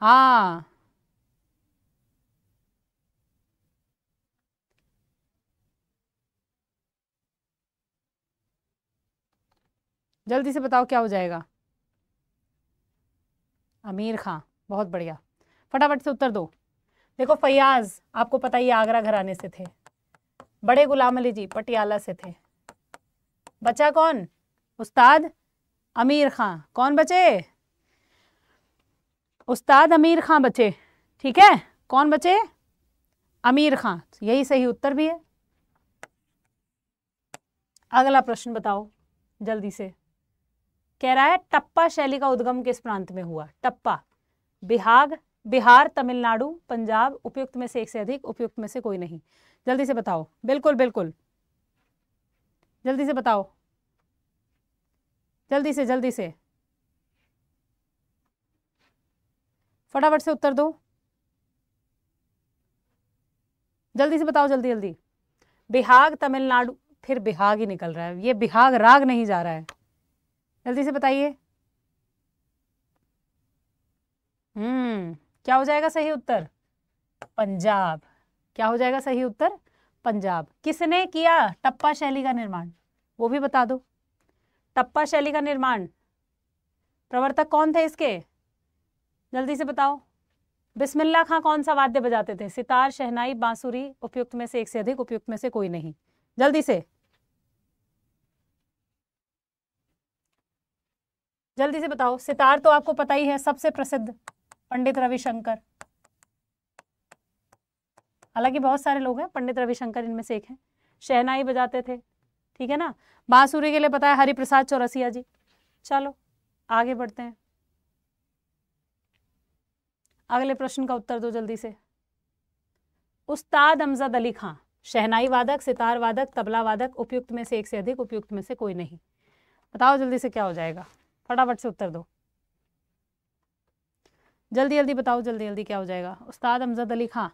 हाँ जल्दी से बताओ क्या हो जाएगा आमिर खां बहुत बढ़िया फटाफट से उत्तर दो देखो फयाज आपको पता ही आगरा घराने से थे बड़े गुलाम अली जी पटियाला से थे बचा कौन उस्ताद अमीर खां कौन बचे उस्ताद अमीर खां बचे ठीक है कौन बचे अमीर खां यही सही उत्तर भी है अगला प्रश्न बताओ जल्दी से कह रहा है टप्पा शैली का उद्गम किस प्रांत में हुआ टप्पा बिहार बिहार तमिलनाडु पंजाब उपयुक्त में से एक से अधिक उपयुक्त में से कोई नहीं जल्दी से बताओ बिल्कुल बिल्कुल जल्दी से बताओ जल्दी से जल्दी से फटाफट से उत्तर दो जल्दी से बताओ जल्दी जल्दी बिहाग तमिलनाडु फिर बिहाग ही निकल रहा है ये बिहाग राग नहीं जा रहा है जल्दी से बताइए हम्म क्या हो जाएगा सही उत्तर पंजाब क्या हो जाएगा सही उत्तर पंजाब किसने किया टप्पा शैली का निर्माण वो भी बता दो टप्पा शैली का निर्माण प्रवर्तक कौन थे इसके जल्दी से बताओ बिस्मिल्ला खां कौन सा वाद्य बजाते थे सितार शहनाई बांसुरी उपयुक्त में से एक से अधिक उपयुक्त में से कोई नहीं जल्दी से जल्दी से बताओ सितार तो आपको पता ही है सबसे प्रसिद्ध पंडित रविशंकर हालांकि बहुत सारे लोग हैं पंडित रविशंकर इनमें से एक हैं शहनाई बजाते थे ठीक है ना बांसुरी के लिए पता है हरिप्रसाद चौरसिया जी चलो आगे बढ़ते हैं अगले प्रश्न का उत्तर दो जल्दी से उस्ताद अमजद अली खां शहनाई वादक सितार वादक तबला वादक उपयुक्त में से एक से अधिक उपयुक्त में से कोई नहीं बताओ जल्दी से क्या हो जाएगा फटाफट से उत्तर दो जल्दी जल्दी बताओ जल्दी जल्दी क्या हो जाएगा उस्ताद अमजद अली खां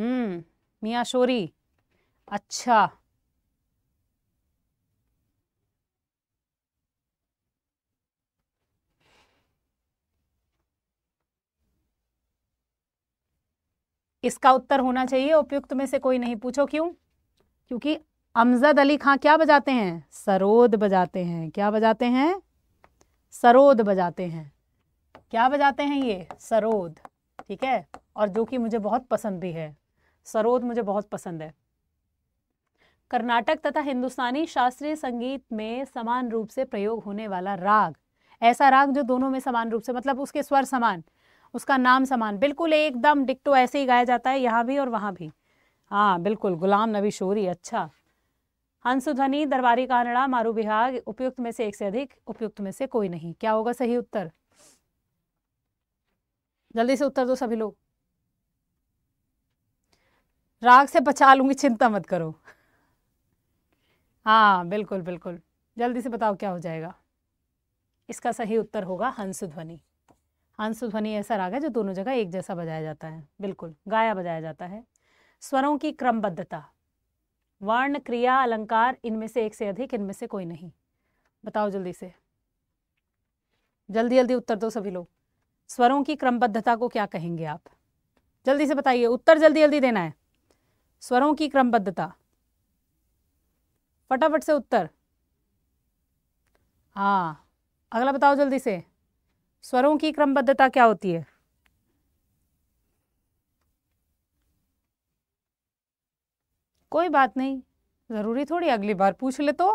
हम्म मियाँ शोरी अच्छा इसका उत्तर होना चाहिए उपयुक्त में से कोई नहीं पूछो क्यों क्योंकि अमजद अली खां क्या बजाते हैं सरोद बजाते हैं क्या बजाते हैं सरोद बजाते हैं क्या बजाते हैं ये सरोद ठीक है और जो कि मुझे बहुत पसंद भी है सरोद मुझे बहुत पसंद है कर्नाटक तथा हिंदुस्तानी शास्त्रीय संगीत में समान रूप से प्रयोग होने वाला राग ऐसा राग जो दोनों में समान रूप से मतलब उसके स्वर समान उसका नाम समान बिल्कुल एकदम डिक्टो ऐसे ही गाया जाता है यहाँ भी और वहाँ भी हाँ बिल्कुल गुलाम नबी शोरी अच्छा हंसुध्वनि दरबारी कानड़ा मारू बिहार उपयुक्त में से एक से अधिक उपयुक्त में से कोई नहीं क्या होगा सही उत्तर जल्दी से उत्तर दो सभी लोग राग से बचा लूंगी चिंता मत करो हाँ बिल्कुल बिल्कुल जल्दी से बताओ क्या हो जाएगा इसका सही उत्तर होगा हंसध्वनि अंश ध्वनि ऐसा राग है जो दोनों जगह एक जैसा बजाया जाता है बिल्कुल गाया बजाया जाता है स्वरों की क्रमबद्धता वर्ण क्रिया अलंकार इनमें से एक से अधिक इनमें से कोई नहीं बताओ जल्दी से जल्दी जल्दी उत्तर दो सभी लोग स्वरों की क्रमबद्धता को क्या कहेंगे आप जल्दी से बताइए उत्तर जल्दी जल्दी देना है स्वरों की क्रमबद्धता फटाफट से उत्तर हाँ अगला बताओ जल्दी से स्वरों की क्रमबद्धता क्या होती है कोई बात नहीं जरूरी थोड़ी अगली बार पूछ ले तो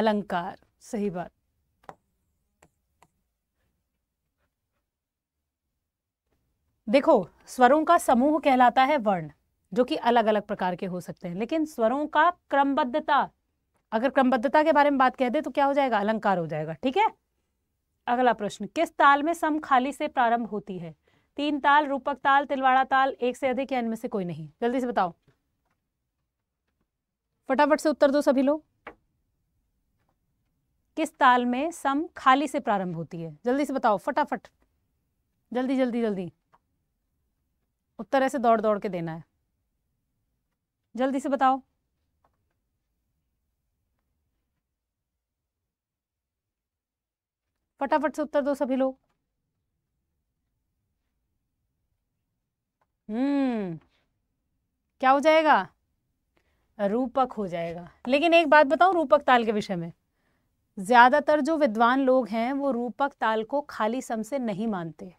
अलंकार सही बात देखो स्वरों का समूह कहलाता है वर्ण जो कि अलग अलग प्रकार के हो सकते हैं लेकिन स्वरों का क्रमबद्धता अगर क्रमबद्धता के बारे में बात कह दे तो क्या हो जाएगा अलंकार हो जाएगा ठीक है अगला प्रश्न किस ताल में सम खाली से प्रारंभ होती है तीन ताल रूपक ताल तिलवाड़ा ताल एक से अधिक या इनमें से कोई नहीं जल्दी से बताओ फटाफट से उत्तर दो सभी लोग किस ताल में सम खाली से प्रारंभ होती है जल्दी से बताओ फटाफट जल्दी जल्दी जल्दी उत्तर ऐसे दौड़ दौड़ के देना है जल्दी से बताओ फटाफट से उत्तर दो सभी लोग हम्म क्या हो जाएगा रूपक हो जाएगा लेकिन एक बात बताऊं रूपक ताल के विषय में ज़्यादातर जो विद्वान लोग हैं वो रूपक ताल को खाली सम से नहीं मानते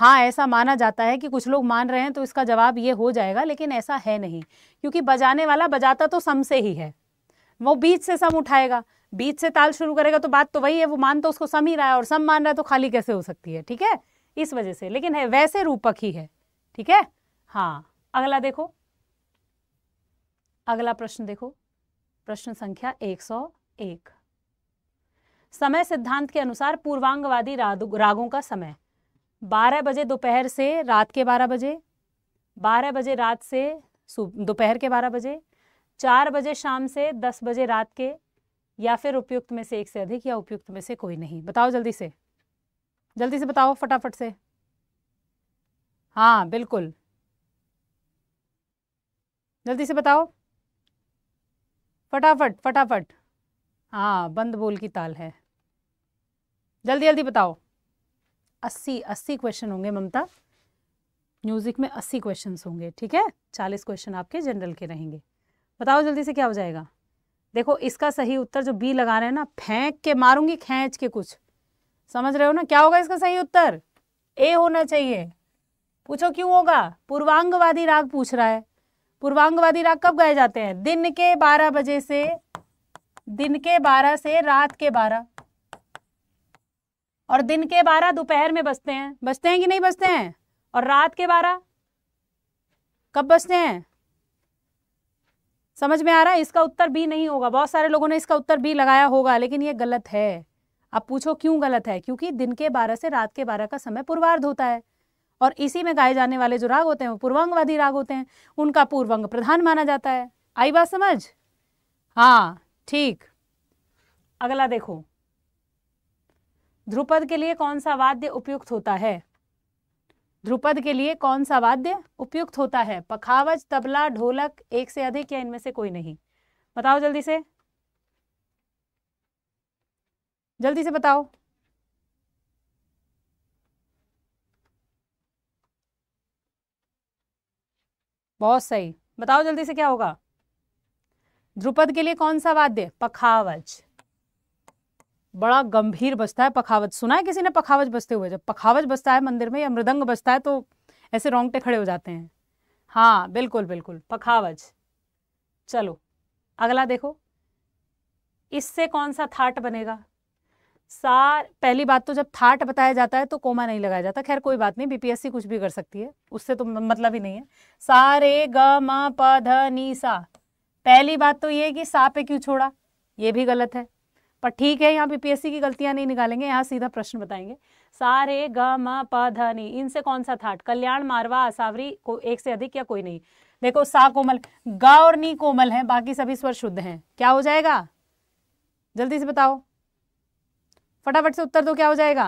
हाँ ऐसा माना जाता है कि कुछ लोग मान रहे हैं तो इसका जवाब ये हो जाएगा लेकिन ऐसा है नहीं क्योंकि बजाने वाला बजाता तो सम से ही है वो बीच से सम उठाएगा बीच से ताल शुरू करेगा तो बात तो वही है वो मान तो उसको सम ही रहा है और सम मान रहा है तो खाली कैसे हो सकती है ठीक है इस वजह से लेकिन है वैसे रूपक ही है ठीक है हाँ अगला देखो अगला प्रश्न देखो प्रश्न संख्या 101 समय सिद्धांत के अनुसार पूर्वांगवादी रागों का समय 12 बजे दोपहर से रात के 12 बजे 12 बजे रात से दोपहर के 12 बजे 4 बजे शाम से 10 बजे रात के या फिर उपयुक्त में से एक से अधिक या उपयुक्त में से कोई नहीं बताओ जल्दी से जल्दी से बताओ फटाफट से हाँ बिल्कुल जल्दी से बताओ फटाफट फटाफट हाँ बंद बोल की ताल है जल्दी जल्दी बताओ अस्सी अस्सी क्वेश्चन होंगे ममता म्यूजिक में अस्सी क्वेश्चन होंगे ठीक है चालीस क्वेश्चन आपके जनरल के रहेंगे बताओ जल्दी से क्या हो जाएगा देखो इसका सही उत्तर जो बी लगा रहे हैं ना फेंक के मारूंगी खेच के कुछ समझ रहे हो ना क्या होगा इसका सही उत्तर ए होना चाहिए पूछो क्यों होगा पूर्वांगवादी राग पूछ रहा है पूर्वांगवादी राग कब गाए जाते हैं दिन के बारह बजे से दिन के बारह से रात के बारह और दिन के बारह दोपहर में बसते हैं बसते हैं कि नहीं बसते हैं और रात के बारह कब बसते हैं समझ में आ रहा है इसका उत्तर बी नहीं होगा बहुत सारे लोगों ने इसका उत्तर बी लगाया होगा लेकिन ये गलत है अब पूछो क्यों गलत है क्योंकि दिन के बारह से रात के बारह का समय पूर्वार्ध होता है और इसी में गाए जाने वाले जो राग होते हैं वो पूर्वांगवादी राग होते हैं उनका पूर्वांग प्रधान माना जाता है आई बात समझ हाँ ठीक अगला देखो ध्रुपद के लिए कौन सा वाद्य उपयुक्त होता है ध्रुपद के लिए कौन सा वाद्य उपयुक्त होता है पखावज तबला ढोलक एक से अधिक या इनमें से कोई नहीं बताओ जल्दी से जल्दी से बताओ बहुत सही बताओ जल्दी से क्या होगा ध्रुपद के लिए कौन सा वाद्य पखावज बड़ा गंभीर बजता है पखावज सुना है किसी ने पखावज बजते हुए जब पखावज बजता है मंदिर में या मृदंग बजता है तो ऐसे रोंगटे खड़े हो जाते हैं हाँ बिल्कुल बिल्कुल पखावज चलो अगला देखो इससे कौन सा थाट बनेगा सार पहली बात तो जब थाट बताया जाता है तो कोमा नहीं लगाया जाता खैर कोई बात नहीं बीपीएससी कुछ भी कर सकती है उससे तो मतलब ही नहीं है सारे ग म प ध नी सा पहली बात तो ये कि सा पे क्यों छोड़ा ये भी गलत है पर ठीक है यहाँ पीपीएससी की गलतियाँ नहीं निकालेंगे यहाँ सीधा प्रश्न बताएंगे सारे ग म प ध नी इनसे कौन सा थाट कल्याण मारवा असावरी को एक से अधिक या कोई नहीं देखो सा कोमल ग और नी कोमल है बाकी सभी स्वर शुद्ध हैं क्या हो जाएगा जल्दी से बताओ फटाफट से उत्तर दो क्या हो जाएगा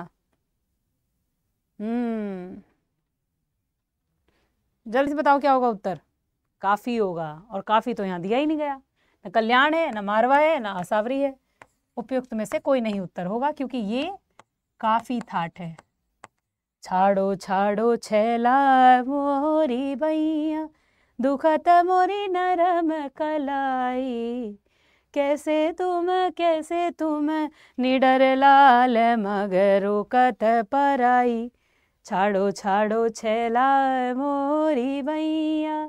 हम्म जल्दी से बताओ क्या होगा उत्तर काफ़ी होगा और काफ़ी तो यहाँ दिया ही नहीं गया ना कल्याण है ना मारवा है ना असावरी है उपयुक्त में से कोई नहीं उत्तर होगा क्योंकि ये काफी थाट है छाड़ो छाड़ो छेला मोरी भैया दुखत मोरी नरम कलाई कैसे तुम कैसे तुम निडर लाल मगर कत पराई छाड़ो छाड़ो छेला मोरी भैया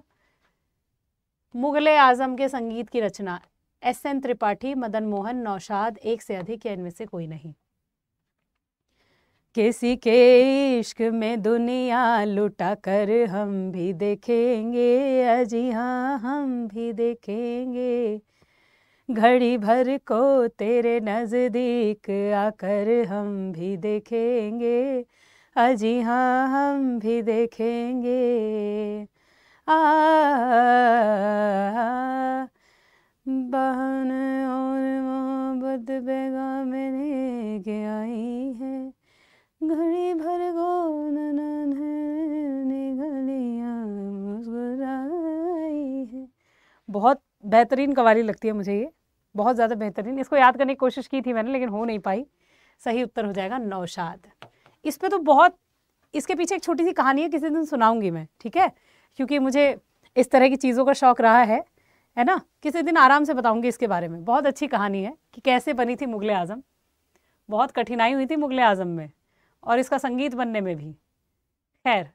मुगले आजम के संगीत की रचना एस एन त्रिपाठी मदन मोहन नौशाद एक से अधिक या इनमें से कोई नहीं किसी के इश्क में दुनिया लुटा कर हम भी देखेंगे अजी हाँ हम भी देखेंगे घड़ी भर को तेरे नज़दीक आकर हम भी देखेंगे अजी हाँ हम भी देखेंगे आ, आ, आ, आ बहन और मोहब्बत बेगा मेरे के आई है घड़ी भर गो मुस्कुराई है बहुत बेहतरीन कवाली लगती है मुझे ये बहुत ज़्यादा बेहतरीन इसको याद करने की कोशिश की थी मैंने लेकिन हो नहीं पाई सही उत्तर हो जाएगा नौशाद इस पर तो बहुत इसके पीछे एक छोटी सी कहानी है किसी दिन सुनाऊंगी मैं ठीक है क्योंकि मुझे इस तरह की चीज़ों का शौक रहा है है ना किसी दिन आराम से बताऊंगी इसके बारे में बहुत अच्छी कहानी है कि कैसे बनी थी मुगल आज़म बहुत कठिनाई हुई थी मुगल आज़म में और इसका संगीत बनने में भी खैर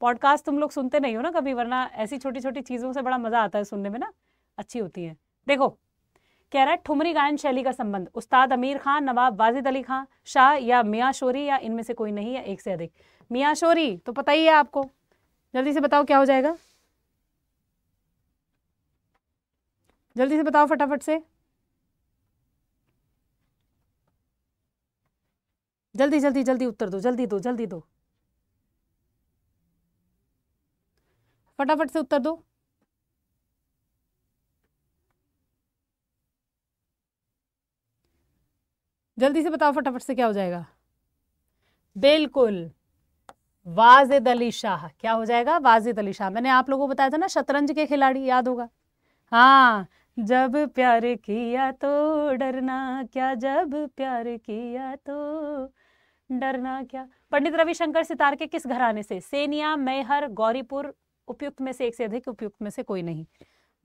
पॉडकास्ट तुम लोग सुनते नहीं हो ना कभी वरना ऐसी छोटी छोटी चीज़ों से बड़ा मज़ा आता है सुनने में ना अच्छी होती है देखो कह रहा है ठुमरी गायन शैली का संबंध उस्ताद अमीर खान नवाब वाजिद अली खान शाह या मियाँ शोरी या इनमें से कोई नहीं या एक से अधिक मियाँ शोरी तो पता ही है आपको जल्दी से बताओ क्या हो जाएगा जल्दी से बताओ फटाफट से जल्दी जल्दी जल्दी उत्तर दो जल्दी दो जल्दी दो फटाफट से उत्तर दो जल्दी से बताओ फटाफट से क्या हो जाएगा बिल्कुल वाजिद अली शाह क्या हो जाएगा वाजिद अली शाह मैंने आप लोगों को बताया था ना शतरंज के खिलाड़ी याद होगा हाँ जब प्यार किया तो डरना क्या जब प्यार किया तो डरना क्या पंडित रविशंकर सितार के किस घराने से सेनिया मैहर गौरीपुर उपयुक्त में से एक से अधिक उपयुक्त में से कोई नहीं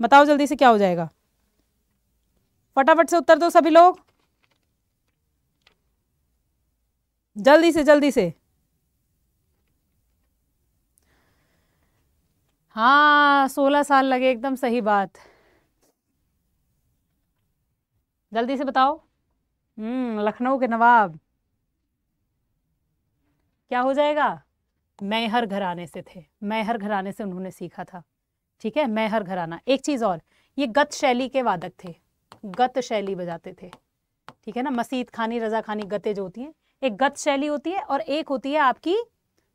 बताओ जल्दी से क्या हो जाएगा फटाफट से उत्तर दो सभी लोग जल्दी से जल्दी से हाँ सोलह साल लगे एकदम सही बात जल्दी से बताओ हम्म, लखनऊ के नवाब क्या हो जाएगा मैं हर घर आने से थे मैं हर घर आने से उन्होंने सीखा था ठीक है मैं हर घर आना एक चीज़ और ये गत शैली के वादक थे गत शैली बजाते थे ठीक है ना मसीद खानी रजा खानी गते जो होती हैं एक गत शैली होती है और एक होती है आपकी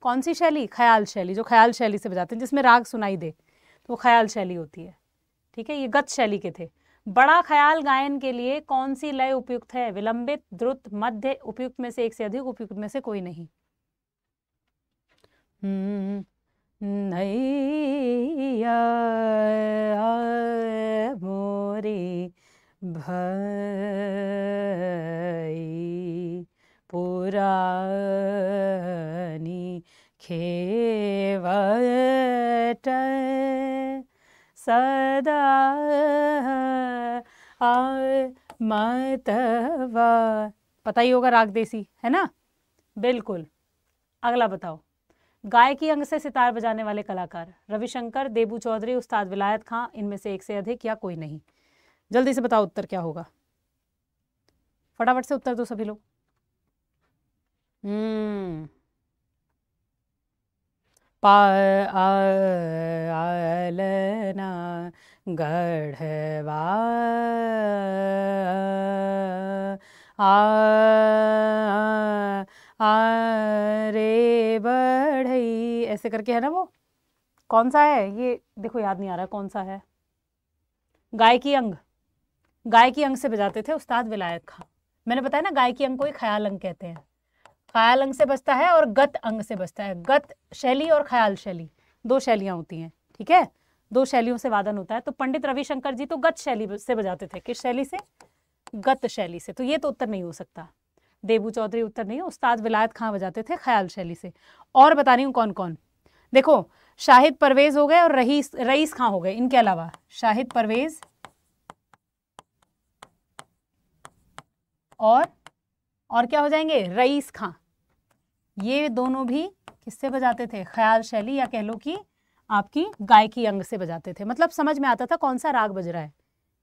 कौन सी शैली ख्याल शैली जो ख्याल शैली से बजाते हैं जिसमें राग सुनाई दे तो वो ख्याल शैली होती है ठीक है ये गत शैली के थे बड़ा ख्याल गायन के लिए कौन सी लय उपयुक्त है विलंबित द्रुत मध्य उपयुक्त में से एक से अधिक उपयुक्त में से कोई नहीं मोरी भई खेवट सदा मतवा पता ही होगा राग देसी है ना बिल्कुल अगला बताओ गायकी अंग से सितार बजाने वाले कलाकार रविशंकर देबू चौधरी उस्ताद विलायत खां इनमें से एक से अधिक या कोई नहीं जल्दी से बताओ उत्तर क्या होगा फटाफट से उत्तर दो सभी लोग हम्म पालना गढ़वा आ, आ रे बढ़ई ऐसे करके है ना वो कौन सा है ये देखो याद नहीं आ रहा कौन सा है गाय की अंग गाय की अंग से बजाते थे उस्ताद विलायत खां मैंने बताया ना गाय की अंग को ही ख्याल अंग कहते हैं ख्याल अंग से बचता है और गत अंग से बचता है गत शैली और ख्याल शैली दो शैलियाँ होती हैं ठीक है दो शैलियों से वादन होता है तो पंडित रविशंकर जी तो गत शैली से बजाते थे किस शैली से गत शैली से तो ये तो उत्तर नहीं हो सकता देबू चौधरी उत्तर नहीं उस्ताद विलायत खां बजाते थे ख्याल शैली से और बता रही हूँ कौन कौन देखो शाहिद परवेज हो गए और रईस रईस खां हो गए इनके अलावा शाहिद परवेज और और क्या हो जाएंगे रईस खां ये दोनों भी किससे बजाते थे ख्याल शैली या कह लो कि आपकी गायकी अंग से बजाते थे मतलब समझ में आता था कौन सा राग बज रहा है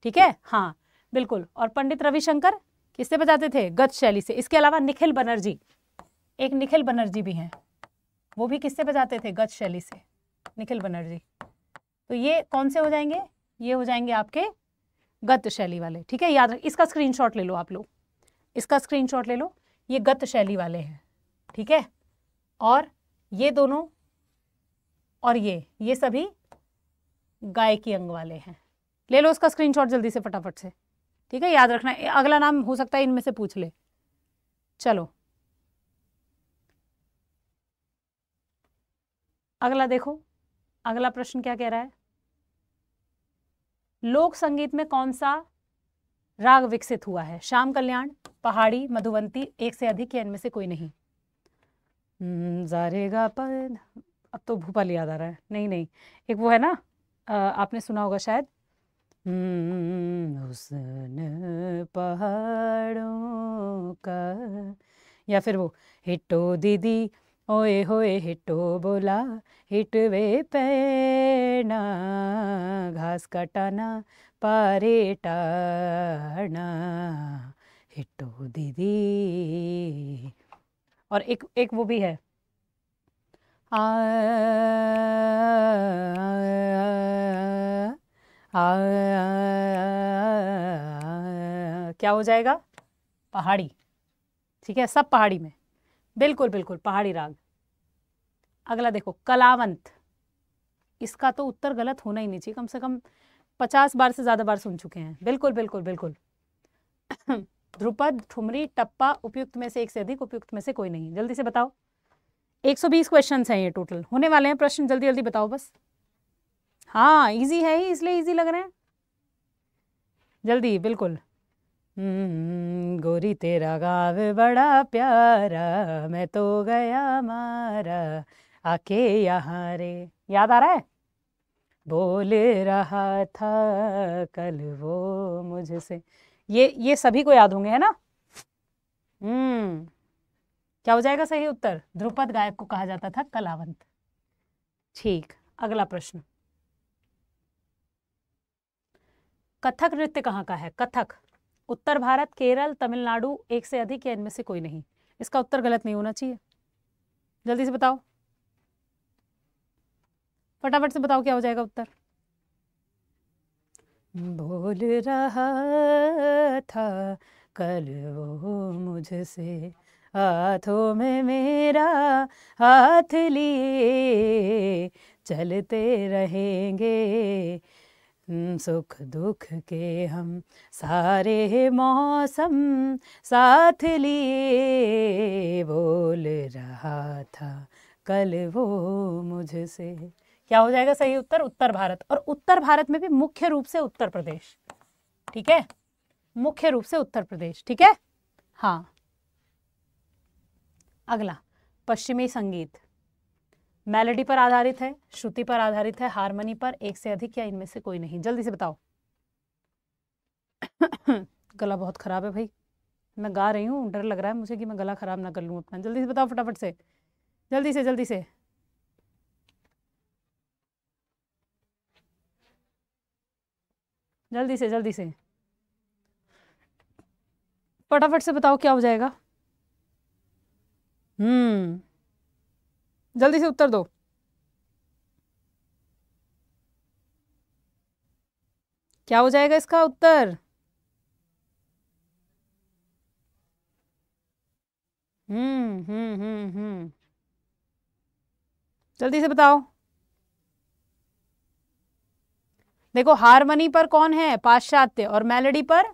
ठीक है हाँ बिल्कुल और पंडित रविशंकर किससे बजाते थे गत शैली से इसके अलावा निखिल बनर्जी एक निखिल बनर्जी भी हैं वो भी किससे बजाते थे गत शैली से निखिल बनर्जी तो ये कौन से हो जाएंगे ये हो जाएंगे आपके गत शैली वाले ठीक है याद रख इसका स्क्रीनशॉट ले लो आप लोग इसका स्क्रीनशॉट ले लो ये गत शैली वाले हैं ठीक है और ये दोनों और ये ये सभी गाय के अंग वाले हैं ले लो उसका स्क्रीनशॉट जल्दी से फटाफट से ठीक है याद रखना अगला नाम हो सकता है इनमें से पूछ ले चलो अगला देखो अगला प्रश्न क्या कह रहा है लोक संगीत में कौन सा राग विकसित हुआ है श्याम कल्याण पहाड़ी मधुवंती एक से अधिक या इनमें से कोई नहीं हम्म, जारेगा पर अब तो भूपाल याद आ रहा है नहीं नहीं एक वो है ना आपने सुना होगा शायद उसने हम्म, पहाड़ों का या फिर वो हिटो दीदी ओए होए हिटो बोला वे पैना घास कटाना पारे टाना हिटो दीदी और एक एक वो भी है क्या हो जाएगा पहाड़ी ठीक है सब पहाड़ी में बिल्कुल बिल्कुल पहाड़ी राग अगला देखो कलावंत इसका तो उत्तर गलत होना ही नहीं चाहिए कम से कम पचास बार से ज़्यादा बार सुन चुके हैं बिल्कुल बिल्कुल बिल्कुल ध्रुपद ठुमरी टप्पा उपयुक्त में से एक से अधिक उपयुक्त में से कोई नहीं जल्दी से बताओ 120 क्वेश्चंस हैं ये टोटल होने वाले हैं प्रश्न जल्दी जल्दी बताओ बस हाँ इजी है ही इसलिए इजी लग रहे हैं जल्दी बिल्कुल हम्म, गोरी तेरा गाँव बड़ा प्यारा मैं तो गया मारा आके यहाँ रे याद आ रहा है बोल रहा था कल वो मुझसे ये ये सभी को याद होंगे है ना हम्म क्या हो जाएगा सही उत्तर ध्रुपद गायक को कहा जाता था कलावंत ठीक अगला प्रश्न कथक नृत्य कहाँ का है कथक उत्तर भारत केरल तमिलनाडु एक से अधिक या इनमें से कोई नहीं इसका उत्तर गलत नहीं होना चाहिए जल्दी से बताओ फटाफट से बताओ क्या हो जाएगा उत्तर बोल रहा था कल वो मुझसे हाथों में मेरा हाथ लिए चलते रहेंगे हम्म, सुख दुख के हम सारे मौसम साथ लिए बोल रहा था कल वो मुझसे क्या हो जाएगा सही उत्तर उत्तर भारत और उत्तर भारत में भी मुख्य रूप से उत्तर प्रदेश ठीक है मुख्य रूप से उत्तर प्रदेश ठीक है हाँ अगला पश्चिमी संगीत मेलोडी पर आधारित है श्रुति पर आधारित है हारमोनी पर एक से अधिक या इनमें से कोई नहीं जल्दी से बताओ गला बहुत खराब है भाई मैं गा रही हूँ डर लग रहा है मुझे कि मैं गला खराब ना कर लूँ अपना जल्दी से बताओ फटाफट से जल्दी से जल्दी से जल्दी से जल्दी से फटाफट से बताओ क्या हो जाएगा हम्म जल्दी से उत्तर दो क्या हो जाएगा इसका उत्तर हम्म हम्म हम्म हम्म जल्दी से बताओ देखो हारमनी पर कौन है पाश्चात्य और मेलोडी पर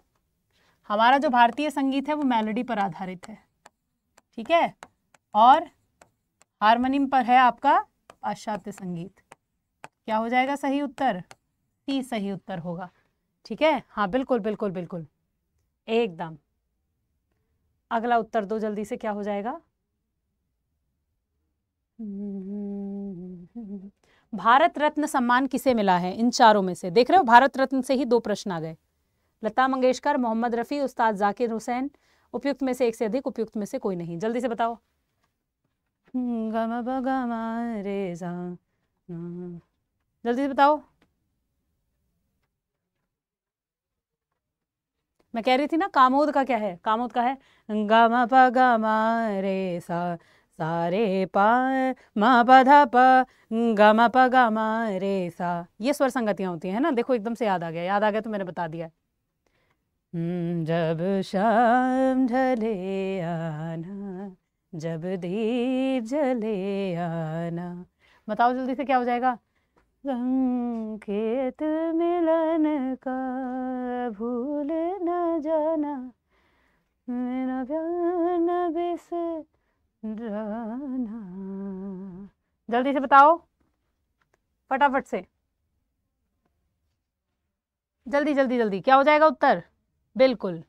हमारा जो भारतीय संगीत है वो मेलोडी पर आधारित है ठीक है और हारमोनियम पर है आपका पाश्चात्य संगीत क्या हो जाएगा सही उत्तर सी सही उत्तर होगा ठीक है हाँ बिल्कुल बिल्कुल बिल्कुल एकदम अगला उत्तर दो जल्दी से क्या हो जाएगा हम्म, भारत रत्न सम्मान किसे मिला है इन चारों में से देख रहे हो भारत रत्न से ही दो प्रश्न आ गए लता मंगेशकर मोहम्मद रफ़ी उस्ताद जाकिर हुसैन उपयुक्त में से एक से अधिक उपयुक्त में से कोई नहीं जल्दी से बताओ गम गमा रेजा जल्दी से बताओ मैं कह रही थी ना कामोद का क्या है कामोद का है गम प गमा रे सा सारे पा म ध प म प म रे सा ये स्वर संगतियाँ होती हैं ना देखो एकदम से याद आ गया याद आ गया तो मैंने बता दिया हम्म, जब शाम ढले आना जब दीप जले आना बताओ जल्दी से क्या हो जाएगा संकेत मिलन का भूल न जाना मेरा प्यार न बिसर रहना जल्दी से बताओ फटाफट से जल्दी जल्दी जल्दी क्या हो जाएगा उत्तर बिल्कुल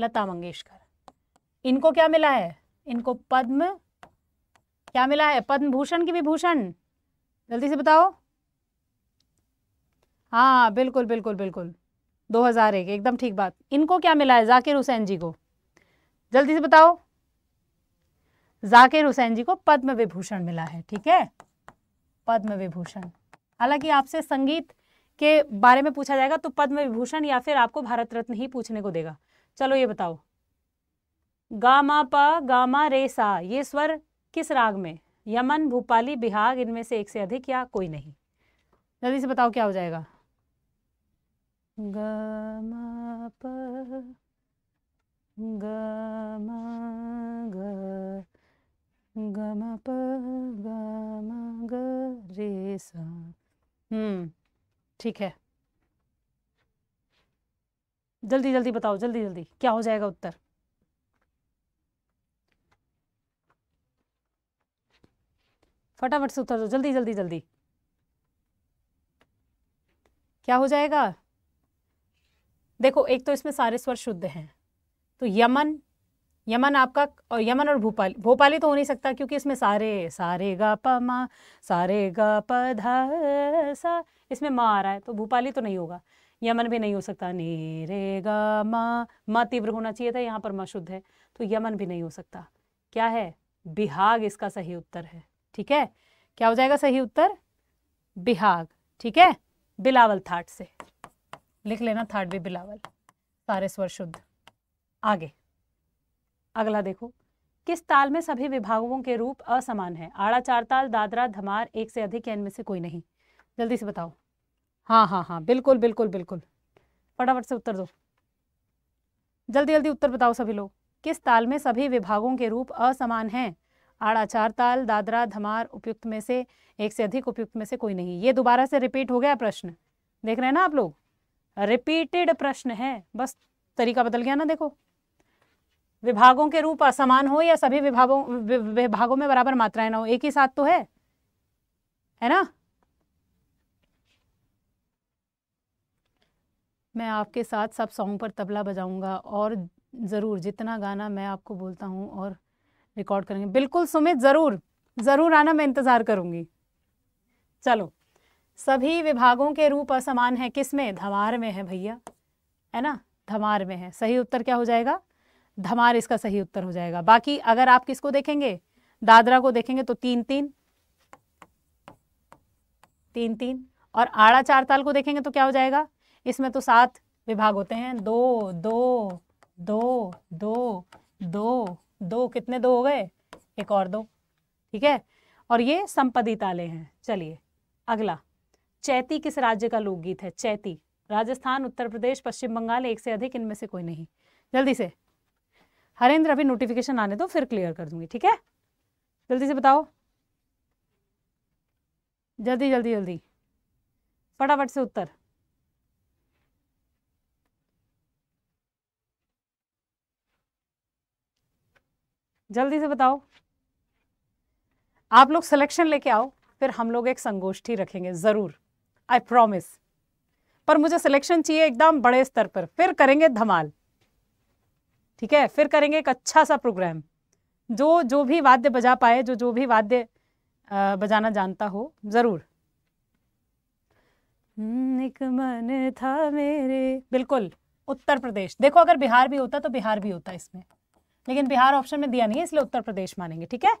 लता मंगेशकर इनको क्या मिला है इनको पद्म क्या मिला है पद्म भूषण की विभूषण जल्दी से बताओ हाँ बिल्कुल बिल्कुल बिल्कुल 2001 एकदम ठीक बात इनको क्या मिला है जाकिर हुसैन जी को जल्दी से बताओ जाकिर हुसैन जी को पद्म विभूषण मिला है ठीक है पद्म विभूषण हालांकि आपसे संगीत के बारे में पूछा जाएगा तो पद्म विभूषण या फिर आपको भारत रत्न ही पूछने को देगा चलो ये बताओ गामा प गामा रे सा ये स्वर किस राग में यमन भूपाली बिहार इनमें से एक से अधिक या कोई नहीं जल्दी से बताओ क्या हो जाएगा गामा प गामा गा गम प ग रे सा हम्म ठीक है जल्दी जल्दी बताओ जल्दी जल्दी क्या हो जाएगा उत्तर फटाफट से उत्तर दो जल्दी जल्दी जल्दी क्या हो जाएगा देखो एक तो इसमें सारे स्वर शुद्ध हैं तो यमन यमन आपका और यमन और भोपाल भोपाली तो हो नहीं सकता क्योंकि इसमें सारे सारे गा प मा सारे गा प धा सा इसमें माँ आ रहा है तो भोपाली तो नहीं होगा यमन भी नहीं हो सकता नी रे गा माँ माँ तीव्र होना चाहिए था यहाँ पर माँ शुद्ध है तो यमन भी नहीं हो सकता क्या है बिहाग इसका सही उत्तर है ठीक है क्या हो जाएगा सही उत्तर बिहाग ठीक है बिलावल थाट से लिख लेना थाट भी बिलावल सारे स्वर शुद्ध आगे अगला देखो किस ताल में सभी विभागों के रूप असमान है आड़ा चार ताल दादरा धमार एक से अधिक या इनमें से कोई नहीं जल्दी से बताओ हाँ हाँ हाँ बिल्कुल बिल्कुल बिल्कुल फटाफट से उत्तर दो जल्दी जल्दी उत्तर बताओ सभी लोग किस ताल में सभी विभागों के रूप असमान हैं आड़ा चार ताल दादरा धमार उपयुक्त में से एक से अधिक उपयुक्त में से कोई नहीं ये दोबारा से रिपीट हो गया प्रश्न देख रहे हैं ना आप लोग रिपीटेड प्रश्न है बस तरीका बदल गया ना देखो विभागों के रूप असमान हो या सभी विभागों विभागों में बराबर मात्राएं ना हो एक ही साथ तो है है ना मैं आपके साथ सब सॉन्ग पर तबला बजाऊंगा और ज़रूर जितना गाना मैं आपको बोलता हूँ और रिकॉर्ड करेंगे बिल्कुल सुमित ज़रूर ज़रूर आना मैं इंतज़ार करूंगी चलो सभी विभागों के रूप असमान है किस में धमार में है भैया है ना धमार में है सही उत्तर क्या हो जाएगा धमार इसका सही उत्तर हो जाएगा बाकी अगर आप किसको देखेंगे दादरा को देखेंगे तो तीन तीन तीन तीन और आड़ा चार ताल को देखेंगे तो क्या हो जाएगा इसमें तो सात विभाग होते हैं दो दो दो दो दो दो कितने दो हो गए एक और दो ठीक है और ये संपदी ताले हैं चलिए अगला चैती किस राज्य का लोकगीत है चैती राजस्थान उत्तर प्रदेश पश्चिम बंगाल एक से अधिक इनमें से कोई नहीं जल्दी से हरेंद्र अभी नोटिफिकेशन आने दो फिर क्लियर कर दूंगी ठीक है जल्दी से बताओ जल्दी जल्दी जल्दी फटाफट से उत्तर जल्दी से बताओ आप लोग सिलेक्शन लेके आओ फिर हम लोग एक संगोष्ठी रखेंगे ज़रूर आई प्रॉमिस पर मुझे सिलेक्शन चाहिए एकदम बड़े स्तर पर फिर करेंगे धमाल ठीक है फिर करेंगे एक अच्छा सा प्रोग्राम जो जो भी वाद्य बजा पाए जो जो भी वाद्य बजाना जानता हो ज़रूर हम्म, एक मन था मेरे बिल्कुल उत्तर प्रदेश देखो अगर बिहार भी होता तो बिहार भी होता इसमें लेकिन बिहार ऑप्शन में दिया नहीं है इसलिए उत्तर प्रदेश मानेंगे ठीक है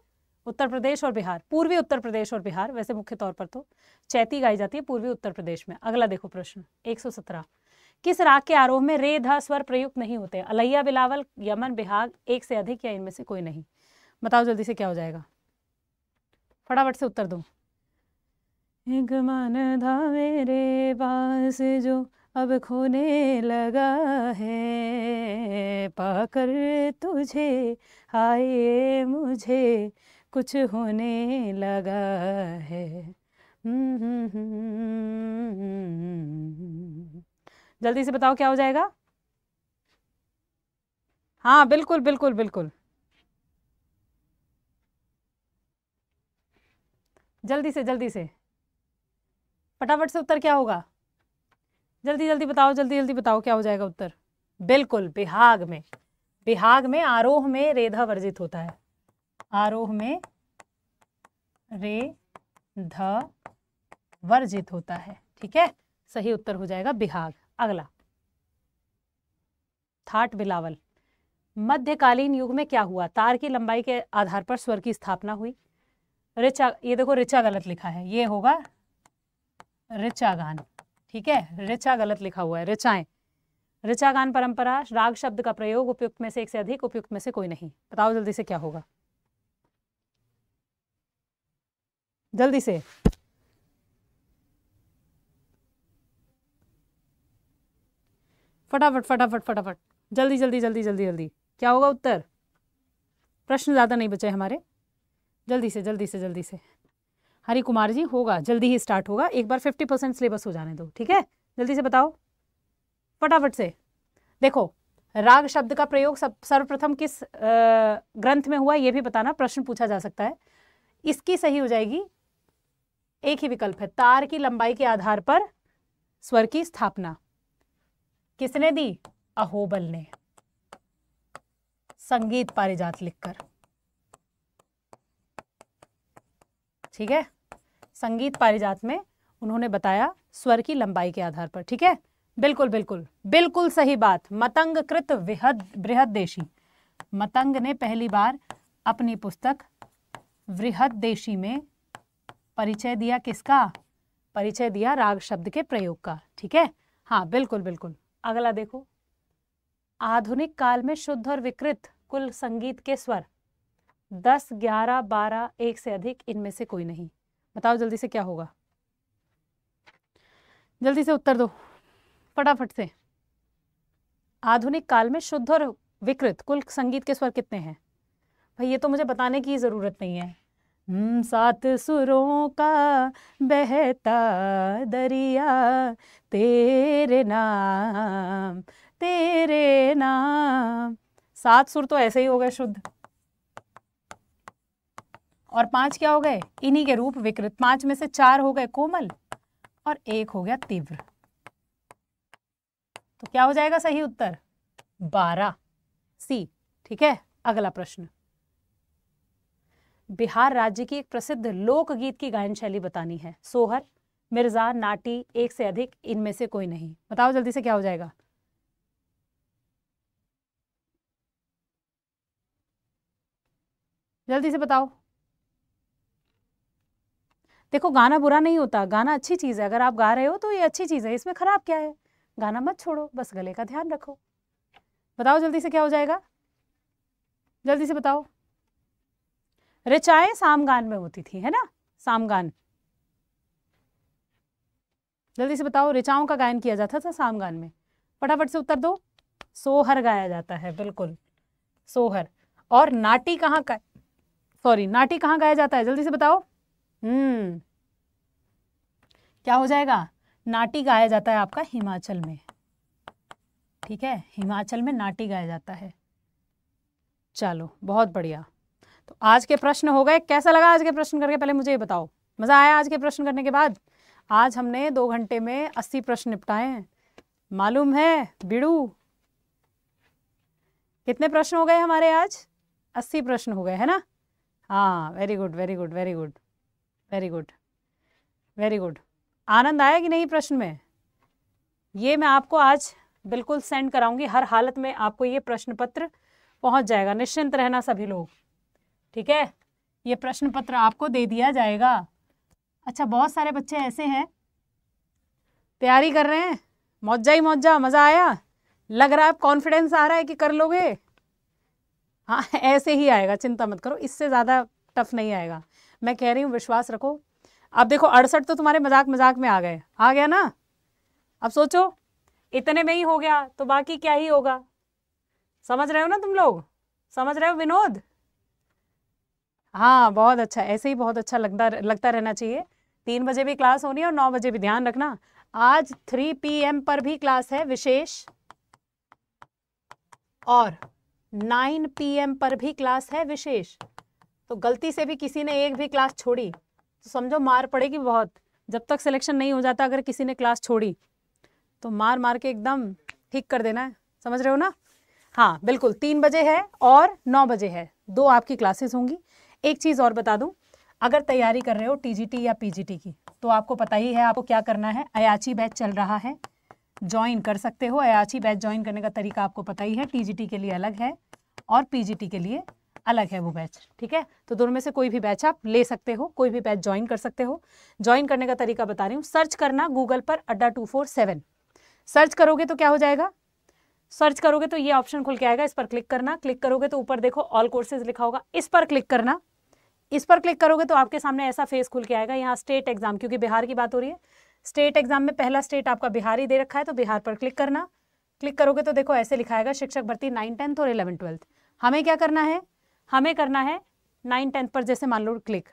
उत्तर प्रदेश और बिहार पूर्वी उत्तर प्रदेश और बिहार वैसे मुख्य तौर पर तो चैती गाई जाती है पूर्वी उत्तर प्रदेश में अगला देखो प्रश्न एक सौ सत्रह किस राग के आरोह में रे ध स्वर प्रयुक्त नहीं होते अलैया बिलावल यमन बिहाग एक से अधिक या इनमें से कोई नहीं बताओ जल्दी से क्या हो जाएगा फटाफट से उत्तर दो एक मन था मेरे पास जो अब खोने लगा है पाकर तुझे हाय मुझे कुछ होने लगा है हम्म हम्म हम्म, हम्म, हम्म, हम्म। जल्दी से बताओ क्या हो जाएगा हाँ बिल्कुल बिल्कुल बिल्कुल जल्दी से जल्दी से फटाफट से उत्तर क्या होगा जल्दी जल्दी बताओ जल्दी जल्दी बताओ क्या हो जाएगा उत्तर बिल्कुल बिहाग में बिहाग में आरोह में रेधा वर्जित होता है आरोह में रे ध वर्जित होता है ठीक है सही उत्तर हो जाएगा बिहाग अगला थाट बिलावल मध्यकालीन युग में क्या हुआ तार की लंबाई के आधार पर स्वर की स्थापना हुई रिचा ये देखो रिचा गलत लिखा है ये होगा रिचागान ठीक है रिचा गलत लिखा हुआ है रिचाएं रिचागान परंपरा राग शब्द का प्रयोग उपयुक्त में से एक से अधिक उपयुक्त में से कोई नहीं बताओ जल्दी से क्या होगा जल्दी से फटाफट फटाफट फटाफट जल्दी जल्दी जल्दी जल्दी जल्दी क्या होगा उत्तर प्रश्न ज़्यादा नहीं बचे हमारे जल्दी से जल्दी से जल्दी से हरी कुमार जी होगा जल्दी ही स्टार्ट होगा एक बार फिफ्टी परसेंट सिलेबस हो जाने दो ठीक है जल्दी से बताओ फटाफट से देखो राग शब्द का प्रयोग सब सर्वप्रथम किस ग्रंथ में हुआ ये भी बताना प्रश्न पूछा जा सकता है इसकी सही हो जाएगी एक ही विकल्प है तार की लंबाई के आधार पर स्वर की स्थापना किसने दी अहोबल ने संगीत पारिजात लिखकर ठीक है संगीत पारिजात में उन्होंने बताया स्वर की लंबाई के आधार पर ठीक है बिल्कुल बिल्कुल बिल्कुल सही बात मतंग कृत विहद बृहद देशी मतंग ने पहली बार अपनी पुस्तक वृहद देशी में परिचय दिया किसका परिचय दिया राग शब्द के प्रयोग का ठीक है हाँ बिल्कुल बिल्कुल अगला देखो आधुनिक काल में शुद्ध और विकृत कुल संगीत के स्वर दस ग्यारह बारह एक से अधिक इनमें से कोई नहीं बताओ जल्दी से क्या होगा जल्दी से उत्तर दो फटाफट से आधुनिक काल में शुद्ध और विकृत कुल संगीत के स्वर कितने हैं भाई ये तो मुझे बताने की ज़रूरत नहीं है हम्म, सात सुरों का बहता दरिया तेरे नाम तेरे नाम सात सुर तो ऐसे ही हो गए शुद्ध और पांच क्या हो गए इन्हीं के रूप विकृत पांच में से चार हो गए कोमल और एक हो गया तीव्र तो क्या हो जाएगा सही उत्तर बारह सी ठीक है अगला प्रश्न बिहार राज्य की एक प्रसिद्ध लोकगीत की गायन शैली बतानी है सोहर मिर्जा नाटी एक से अधिक इनमें से कोई नहीं बताओ जल्दी से क्या हो जाएगा जल्दी से बताओ देखो गाना बुरा नहीं होता गाना अच्छी चीज़ है अगर आप गा रहे हो तो ये अच्छी चीज़ है इसमें ख़राब क्या है गाना मत छोड़ो बस गले का ध्यान रखो बताओ जल्दी से क्या हो जाएगा जल्दी से बताओ ऋचाएं सामगान में होती थी है ना सामगान जल्दी से बताओ ऋचाओं का गायन किया जाता था सामगान में फटाफट से उत्तर दो सोहर गाया जाता है बिल्कुल सोहर और नाटी कहाँ का सॉरी नाटी कहाँ गाया जाता है जल्दी से बताओ हम्म क्या हो जाएगा नाटी गाया जाता है आपका हिमाचल में ठीक है हिमाचल में नाटी गाया जाता है चलो बहुत बढ़िया तो आज के प्रश्न हो गए कैसा लगा आज के प्रश्न करके पहले मुझे ये बताओ मज़ा आया आज के प्रश्न करने के बाद आज हमने दो घंटे में अस्सी प्रश्न निपटाए हैं मालूम है बिड़ू कितने प्रश्न हो गए हमारे आज अस्सी प्रश्न हो गए है ना हाँ very good very good very good very good very good आनंद आया कि नहीं प्रश्न में ये मैं आपको आज बिल्कुल सेंड कराऊंगी हर हालत में आपको ये प्रश्न पत्र पहुंच जाएगा निश्चिंत रहना सभी लोग ठीक है ये प्रश्न पत्र आपको दे दिया जाएगा अच्छा बहुत सारे बच्चे ऐसे हैं तैयारी कर रहे हैं मौजा ही मौजा मज़ा आया लग रहा है कॉन्फिडेंस आ रहा है कि कर लोगे हाँ ऐसे ही आएगा चिंता मत करो इससे ज़्यादा टफ नहीं आएगा मैं कह रही हूँ विश्वास रखो अब देखो अड़सठ तो तुम्हारे मजाक मजाक में आ गए आ गया ना अब सोचो इतने में ही हो गया तो बाकी क्या ही होगा समझ रहे हो ना तुम लोग समझ रहे हो विनोद हाँ बहुत अच्छा ऐसे ही बहुत अच्छा लगता लगता रहना चाहिए तीन बजे भी क्लास होनी है और नौ बजे भी ध्यान रखना आज थ्री पी पर भी क्लास है विशेष और नाइन पीएम पर भी क्लास है विशेष तो गलती से भी किसी ने एक भी क्लास छोड़ी तो समझो मार पड़ेगी बहुत जब तक सिलेक्शन नहीं हो जाता अगर किसी ने क्लास छोड़ी तो मार मार के एकदम ठीक कर देना है समझ रहे हो ना हाँ बिल्कुल तीन बजे है और नौ बजे है दो आपकी क्लासेस होंगी एक चीज़ और बता दू अगर तैयारी कर रहे हो टीजीटी या पीजीटी की तो आपको पता ही है आपको क्या करना है अयाची बैच चल रहा है ज्वाइन कर सकते हो अयाची बैच ज्वाइन करने का तरीका आपको पता ही है टीजीटी के लिए अलग है और पीजीटी के लिए अलग है वो बैच ठीक है तो दोनों में से कोई भी बैच आप ले सकते हो कोई भी बैच ज्वाइन कर सकते हो ज्वाइन करने का तरीका बता रही हूँ सर्च करना गूगल पर अड्डा टू फोर सेवन सर्च करोगे तो क्या हो जाएगा सर्च करोगे तो ये ऑप्शन खुल के आएगा इस पर क्लिक करना क्लिक करोगे तो ऊपर देखो ऑल कोर्सेज लिखा होगा इस पर क्लिक करना इस पर क्लिक करोगे तो आपके सामने ऐसा फेस खुल के आएगा यहाँ स्टेट एग्जाम क्योंकि बिहार की बात हो रही है स्टेट एग्जाम में पहला स्टेट आपका बिहार ही दे रखा है तो बिहार पर क्लिक करना क्लिक करोगे तो देखो ऐसे लिखाएगा शिक्षक भर्ती नाइन टेंथ और इलेवन ट्वेल्थ हमें क्या करना है हमें करना है नाइन टेंथ पर जैसे मान लो क्लिक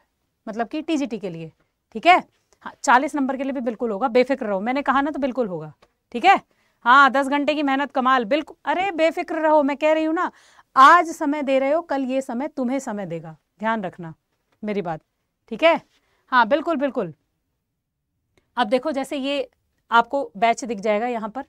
मतलब कि टीजीटी के लिए ठीक है हाँ चालीस नंबर के लिए भी बिल्कुल होगा बेफिक्र रहो मैंने कहा ना तो बिल्कुल होगा ठीक है हाँ दस घंटे की मेहनत कमाल बिल्कुल अरे बेफिक्र रहो मैं कह रही हूँ ना आज समय दे रहे हो कल ये समय तुम्हें समय देगा ध्यान रखना मेरी बात ठीक है हाँ बिल्कुल बिल्कुल अब देखो जैसे ये आपको बैच दिख जाएगा यहाँ पर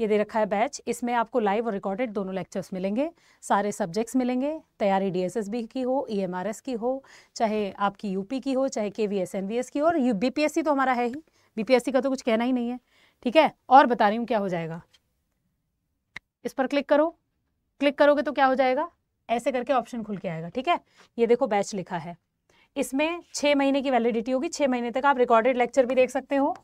ये दे रखा है बैच इसमें आपको लाइव और रिकॉर्डेड दोनों लेक्चर्स मिलेंगे सारे सब्जेक्ट्स मिलेंगे तैयारी डीएसएसबी की हो ईएमआरएस e की हो चाहे आपकी यूपी की हो चाहे के वी एस की हो और यू बीपीएससी तो हमारा है ही बीपीएससी का तो कुछ कहना ही नहीं है ठीक है और बता रही हूँ क्या हो जाएगा इस पर क्लिक करो क्लिक करोगे तो क्या हो जाएगा ऐसे करके ऑप्शन खुल के आएगा ठीक है ये देखो बैच लिखा है इसमें छः महीने की वैलिडिटी होगी छः महीने तक आप रिकॉर्डेड लेक्चर भी देख सकते हो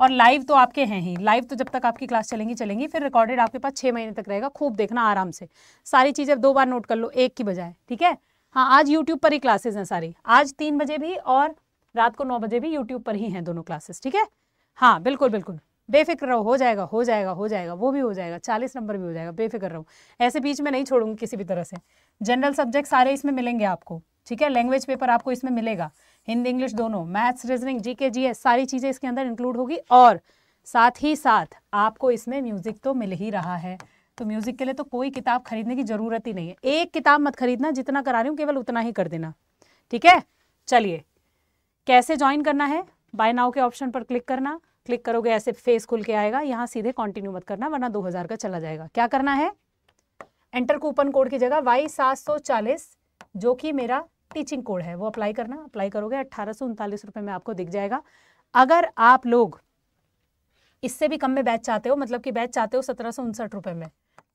और लाइव तो आपके हैं ही लाइव तो जब तक आपकी क्लास चलेंगी चलेंगी फिर रिकॉर्डेड आपके पास छः महीने तक रहेगा खूब देखना आराम से सारी चीज़ें अब दो बार नोट कर लो एक की बजाय ठीक है हाँ आज यूट्यूब पर ही क्लासेज हैं सारी आज तीन बजे भी और रात को नौ बजे भी यूट्यूब पर ही हैं दोनों क्लासेस ठीक है हाँ बिल्कुल बिल्कुल बेफिक्र रहो हो जाएगा हो जाएगा हो जाएगा वो भी हो जाएगा चालीस नंबर भी हो जाएगा बेफिक्र रहो ऐसे बीच में नहीं छोड़ूंगी किसी भी तरह से जनरल सब्जेक्ट सारे इसमें मिलेंगे आपको ठीक है लैंग्वेज पेपर आपको इसमें मिलेगा हिंदी इंग्लिश दोनों मैथ्स रीजनिंग जीके जीएस सारी चीज़ें इसके अंदर इंक्लूड होगी और साथ ही साथ आपको इसमें म्यूज़िक तो मिल ही रहा है तो म्यूज़िक के लिए तो कोई किताब खरीदने की ज़रूरत ही नहीं है एक किताब मत खरीदना जितना करा रही हूँ केवल उतना ही कर देना ठीक है चलिए कैसे ज्वाइन करना है बाय नाउ के ऑप्शन पर क्लिक करना क्लिक करोगे ऐसे फेस खुल के आएगा यहाँ सीधे कंटिन्यू मत करना वरना 2000 का चला जाएगा क्या करना है एंटर कूपन कोड की जगह वाई सात सौ चालीस जो कि मेरा टीचिंग कोड है वो अप्लाई करना अप्लाई करोगे अट्ठारह रुपए में आपको दिख जाएगा अगर आप लोग इससे भी कम में बैच चाहते हो मतलब कि बैच चाहते हो सत्रह रुपए में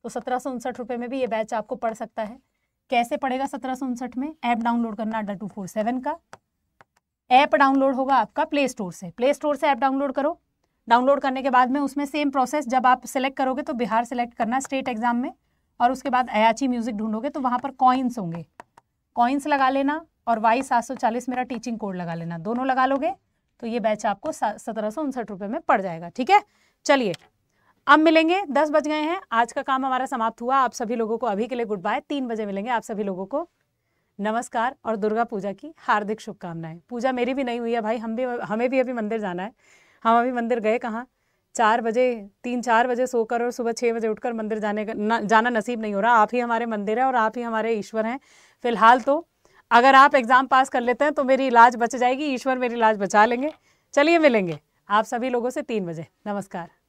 तो सत्रह रुपए में भी ये बैच आपको पढ़ सकता है कैसे पड़ेगा सत्रह में ऐप डाउनलोड करना अड्डा टू फोर सेवन का ऐप डाउनलोड होगा आपका प्ले स्टोर से प्ले स्टोर से ऐप डाउनलोड करो डाउनलोड करने के बाद में उसमें सेम प्रोसेस जब आप सिलेक्ट करोगे तो बिहार सेलेक्ट करना स्टेट एग्जाम में और उसके बाद अयाची म्यूजिक ढूंढोगे तो वहाँ पर कॉइन्स होंगे कॉइन्स लगा लेना और वाई सात सौ चालीस मेरा टीचिंग कोड लगा लेना दोनों लगा लोगे तो ये बैच आपको सत्रह सौ उनसठ रुपये में पड़ जाएगा ठीक है चलिए अब मिलेंगे दस बज गए हैं आज का काम हमारा समाप्त हुआ आप सभी लोगों को अभी के लिए गुड बाय तीन बजे मिलेंगे आप सभी लोगों को नमस्कार और दुर्गा पूजा की हार्दिक शुभकामनाएं पूजा मेरी भी नहीं हुई है भाई हम भी हमें भी अभी मंदिर जाना है हम अभी मंदिर गए कहाँ चार बजे तीन चार बजे सोकर और सुबह छः बजे उठकर मंदिर जाने का न, जाना नसीब नहीं हो रहा आप ही हमारे मंदिर हैं और आप ही हमारे ईश्वर हैं फिलहाल तो अगर आप एग्ज़ाम पास कर लेते हैं तो मेरी इलाज बच जाएगी ईश्वर मेरी इलाज बचा लेंगे चलिए मिलेंगे आप सभी लोगों से तीन बजे नमस्कार